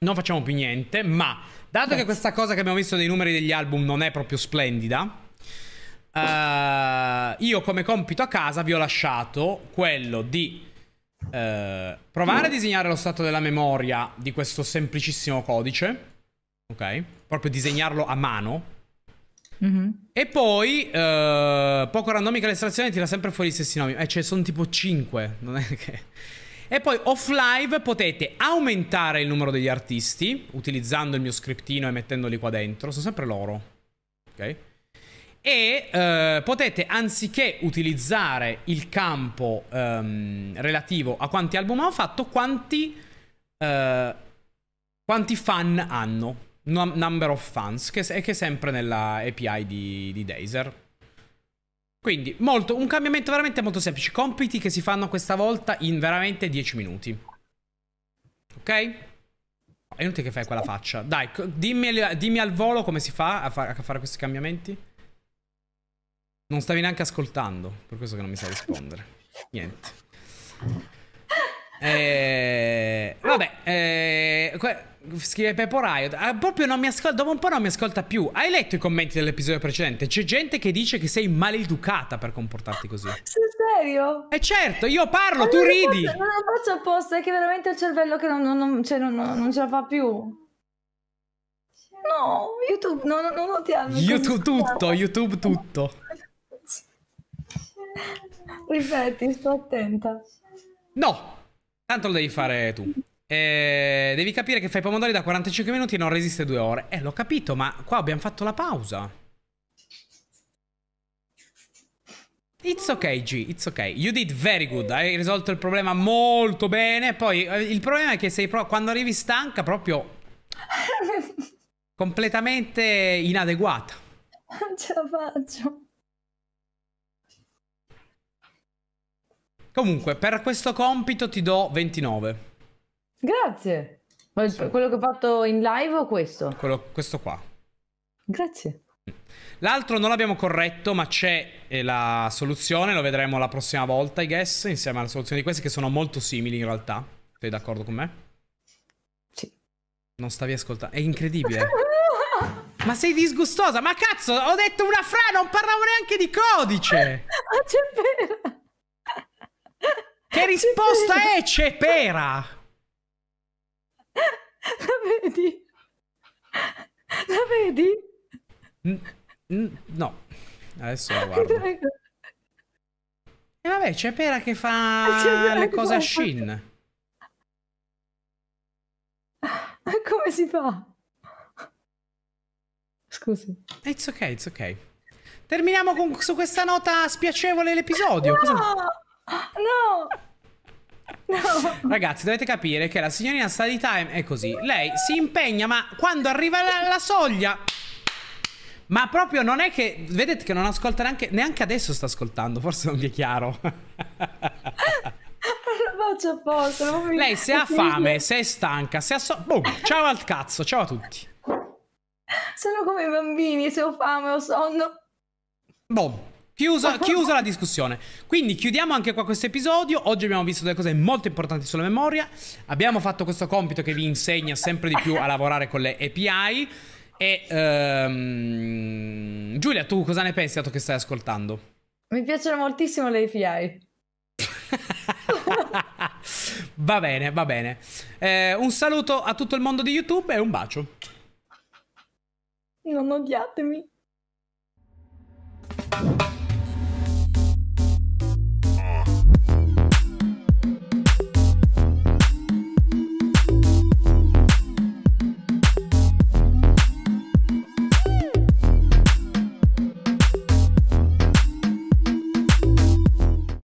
non facciamo più niente, ma dato che questa cosa che abbiamo visto dei numeri degli album non è proprio splendida, uh, io come compito a casa vi ho lasciato quello di uh, provare a disegnare lo stato della memoria di questo semplicissimo codice, ok? Proprio disegnarlo a mano, Mm-hmm. E poi, eh, poco randomica l'estrazione tira sempre fuori gli stessi nomi. Eh, cioè, sono tipo 5. Non è che... E poi off live potete aumentare il numero degli artisti utilizzando il mio scriptino e mettendoli qua dentro. Sono sempre loro. Ok? E eh, potete anziché utilizzare il campo ehm, relativo a quanti album hanno fatto, quanti, eh, quanti fan hanno number of fans, che, che è sempre nella API di, di Dazer. Quindi, molto, un cambiamento veramente molto semplice. Compiti che si fanno questa volta in veramente 10 minuti. Ok? È inutile che fai quella faccia. Dai, dimmi, dimmi al volo come si fa a, far, a fare questi cambiamenti. Non stavi neanche ascoltando, per questo che non mi sa rispondere. Niente. Eh, vabbè, eh, que- scrive Pepo Riot. Ah, proprio non mi ascolta. Dopo un po' non mi ascolta più. Hai letto i commenti dell'episodio precedente? C'è gente che dice che sei maleducata per comportarti così. Sul serio? E eh certo, io parlo, Ma tu ridi. Faccio, non lo faccio apposta, è che veramente il cervello che non, non, non, cioè, non ce la fa più. No, YouTube, no, no, no, ti hanno. YouTube tutto, YouTube tutto. Rifletti, sto attenta. No, Tanto lo devi fare tu. Eh, devi capire che fai pomodori da 45 minuti e non resiste due ore. Eh, l'ho capito, ma qua abbiamo fatto la pausa. It's okay, G, it's okay. You did very good. Hai risolto il problema molto bene. Poi eh, il problema è che sei pro- quando arrivi stanca, proprio completamente inadeguata. Non ce la faccio. Comunque, per questo compito ti do 29. Grazie. Sì. Quello che ho fatto in live o questo? Quello, questo qua. Grazie. L'altro non l'abbiamo corretto, ma c'è eh, la soluzione, lo vedremo la prossima volta, I guess, insieme alla soluzione di questi che sono molto simili in realtà. Sei d'accordo con me? Sì. Non stavi ascoltando. È incredibile. ma sei disgustosa, ma cazzo, ho detto una fra, non parlavo neanche di codice. Ma ah, c'è vero. Che risposta è cepera? La vedi? La vedi? no. Adesso la guardo. E vabbè, Cepera che fa le cose a Shin. Come si fa? Scusi. It's ok, it's ok. Terminiamo con, su questa nota spiacevole l'episodio. No! Cosa... No! No. Ragazzi, dovete capire che la signorina Study Time è così. Lei si impegna, ma quando arriva alla soglia... Ma proprio non è che... Vedete che non ascolta neanche... Neanche adesso sta ascoltando, forse non vi è chiaro. Non lo faccio apposta. Lei se ha fame, se è stanca, se ha so... Boom, ciao al cazzo, ciao a tutti. Sono come i bambini, se ho fame o sonno. Boom. Chiusa, chiusa, la discussione. Quindi chiudiamo anche qua questo episodio. Oggi abbiamo visto delle cose molto importanti sulla memoria. Abbiamo fatto questo compito che vi insegna sempre di più a lavorare con le API. E um, Giulia, tu cosa ne pensi dato che stai ascoltando? Mi piacciono moltissimo le API. va bene, va bene. Eh, un saluto a tutto il mondo di YouTube e un bacio. Non odiatemi.